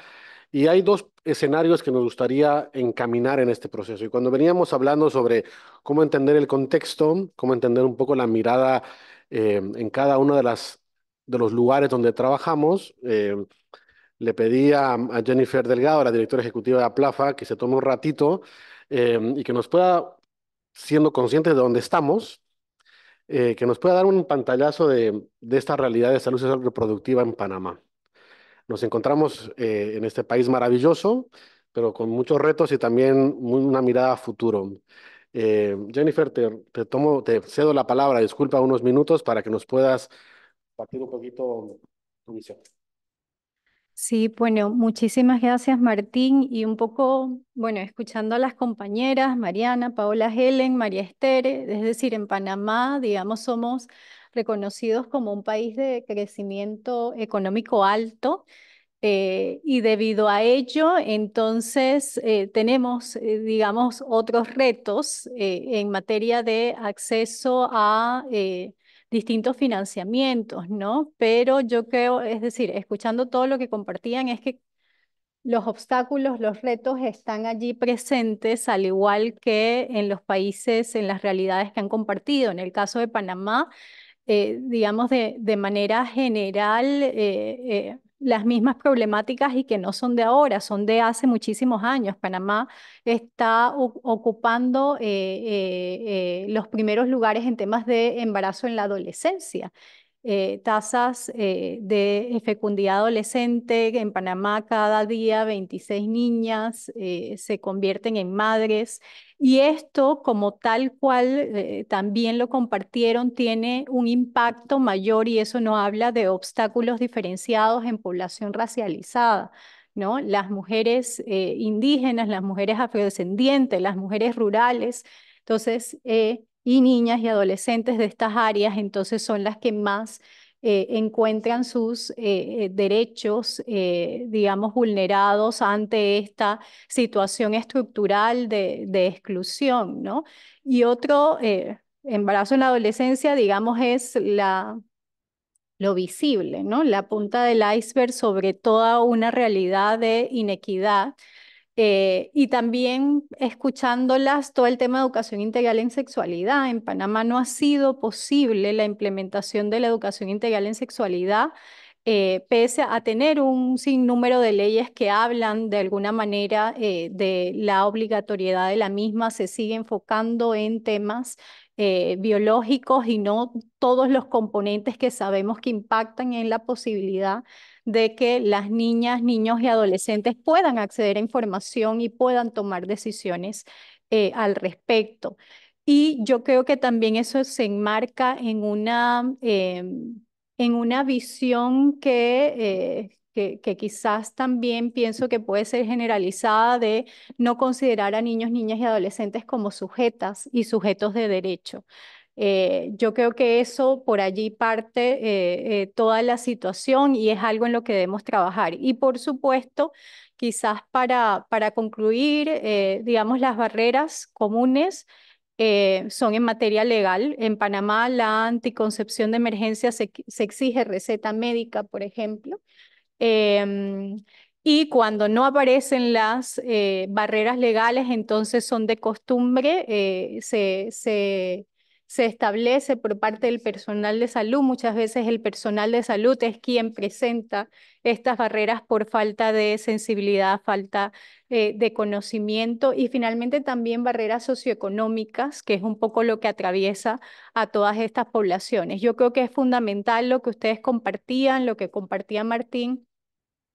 Speaker 2: y hay dos escenarios que nos gustaría encaminar en este proceso. Y cuando veníamos hablando sobre cómo entender el contexto, cómo entender un poco la mirada eh, en cada uno de, los lugares donde trabajamos, eh, le pedí a, Jennifer Delgado, la directora ejecutiva de Aplafa, que se tome un ratito eh, y que nos pueda, siendo conscientes de dónde estamos, que nos pueda dar un pantallazo de, de esta realidad de salud sexual reproductiva en Panamá nos encontramos eh, en este país maravilloso, pero con muchos retos y también una mirada a futuro. Eh, Jennifer, te, tomo, te cedo la palabra, disculpa unos minutos para que nos puedas partir un poquito tu visión.
Speaker 9: Sí, bueno, muchísimas gracias Martín y un poco, bueno, escuchando a las compañeras, Mariana, Paola Helen, María Estere, es decir, en Panamá, digamos, somos reconocidos como un país de crecimiento económico alto. Eh, y debido a ello, entonces, eh, tenemos, eh, digamos, otros retos en materia de acceso a distintos financiamientos, ¿no? Pero yo creo, es decir, escuchando todo lo que compartían, es que los obstáculos, los retos están allí presentes, al igual que en los países, en las realidades que han compartido. En el caso de Panamá, eh, digamos, de, manera general eh, eh, las mismas problemáticas y que no son de ahora, son de hace muchísimos años. Panamá está ocupando los primeros lugares en temas de embarazo en la adolescencia. tasas de fecundidad adolescente. En Panamá cada día 26 niñas se convierten en madres. Y esto, como tal cual eh, también lo compartieron, tiene un impacto mayor y eso no habla de obstáculos diferenciados en población racializada. ¿No? Las mujeres eh, indígenas, las mujeres afrodescendientes, las mujeres rurales, entonces, eh, y niñas y adolescentes de estas áreas, entonces son las que más eh, encuentran sus eh, eh, derechos, digamos, vulnerados ante esta situación estructural de, exclusión, ¿no? Y otro embarazo en la adolescencia, digamos, es lo visible, ¿no? La punta del iceberg sobre toda una realidad de inequidad eh, y también escuchándolas todo el tema de educación integral en sexualidad. En Panamá no ha sido posible la implementación de la educación integral en sexualidad, eh, pese a tener un sinnúmero de leyes que hablan de alguna manera eh, de la obligatoriedad de la misma, se sigue enfocando en temas biológicos y no todos los componentes que sabemos que impactan en la posibilidad de que las niñas, niños y adolescentes puedan acceder a información y puedan tomar decisiones eh, al respecto. Y yo creo que también eso se enmarca en una, em, en una visión eh, que, que, quizás también pienso que puede ser generalizada de no considerar a niños, niñas y adolescentes como sujetas y sujetos de derecho. Eh, yo creo que eso por allí parte eh, eh, toda la situación y es algo en lo que debemos trabajar. Y por supuesto, quizás para, para concluir, digamos, las barreras comunes. son en materia legal. En Panamá la anticoncepción de emergencia se, exige receta médica, por ejemplo. Em, y cuando no aparecen las barreras legales, entonces son de costumbre, se, se, se establece por parte del personal de salud. Muchas veces el personal de salud es quien presenta estas barreras por falta de sensibilidad, falta eh, de conocimiento y finalmente también barreras socioeconómicas, que es un poco lo que atraviesa a todas estas poblaciones. Yo creo que es fundamental lo que ustedes compartían, lo que compartía Martín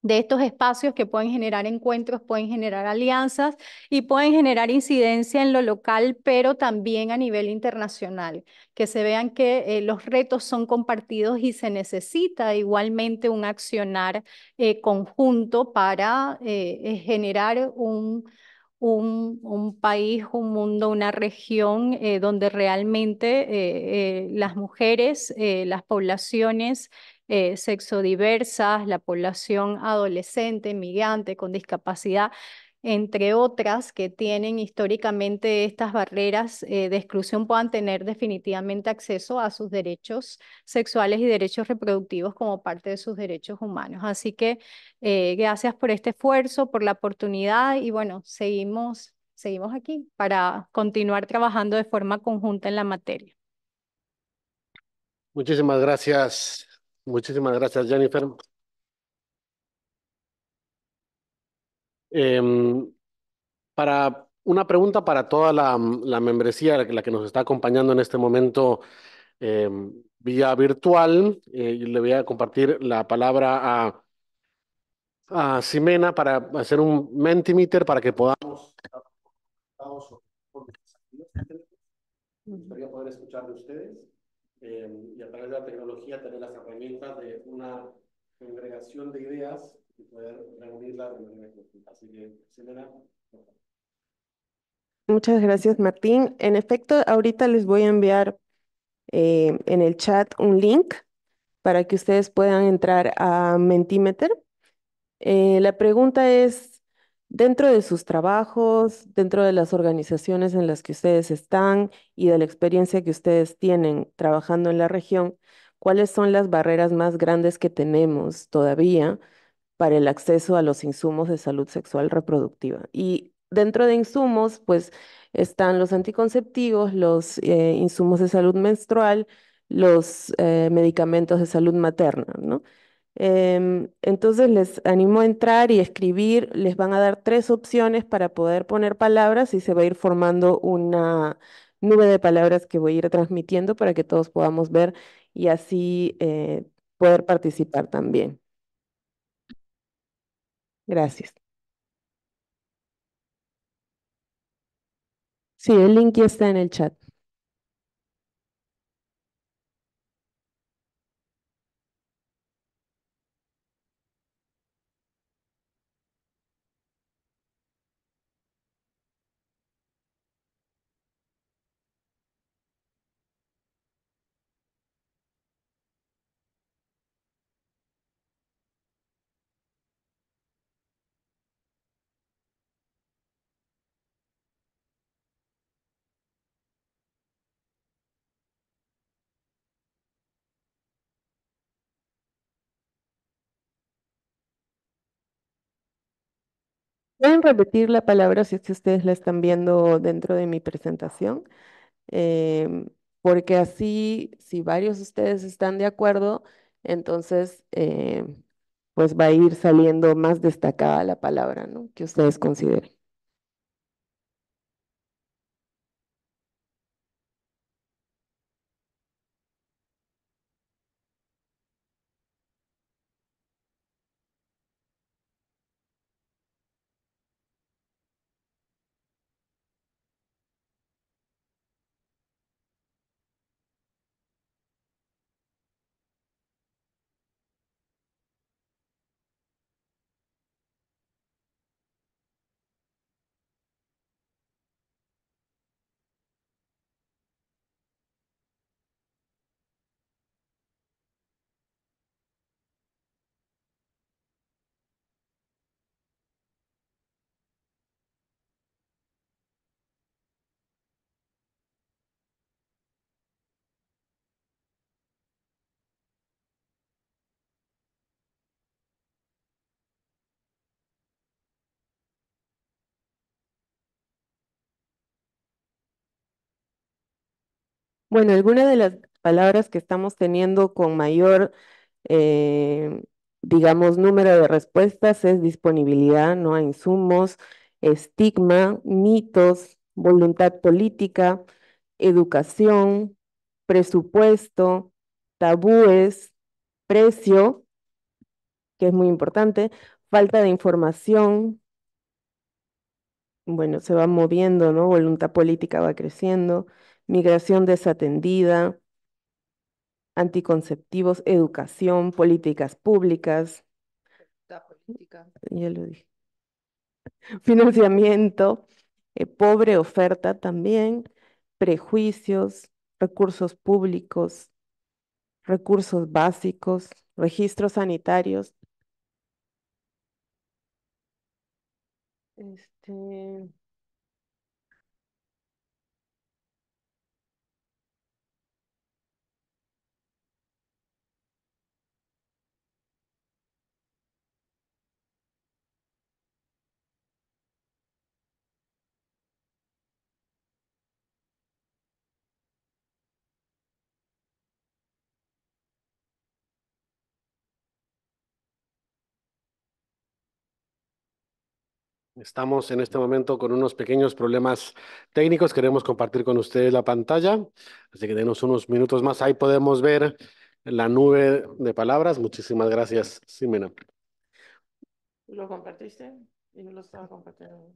Speaker 9: de estos espacios que pueden generar encuentros, pueden generar alianzas y pueden generar incidencia en lo local, pero también a nivel internacional, que se vean que eh, los retos son compartidos y se necesita igualmente un accionar eh, conjunto para eh, generar un, un, país, un mundo, una región donde realmente las mujeres, las poblaciones eh, sexo sexodiversas, la población adolescente, migrante, con discapacidad, entre otras que tienen históricamente estas barreras eh, de exclusión, puedan tener definitivamente acceso a sus derechos sexuales y derechos reproductivos como parte de sus derechos humanos. Así que eh, gracias por este esfuerzo, por la oportunidad y bueno, seguimos, seguimos aquí para continuar trabajando de forma conjunta en la materia.
Speaker 2: Muchísimas gracias, Muchísimas gracias, Jennifer. Em, para una pregunta para toda la, membresía, la que nos está acompañando en este momento em, vía virtual. Eh, le voy a compartir la palabra a a Simena para hacer un Mentimeter para que podamos poder escuchar de ustedes. Eh, y a través de la tecnología tener las herramientas de una congregación de ideas y poder reunirlas Así que, Ximena,
Speaker 8: Muchas gracias, Martín. En efecto, ahorita les voy a enviar eh, en el chat un link para que ustedes puedan entrar a Mentimeter. Eh, la pregunta es, dentro de sus trabajos, dentro de las organizaciones en las que ustedes están y de la experiencia que ustedes tienen trabajando en la región, ¿cuáles son las barreras más grandes que tenemos todavía para el acceso a los insumos de salud sexual reproductiva? Y dentro de insumos, pues están los anticonceptivos, los eh, insumos de salud menstrual, los eh, medicamentos de salud materna, ¿no? Em, entonces les animo a entrar y escribir, les van a dar tres opciones para poder poner palabras y se va a ir formando una nube de palabras que voy a ir transmitiendo para que todos podamos ver y así eh, poder participar también. Gracias. Sí, el link ya está en el chat. Pueden repetir la palabra si es que ustedes la están viendo dentro de mi presentación, em, porque así, si varios de ustedes están de acuerdo, entonces em, pues va a ir saliendo más destacada la palabra ¿no? que ustedes consideren. Bueno, algunas de las palabras que estamos teniendo con mayor, eh, digamos, número de respuestas es disponibilidad, ¿no? A insumos, estigma, mitos, voluntad política, educación, presupuesto, tabúes, precio, que es muy importante, falta de información. Bueno, se va moviendo, ¿no? Voluntad política va creciendo migración desatendida, anticonceptivos, educación, políticas públicas. política. Ya lo dije. Financiamiento, eh, pobre oferta también, prejuicios, recursos públicos, recursos básicos, registros sanitarios. Este,
Speaker 2: Estamos en este momento con unos pequeños problemas técnicos. Queremos compartir con ustedes la pantalla. Así que denos unos minutos más. Ahí podemos ver la nube de palabras. Muchísimas gracias, Simena.
Speaker 8: ¿Lo compartiste? Y no lo estaba compartiendo.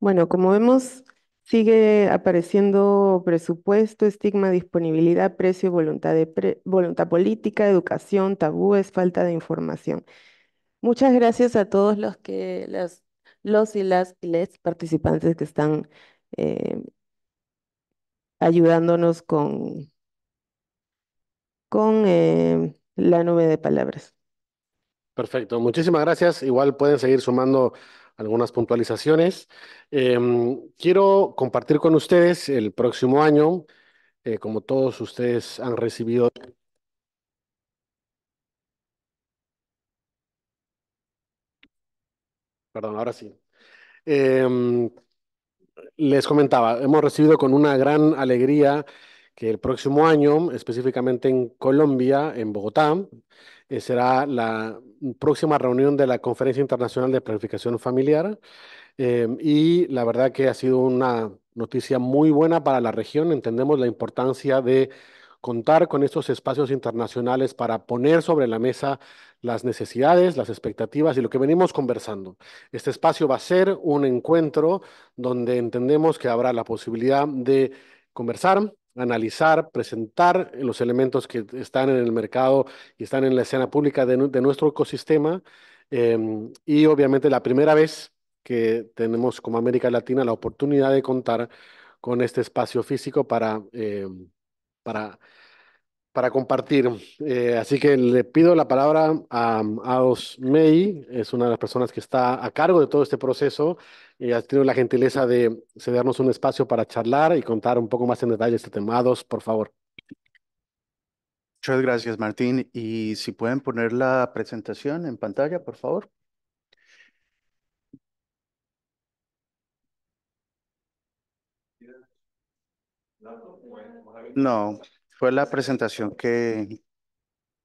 Speaker 8: Bueno, como vemos, sigue apareciendo presupuesto, estigma, disponibilidad, precio, voluntad, voluntad política, educación, tabúes, falta de información. Muchas gracias a todos los que las, los y las y participantes que están eh, ayudándonos con, con eh, la nube de palabras.
Speaker 2: Perfecto, muchísimas gracias. Igual pueden seguir sumando algunas puntualizaciones. Em, quiero compartir con ustedes el próximo año, eh, como todos ustedes han recibido perdón, ahora sí. Em, les comentaba, hemos recibido con una gran alegría que el próximo año, específicamente en Colombia, en Bogotá, eh, será la próxima reunión de la Conferencia Internacional de Planificación Familiar. Em, y la verdad que ha sido una noticia muy buena para la región. Entendemos la importancia de contar con estos espacios internacionales para poner sobre la mesa las necesidades, las expectativas y lo que venimos conversando. Este espacio va a ser un encuentro donde entendemos que habrá la posibilidad de conversar, analizar, presentar los elementos que están en el mercado y están en la escena pública de, nuestro ecosistema. Em, y obviamente la primera vez que tenemos como América Latina la oportunidad de contar con este espacio físico para, em, para para compartir. Eh, así que le pido la palabra a Aos May, es una de las personas que está a cargo de todo este proceso y ha tenido la gentileza de cedernos un espacio para charlar y contar un poco más en detalle este tema. Aos, por favor.
Speaker 10: Muchas gracias, Martín. Y si pueden poner la presentación en pantalla, por favor. No. Fue la presentación que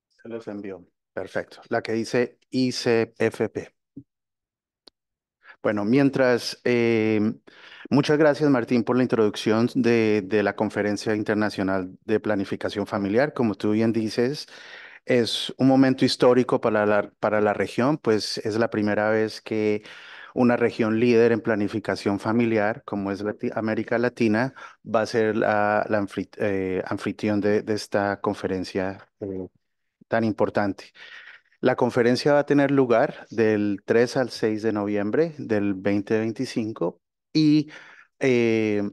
Speaker 10: se les envió. Perfecto. La que dice ICFP. Bueno, mientras, eh, muchas gracias Martín por la introducción de, de, la Conferencia Internacional de Planificación Familiar. Como tú bien dices, es un momento histórico para la, para la región, pues es la primera vez que una región líder en planificación familiar, como es América Latina, va a ser la, eh, anfitrión de, esta conferencia eh, tan importante. La conferencia va a tener lugar del 3 al 6 de noviembre del 2025 y, eh,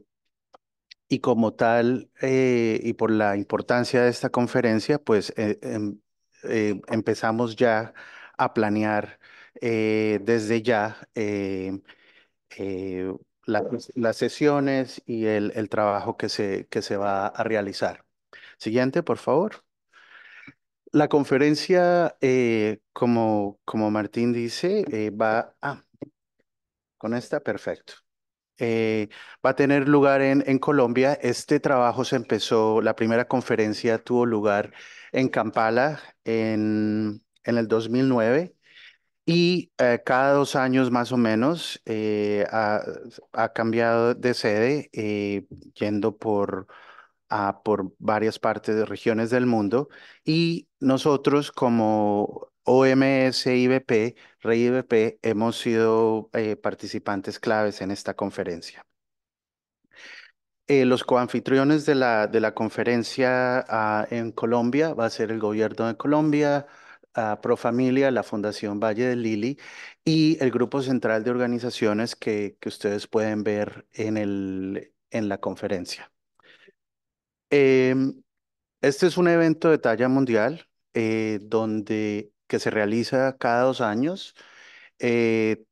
Speaker 10: y como tal, y por la importancia de esta conferencia, pues em, empezamos ya a planear eh, desde ya eh, eh, las sesiones y el, trabajo que se, que se va a realizar. Siguiente, por favor. La conferencia, como, como Martín dice, va ah, con esta, perfecto. va a tener lugar en, Colombia. Este trabajo se empezó, la primera conferencia tuvo lugar en Kampala en el 2009 y eh, cada dos años más o menos eh, ha, cambiado de sede, eh, yendo ah, por, varias partes de regiones del mundo. Y nosotros como OMS IBP, Rey IBP, hemos sido participantes claves en esta conferencia. los coanfitriones de la, conferencia ah, en Colombia va a ser el gobierno de Colombia, a Familia, la Fundación Valle de Lili y el grupo central de organizaciones que, ustedes pueden ver en, el, en la conferencia. Em, este es un evento de talla mundial eh, donde, que se realiza cada dos años. Eh,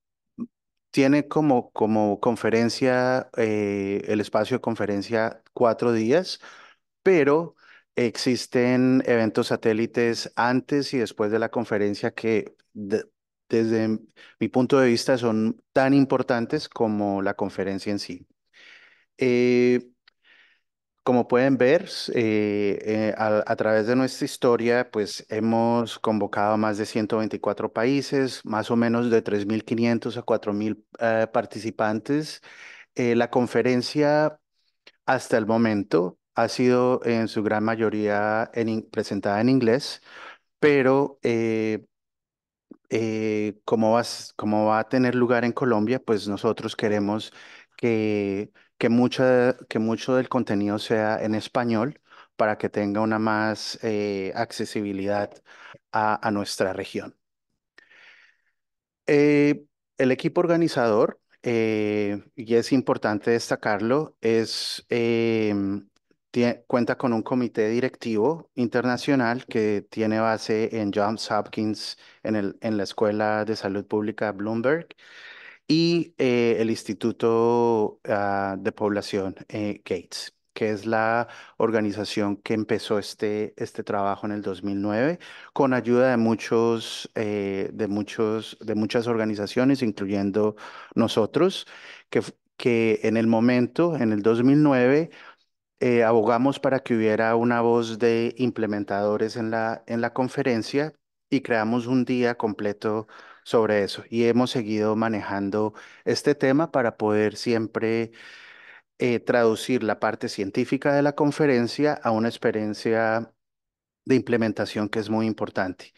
Speaker 10: tiene como, como conferencia, eh, el espacio de conferencia cuatro días, pero Existen eventos satélites antes y después de la conferencia que desde mi punto de vista son tan importantes como la conferencia en sí. Eh, como pueden ver, eh, eh, a, través de nuestra historia, pues hemos convocado a más de 124 países, más o menos de 3.500 a 4.000 participantes. la conferencia hasta el momento ha sido en su gran mayoría presentada en inglés, pero eh, eh, como, como va a tener lugar en Colombia, pues nosotros queremos que, que, que mucho del contenido sea en español para que tenga una más eh, accesibilidad a, nuestra región. el equipo organizador, y es importante destacarlo, es, em, cuenta con un comité directivo internacional que tiene base en Johns Hopkins, en, la Escuela de Salud Pública Bloomberg y eh, el Instituto ah, de Población eh, Gates, que es la organización que empezó este, este trabajo en el 2009 con ayuda de, muchos, eh, de, muchos, de muchas organizaciones, incluyendo nosotros, que, que en el momento, en el 2009, eh, abogamos para que hubiera una voz de implementadores en la, en la conferencia y creamos un día completo sobre eso. Y hemos seguido manejando este tema para poder siempre eh, traducir la parte científica de la conferencia a una experiencia de implementación que es muy importante.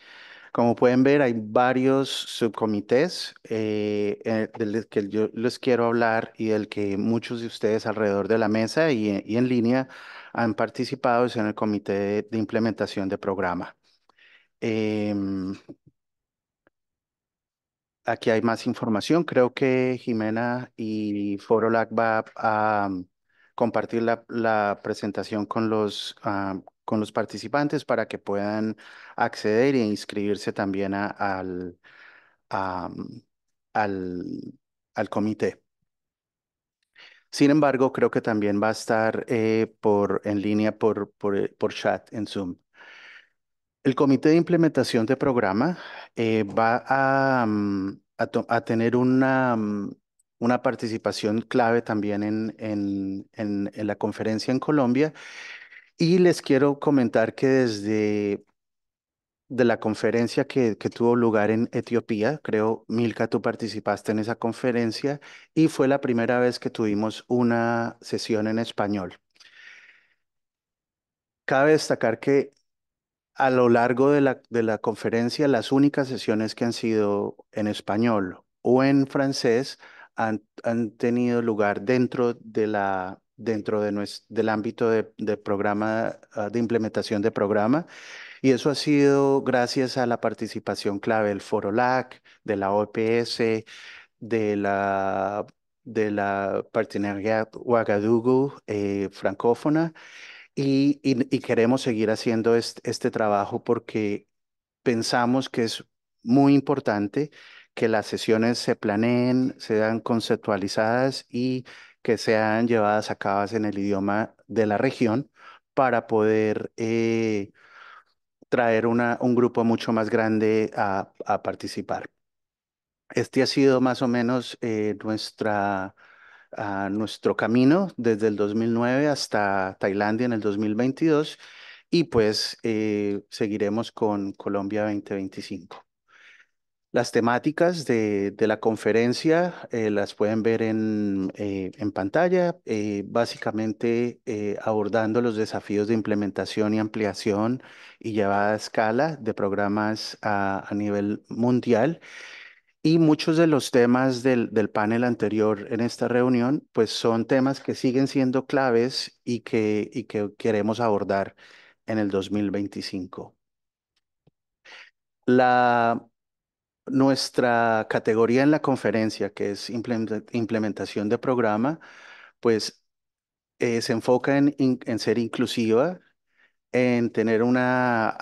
Speaker 10: Como pueden ver, hay varios subcomités eh, eh, del que yo les quiero hablar y del que muchos de ustedes alrededor de la mesa y, eh, en línea han participado en el comité de, implementación de programa. Em, aquí hay más información. Creo que Jimena y Forolac va a mm, compartir la, presentación con los ah, con los participantes para que puedan acceder e inscribirse también mm, al, al, comité. Sin embargo, creo que también va a estar eh, por, en línea por, eh, por, chat en Zoom. El comité de implementación de programa eh, va a, mm, a tener una, mm, una participación clave también en, en, en, la conferencia en Colombia y les quiero comentar que desde de la conferencia que, tuvo lugar en Etiopía, creo, Milka, tú participaste en esa conferencia y fue la primera vez que tuvimos una sesión en español. Cabe destacar que a lo largo de la, de la conferencia, las únicas sesiones que han sido en español o en francés han, han tenido lugar dentro de la, dentro de nuestro, del ámbito de, programa, ah, de implementación de programa. Y eso ha sido gracias a la participación clave del Foro LAC, de la OPS, de la, de la Partenariat Ouagadougou eh, francófona. Y, queremos seguir haciendo este, este trabajo porque pensamos que es muy importante que las sesiones se planeen, sean conceptualizadas y que sean llevadas a cabo en el idioma de la región para poder eh, traer un grupo mucho más grande a, participar. Este ha sido más o menos eh, ah, nuestro camino desde el 2009 hasta Tailandia en el 2022 y pues eh, seguiremos con Colombia 2025. Las temáticas de, la conferencia eh, las pueden ver en, eh, pantalla, eh, básicamente abordando los desafíos de implementación y ampliación y llevada a escala de programas a, nivel mundial. Y muchos de los temas del, panel anterior en esta reunión, pues son temas que siguen siendo claves y que, y que queremos abordar en el 2025. La nuestra categoría en la conferencia, que es implementación de programa, pues eh, se enfoca en, ser inclusiva, en tener una,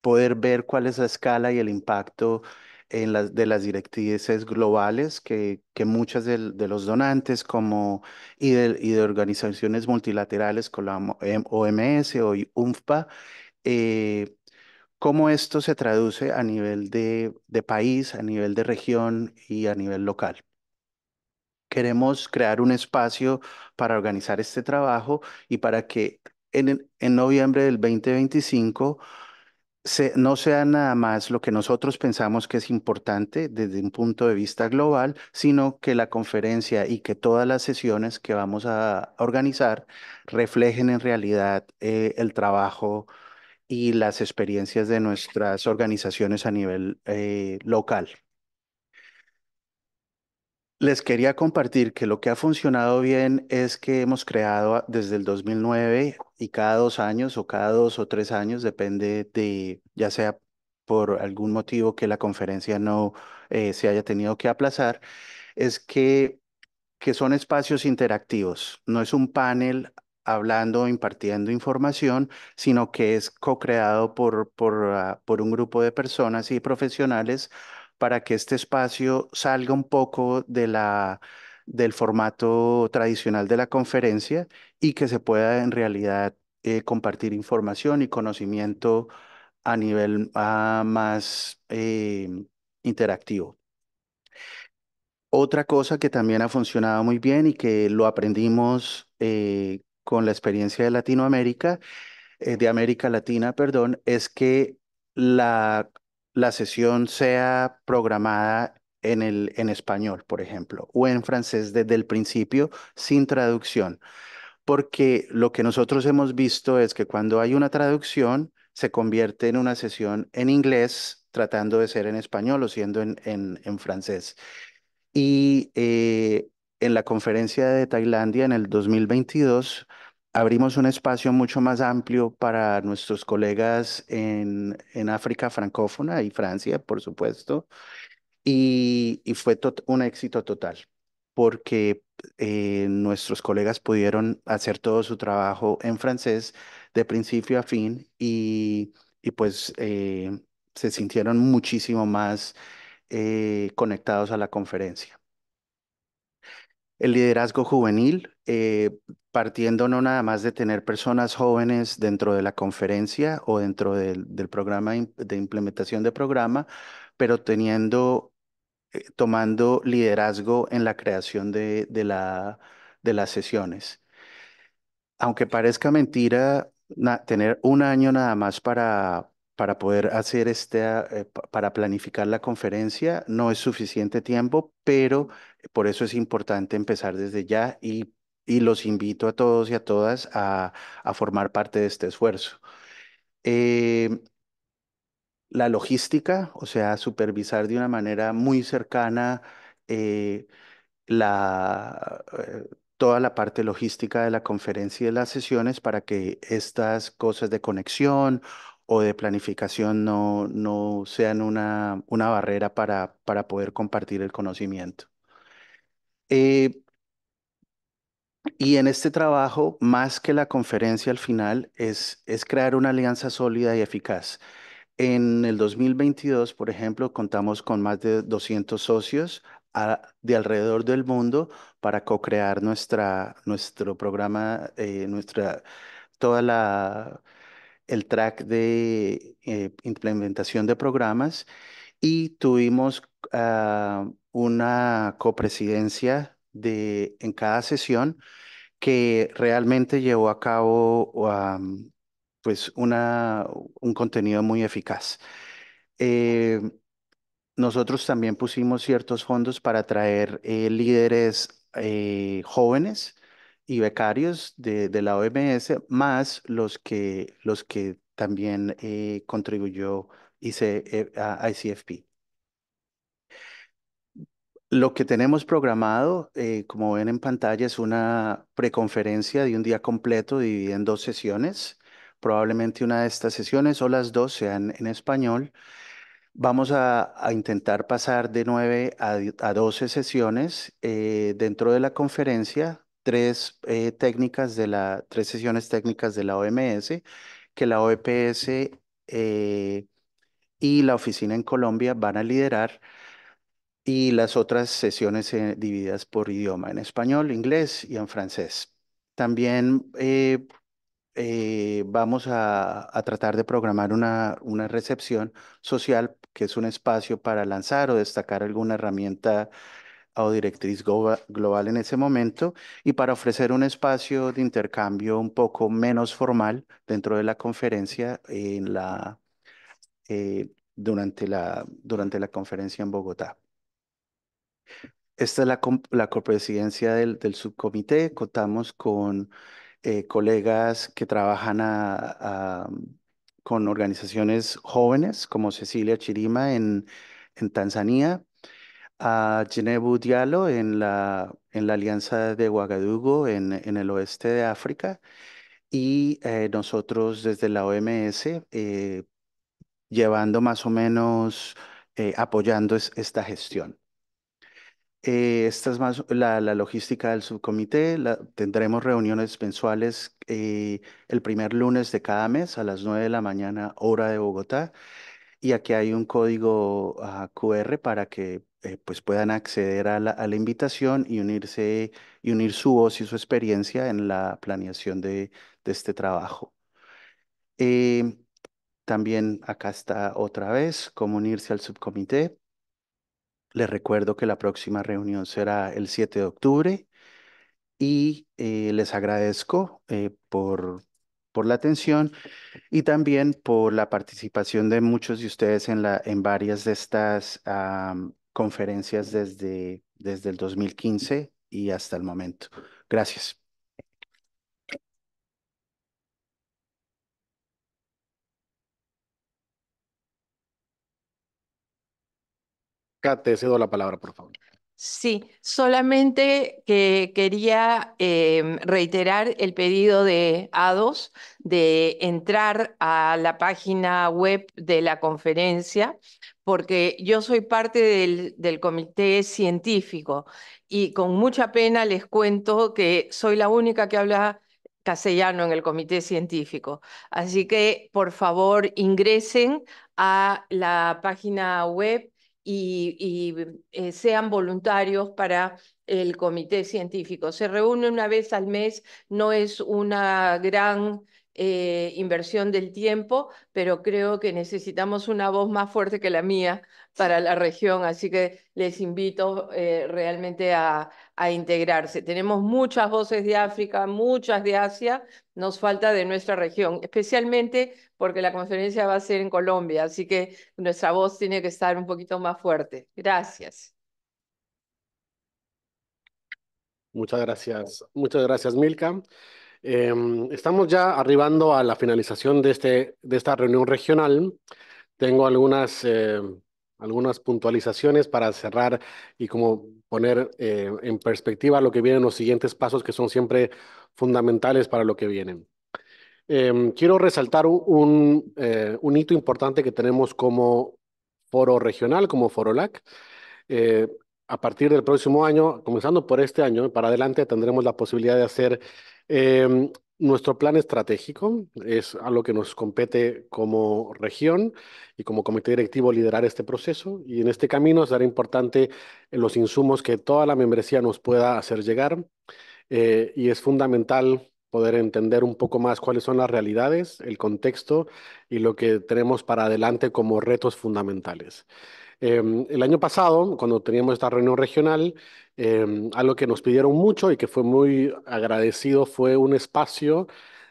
Speaker 10: poder ver cuál es la escala y el impacto en las, de las directrices globales que, que muchas de, los donantes como, y, de, y organizaciones multilaterales como la OMS o UNFPA eh, cómo esto se traduce a nivel de, país, a nivel de región y a nivel local. Queremos crear un espacio para organizar este trabajo y para que en, en noviembre del 2025 se, no sea nada más lo que nosotros pensamos que es importante desde un punto de vista global, sino que la conferencia y que todas las sesiones que vamos a organizar reflejen en realidad eh, el trabajo y las experiencias de nuestras organizaciones a nivel eh, local. Les quería compartir que lo que ha funcionado bien es que hemos creado desde el 2009 y cada dos años o cada dos o tres años, depende de, ya sea por algún motivo que la conferencia no eh, se haya tenido que aplazar, es que, que son espacios interactivos. No es un panel hablando, impartiendo información, sino que es co-creado por, ah, por, un grupo de personas y profesionales para que este espacio salga un poco de la, del formato tradicional de la conferencia y que se pueda en realidad eh, compartir información y conocimiento a nivel ah, más em, interactivo. Otra cosa que también ha funcionado muy bien y que lo aprendimos eh, con la experiencia de Latinoamérica, eh, de América Latina, perdón, es que la, la sesión sea programada en, el, en español, por ejemplo, o en francés desde el principio sin traducción. Porque lo que nosotros hemos visto es que cuando hay una traducción, se convierte en una sesión en inglés, tratando de ser en español o siendo en, en, francés. Y eh, en la conferencia de Tailandia en el 2022, abrimos un espacio mucho más amplio para nuestros colegas en, África francófona y Francia, por supuesto, y, fue un éxito total, porque eh, nuestros colegas pudieron hacer todo su trabajo en francés de principio a fin y, pues eh, se sintieron muchísimo más eh, conectados a la conferencia el liderazgo juvenil, eh, partiendo no nada más de tener personas jóvenes dentro de la conferencia o dentro del, programa de implementación de programa, pero teniendo, eh, tomando liderazgo en la creación de, de, la, de las sesiones. Aunque parezca mentira, tener un año nada más para, para poder hacer este, para planificar la conferencia no es suficiente tiempo, pero por eso es importante empezar desde ya y, los invito a todos y a todas a, formar parte de este esfuerzo. Em, la logística, o sea, supervisar de una manera muy cercana eh, eh, toda la parte logística de la conferencia y de las sesiones para que estas cosas de conexión o de planificación no, sean una, barrera para poder compartir el conocimiento. Eh, y en este trabajo, más que la conferencia al final, es, es crear una alianza sólida y eficaz. En el 2022, por ejemplo, contamos con más de 200 socios de alrededor del mundo para co-crear nuestro programa, eh, nuestra, toda la, el track de eh, implementación de programas y tuvimos Ah, una copresidencia de, en cada sesión que realmente llevó a cabo ah, pues una, un contenido muy eficaz. Eh, nosotros también pusimos ciertos fondos para atraer eh, líderes eh, jóvenes y becarios de, la OMS, más los que, los que también contribuyó e, a ICFP. Lo que tenemos programado, eh, como ven en pantalla, es una preconferencia de un día completo dividida en dos sesiones. Probablemente una de estas sesiones o las dos sean en español. Vamos a, intentar pasar de nueve a, doce sesiones eh, dentro de la conferencia, tres, eh, técnicas de la, tres sesiones técnicas de la OMS que la OEPS y la oficina en Colombia van a liderar y las otras sesiones eh, divididas por idioma, en español, inglés y en francés. También eh, eh, vamos a, a, tratar de programar una, una recepción social, que es un espacio para lanzar o destacar alguna herramienta o directriz global en ese momento y para ofrecer un espacio de intercambio un poco menos formal dentro de la conferencia en la, durante, la, durante la conferencia en Bogotá. Esta es la, la copresidencia del, subcomité. Contamos con eh, colegas que trabajan con organizaciones jóvenes, como Cecilia Chirima en, Tanzania, a Genebu Diallo en la, Alianza de Ouagadougou en, el oeste de África. Y eh, nosotros desde la OMS, eh, llevando más o menos, apoyando esta gestión. Eh, esta es más la, logística del subcomité. tendremos reuniones mensuales eh, el primer lunes de cada mes a las 9 de la mañana, hora de Bogotá. Y aquí hay un código ah, QR para que eh, pues puedan acceder a la, invitación y unirse y unir su voz y su experiencia en la planeación de, de este trabajo. también acá está otra vez cómo unirse al subcomité. Les recuerdo que la próxima reunión será el 7 de octubre y eh, les agradezco eh, por, por la atención y también por la participación de muchos de ustedes en, la, en varias de estas conferencias desde, desde el 2015 y hasta el momento. Gracias.
Speaker 2: Kate, cedo la palabra, por favor.
Speaker 1: Sí, solamente que quería em, reiterar el pedido de ADOS de entrar a la página web de la conferencia, porque yo soy parte del, del comité científico y con mucha pena les cuento que soy la única que habla castellano en el comité científico. Así que, por favor, ingresen a la página web y, eh, sean voluntarios para el comité científico. Se reúne una vez al mes, no es una gran eh, inversión del tiempo, pero creo que necesitamos una voz más fuerte que la mía para la región, así que les invito eh, realmente a, a integrarse. Tenemos muchas voces de África, muchas de Asia, nos falta de nuestra región, especialmente porque la conferencia va a ser en Colombia, así que nuestra voz tiene que estar un poquito más fuerte. Gracias.
Speaker 2: Muchas gracias, muchas gracias Milka. Em, estamos ya arribando a la finalización de, este, de esta reunión regional. Tengo algunas, eh, algunas puntualizaciones para cerrar y como poner eh, en perspectiva lo que vienen los siguientes pasos que son siempre fundamentales para lo que vienen. Em, quiero resaltar eh, un, hito importante que tenemos como foro regional, como Forolac. Eh, a partir del próximo año, comenzando por este año, para adelante tendremos la posibilidad de hacer Em, nuestro plan estratégico es a lo que nos compete como región y como comité directivo liderar este proceso y en este camino será importante los insumos que toda la membresía nos pueda hacer llegar eh, y es fundamental poder entender un poco más cuáles son las realidades, el contexto y lo que tenemos para adelante como retos fundamentales. Em, el año pasado, cuando teníamos esta reunión regional, em, algo que nos pidieron mucho y que fue muy agradecido fue un espacio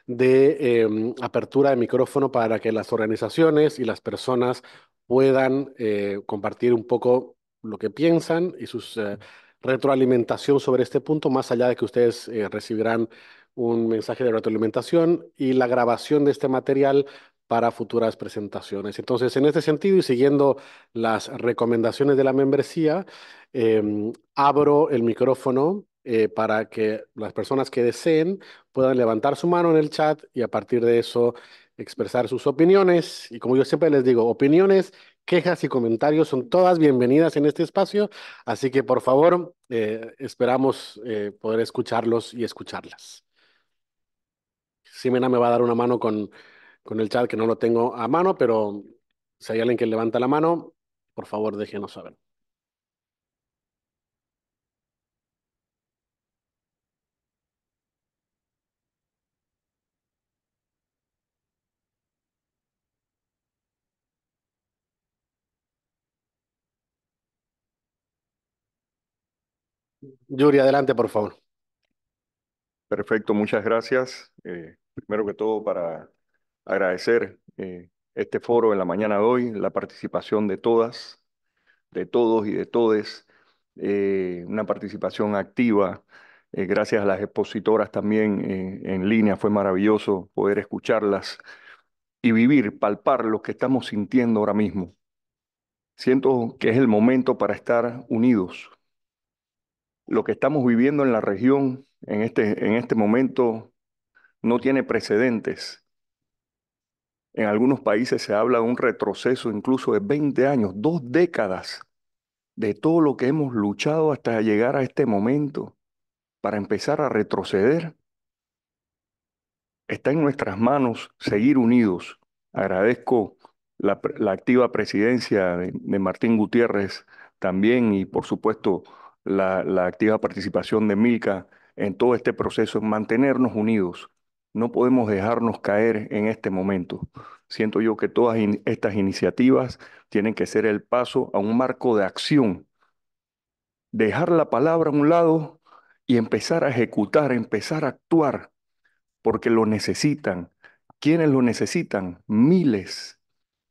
Speaker 2: de em, apertura de micrófono para que las organizaciones y las personas puedan eh, compartir un poco lo que piensan y sus eh, retroalimentación sobre este punto, más allá de que ustedes eh, recibirán un mensaje de retroalimentación y la grabación de este material para futuras presentaciones. Entonces, en este sentido y siguiendo las recomendaciones de la membresía, em, abro el micrófono eh, para que las personas que deseen puedan levantar su mano en el chat y a partir de eso expresar sus opiniones. Y como yo siempre les digo, opiniones, quejas y comentarios son todas bienvenidas en este espacio, así que por favor, eh, esperamos eh, poder escucharlos y escucharlas. Simena me va a dar una mano con con el chat que no lo tengo a mano, pero si hay alguien que levanta la mano, por favor déjenos saber. Yuri, adelante, por favor.
Speaker 11: Perfecto, muchas gracias. Eh, primero que todo, para agradecer eh, este foro en la mañana de hoy, la participación de todas, de todos y de todes, eh, una participación activa, eh, gracias a las expositoras también en línea, fue maravilloso poder escucharlas y vivir, palpar lo que estamos sintiendo ahora mismo. Siento que es el momento para estar unidos. Lo que estamos viviendo en la región en este, en este momento no tiene precedentes en algunos países se habla de un retroceso incluso de 20 años, dos décadas de todo lo que hemos luchado hasta llegar a este momento para empezar a retroceder. Está en nuestras manos seguir unidos. Agradezco la, activa presidencia de, Martín Gutiérrez también y por supuesto la, la activa participación de Milka en todo este proceso, en mantenernos unidos, no podemos dejarnos caer en este momento. Siento yo que todas estas iniciativas tienen que ser el paso a un marco de acción. Dejar la palabra a un lado y empezar a ejecutar, empezar a actuar, porque lo necesitan. ¿Quiénes lo necesitan? Miles,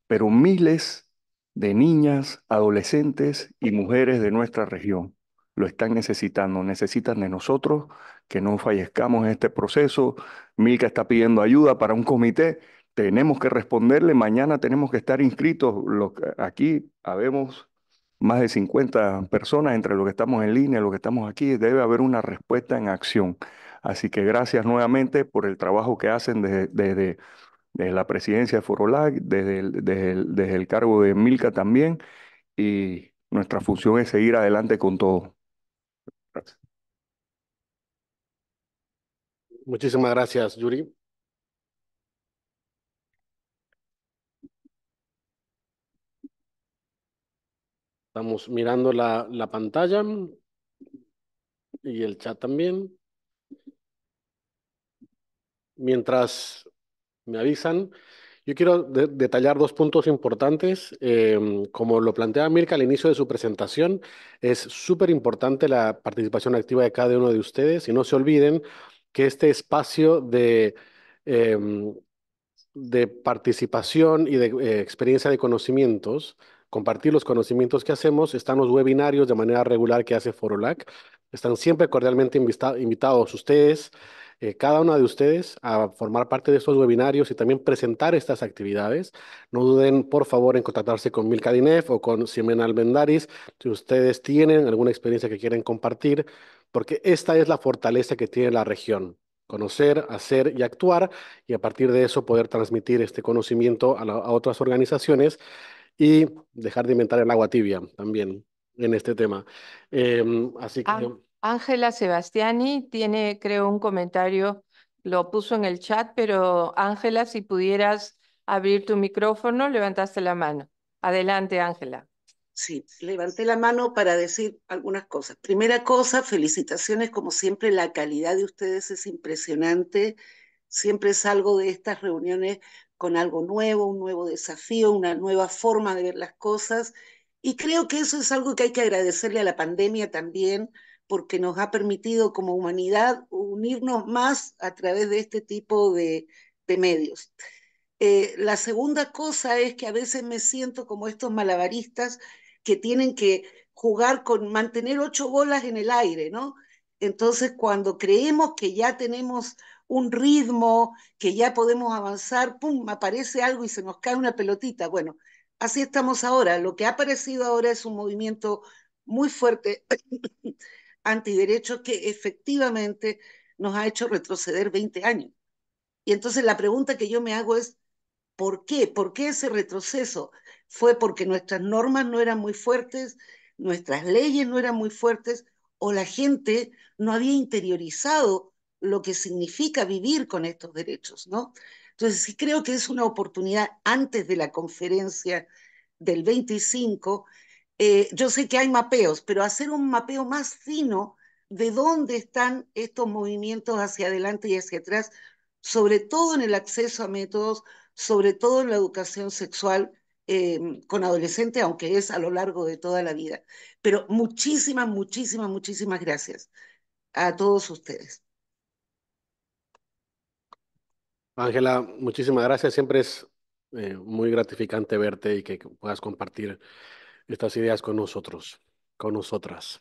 Speaker 11: pero miles de niñas, adolescentes y mujeres de nuestra región lo están necesitando. Necesitan de nosotros que no fallezcamos en este proceso. Milka está pidiendo ayuda para un comité. Tenemos que responderle. Mañana tenemos que estar inscritos. aquí habemos más de 50 personas entre los que estamos en línea, los que estamos aquí. Debe haber una respuesta en acción. Así que gracias nuevamente por el trabajo que hacen desde, la presidencia de Forolac, desde desde el cargo de Milka también. Y nuestra función es seguir adelante con todo.
Speaker 2: Muchísimas gracias, Yuri. Estamos mirando la, la pantalla y el chat también. Mientras me avisan, yo quiero detallar dos puntos importantes. Em, como lo planteaba Mirka al inicio de su presentación, es súper importante la participación activa de cada uno de ustedes y no se olviden, que este espacio de, em, de participación y de eh, experiencia de conocimientos, compartir los conocimientos que hacemos, están los webinarios de manera regular que hace Forolac. Están siempre cordialmente invitados ustedes, eh, cada una de ustedes, a formar parte de estos webinarios y también presentar estas actividades. No duden, por favor, en contactarse con Milka Dinev o con Simena Almendaris si ustedes tienen alguna experiencia que quieren compartir porque esta es la fortaleza que tiene la región, conocer, hacer y actuar, y a partir de eso poder transmitir este conocimiento a, otras organizaciones y dejar de inventar el agua tibia también en este tema. Em, así que...
Speaker 1: Ángela Sebastiani tiene, creo, un comentario, lo puso en el chat, pero Ángela, si pudieras abrir tu micrófono, levantaste la mano. Adelante, Ángela. Sí,
Speaker 12: levanté la mano para decir algunas cosas. Primera cosa, felicitaciones, como siempre, la calidad de ustedes es impresionante. Siempre salgo de estas reuniones con algo nuevo, un nuevo desafío, una nueva forma de ver las cosas. Y creo que eso es algo que hay que agradecerle a la pandemia también, porque nos ha permitido como humanidad unirnos más a través de este tipo de, medios. Eh, la segunda cosa es que a veces me siento como estos malabaristas que tienen que jugar con mantener ocho bolas en el aire, ¿no? Entonces, cuando creemos que ya tenemos un ritmo, que ya podemos avanzar, ¡pum!, aparece algo y se nos cae una pelotita. Bueno, así estamos ahora. Lo que ha aparecido ahora es un movimiento muy fuerte antiderecho que efectivamente nos ha hecho retroceder 20 años. Y entonces la pregunta que yo me hago es, ¿por qué? ¿Por qué ese retroceso? fue porque nuestras normas no eran muy fuertes, nuestras leyes no eran muy fuertes o la gente no había interiorizado lo que significa vivir con estos derechos, ¿no? Entonces, sí creo que es una oportunidad antes de la conferencia del 25. Eh, yo sé que hay mapeos, pero hacer un mapeo más fino de dónde están estos movimientos hacia adelante y hacia atrás, sobre todo en el acceso a métodos, sobre todo en la educación sexual, Em, con adolescente, aunque es a lo largo de toda la vida. Pero muchísimas, muchísimas, muchísimas gracias a todos ustedes.
Speaker 2: Ángela, muchísimas gracias. Siempre es eh, muy gratificante verte y que puedas compartir estas ideas con nosotros, con nosotras.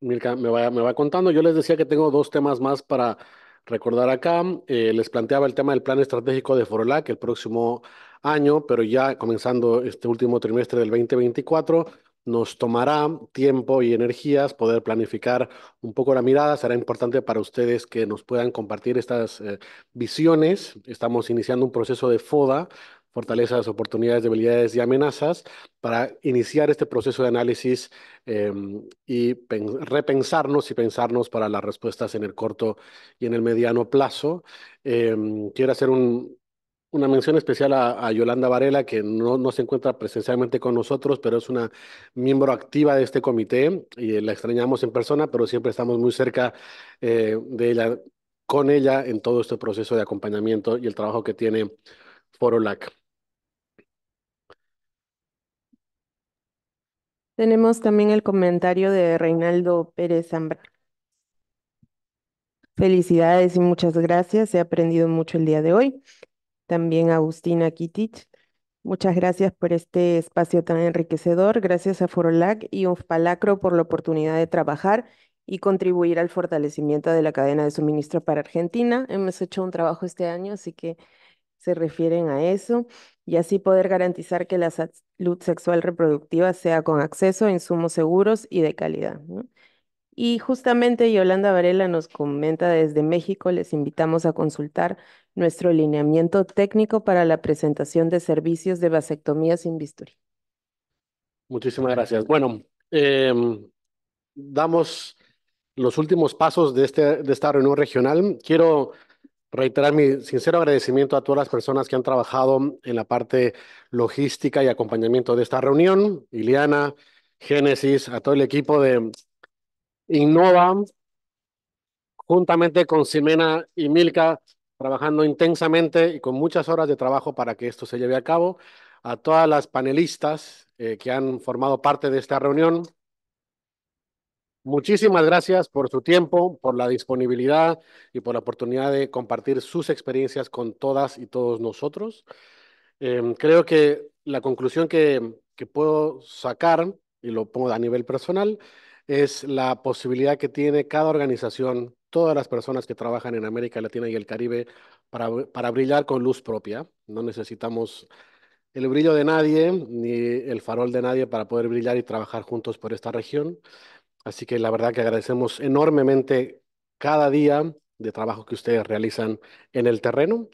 Speaker 2: Mirka, me me va contando. Yo les decía que tengo dos temas más para recordar acá, eh, les planteaba el tema del plan estratégico de Forolac el próximo año, pero ya comenzando este último trimestre del 2024, nos tomará tiempo y energías poder planificar un poco la mirada. Será importante para ustedes que nos puedan compartir estas eh, visiones. Estamos iniciando un proceso de FODA fortalezas, oportunidades, debilidades y amenazas para iniciar este proceso de análisis em, y repensarnos y pensarnos para las respuestas en el corto y en el mediano plazo. Em, quiero hacer una mención especial a, Yolanda Varela, que no, se encuentra presencialmente con nosotros, pero es una miembro activa de este comité y eh, la extrañamos en persona, pero siempre estamos muy cerca eh, de ella, con ella en todo este proceso de acompañamiento y el trabajo que tiene Forolac.
Speaker 8: Tenemos también el comentario de Reinaldo Pérez Zambra. Felicidades y muchas gracias. He aprendido mucho el día de hoy. También Agustina Kitich. Muchas gracias por este espacio tan enriquecedor. Gracias a Forolac y Unpalacro por la oportunidad de trabajar y contribuir al fortalecimiento de la cadena de suministro para Argentina. Hemos hecho un trabajo este año, así que se refieren a eso y así poder garantizar que la salud sexual reproductiva sea con acceso a insumos seguros y de calidad. Y justamente Yolanda Varela nos comenta desde México, les invitamos a consultar nuestro lineamiento técnico para la presentación de servicios de vasectomía sin
Speaker 2: bisturí. Muchísimas gracias. Bueno, em, damos los últimos pasos de, este, de esta reunión regional. Quiero Reiterar mi sincero agradecimiento a todas las personas que han trabajado en la parte logística y acompañamiento de esta reunión. Ileana, Génesis, a todo el equipo de Innova, juntamente con Simena y Milka, trabajando intensamente y con muchas horas de trabajo para que esto se lleve a cabo. A todas las panelistas eh, que han formado parte de esta reunión, Muchísimas gracias por su tiempo, por la disponibilidad y por la oportunidad de compartir sus experiencias con todas y todos nosotros. Em, creo que la conclusión que, puedo sacar, y lo pongo a nivel personal, es la posibilidad que tiene cada organización, todas las personas que trabajan en América Latina y el Caribe, para brillar con luz propia. No necesitamos el brillo de nadie ni el farol de nadie para poder brillar y trabajar juntos por esta región. Así que la verdad que agradecemos enormemente cada día de trabajo que ustedes realizan en el terreno.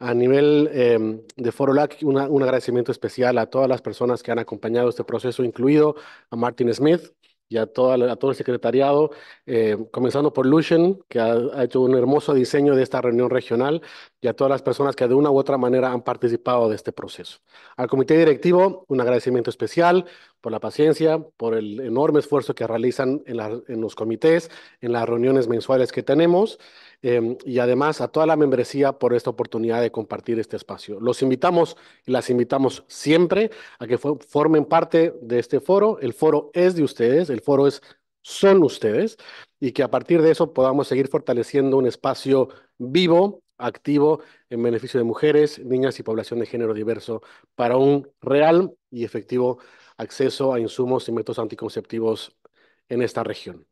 Speaker 2: A nivel em, de Forolac, un agradecimiento especial a todas las personas que han acompañado este proceso, incluido a Martin Smith, y a, todo el secretariado, eh, comenzando por Lucien, que ha, hecho un hermoso diseño de esta reunión regional, y a todas las personas que de una u otra manera han participado de este proceso. Al comité directivo, un agradecimiento especial por la paciencia, por el enorme esfuerzo que realizan en los comités, en las reuniones mensuales que tenemos. Em, y además a toda la membresía por esta oportunidad de compartir este espacio. Los invitamos y las invitamos siempre a que formen parte de este foro. El foro es de ustedes, el foro es son ustedes y que a partir de eso podamos seguir fortaleciendo un espacio vivo, activo, en beneficio de mujeres, niñas y población de género diverso para un real y efectivo acceso a insumos y métodos anticonceptivos en esta región.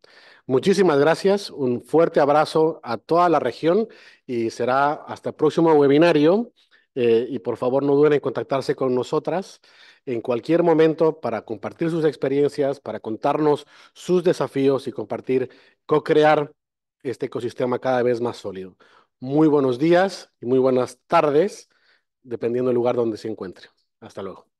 Speaker 2: Muchísimas gracias, un fuerte abrazo a toda la región y será hasta el próximo webinario. Eh, y por favor no duden en contactarse con nosotras en cualquier momento para compartir sus experiencias, para contarnos sus desafíos y compartir, co-crear este ecosistema cada vez más sólido. Muy buenos días y muy buenas tardes, dependiendo del lugar donde se encuentre. Hasta luego.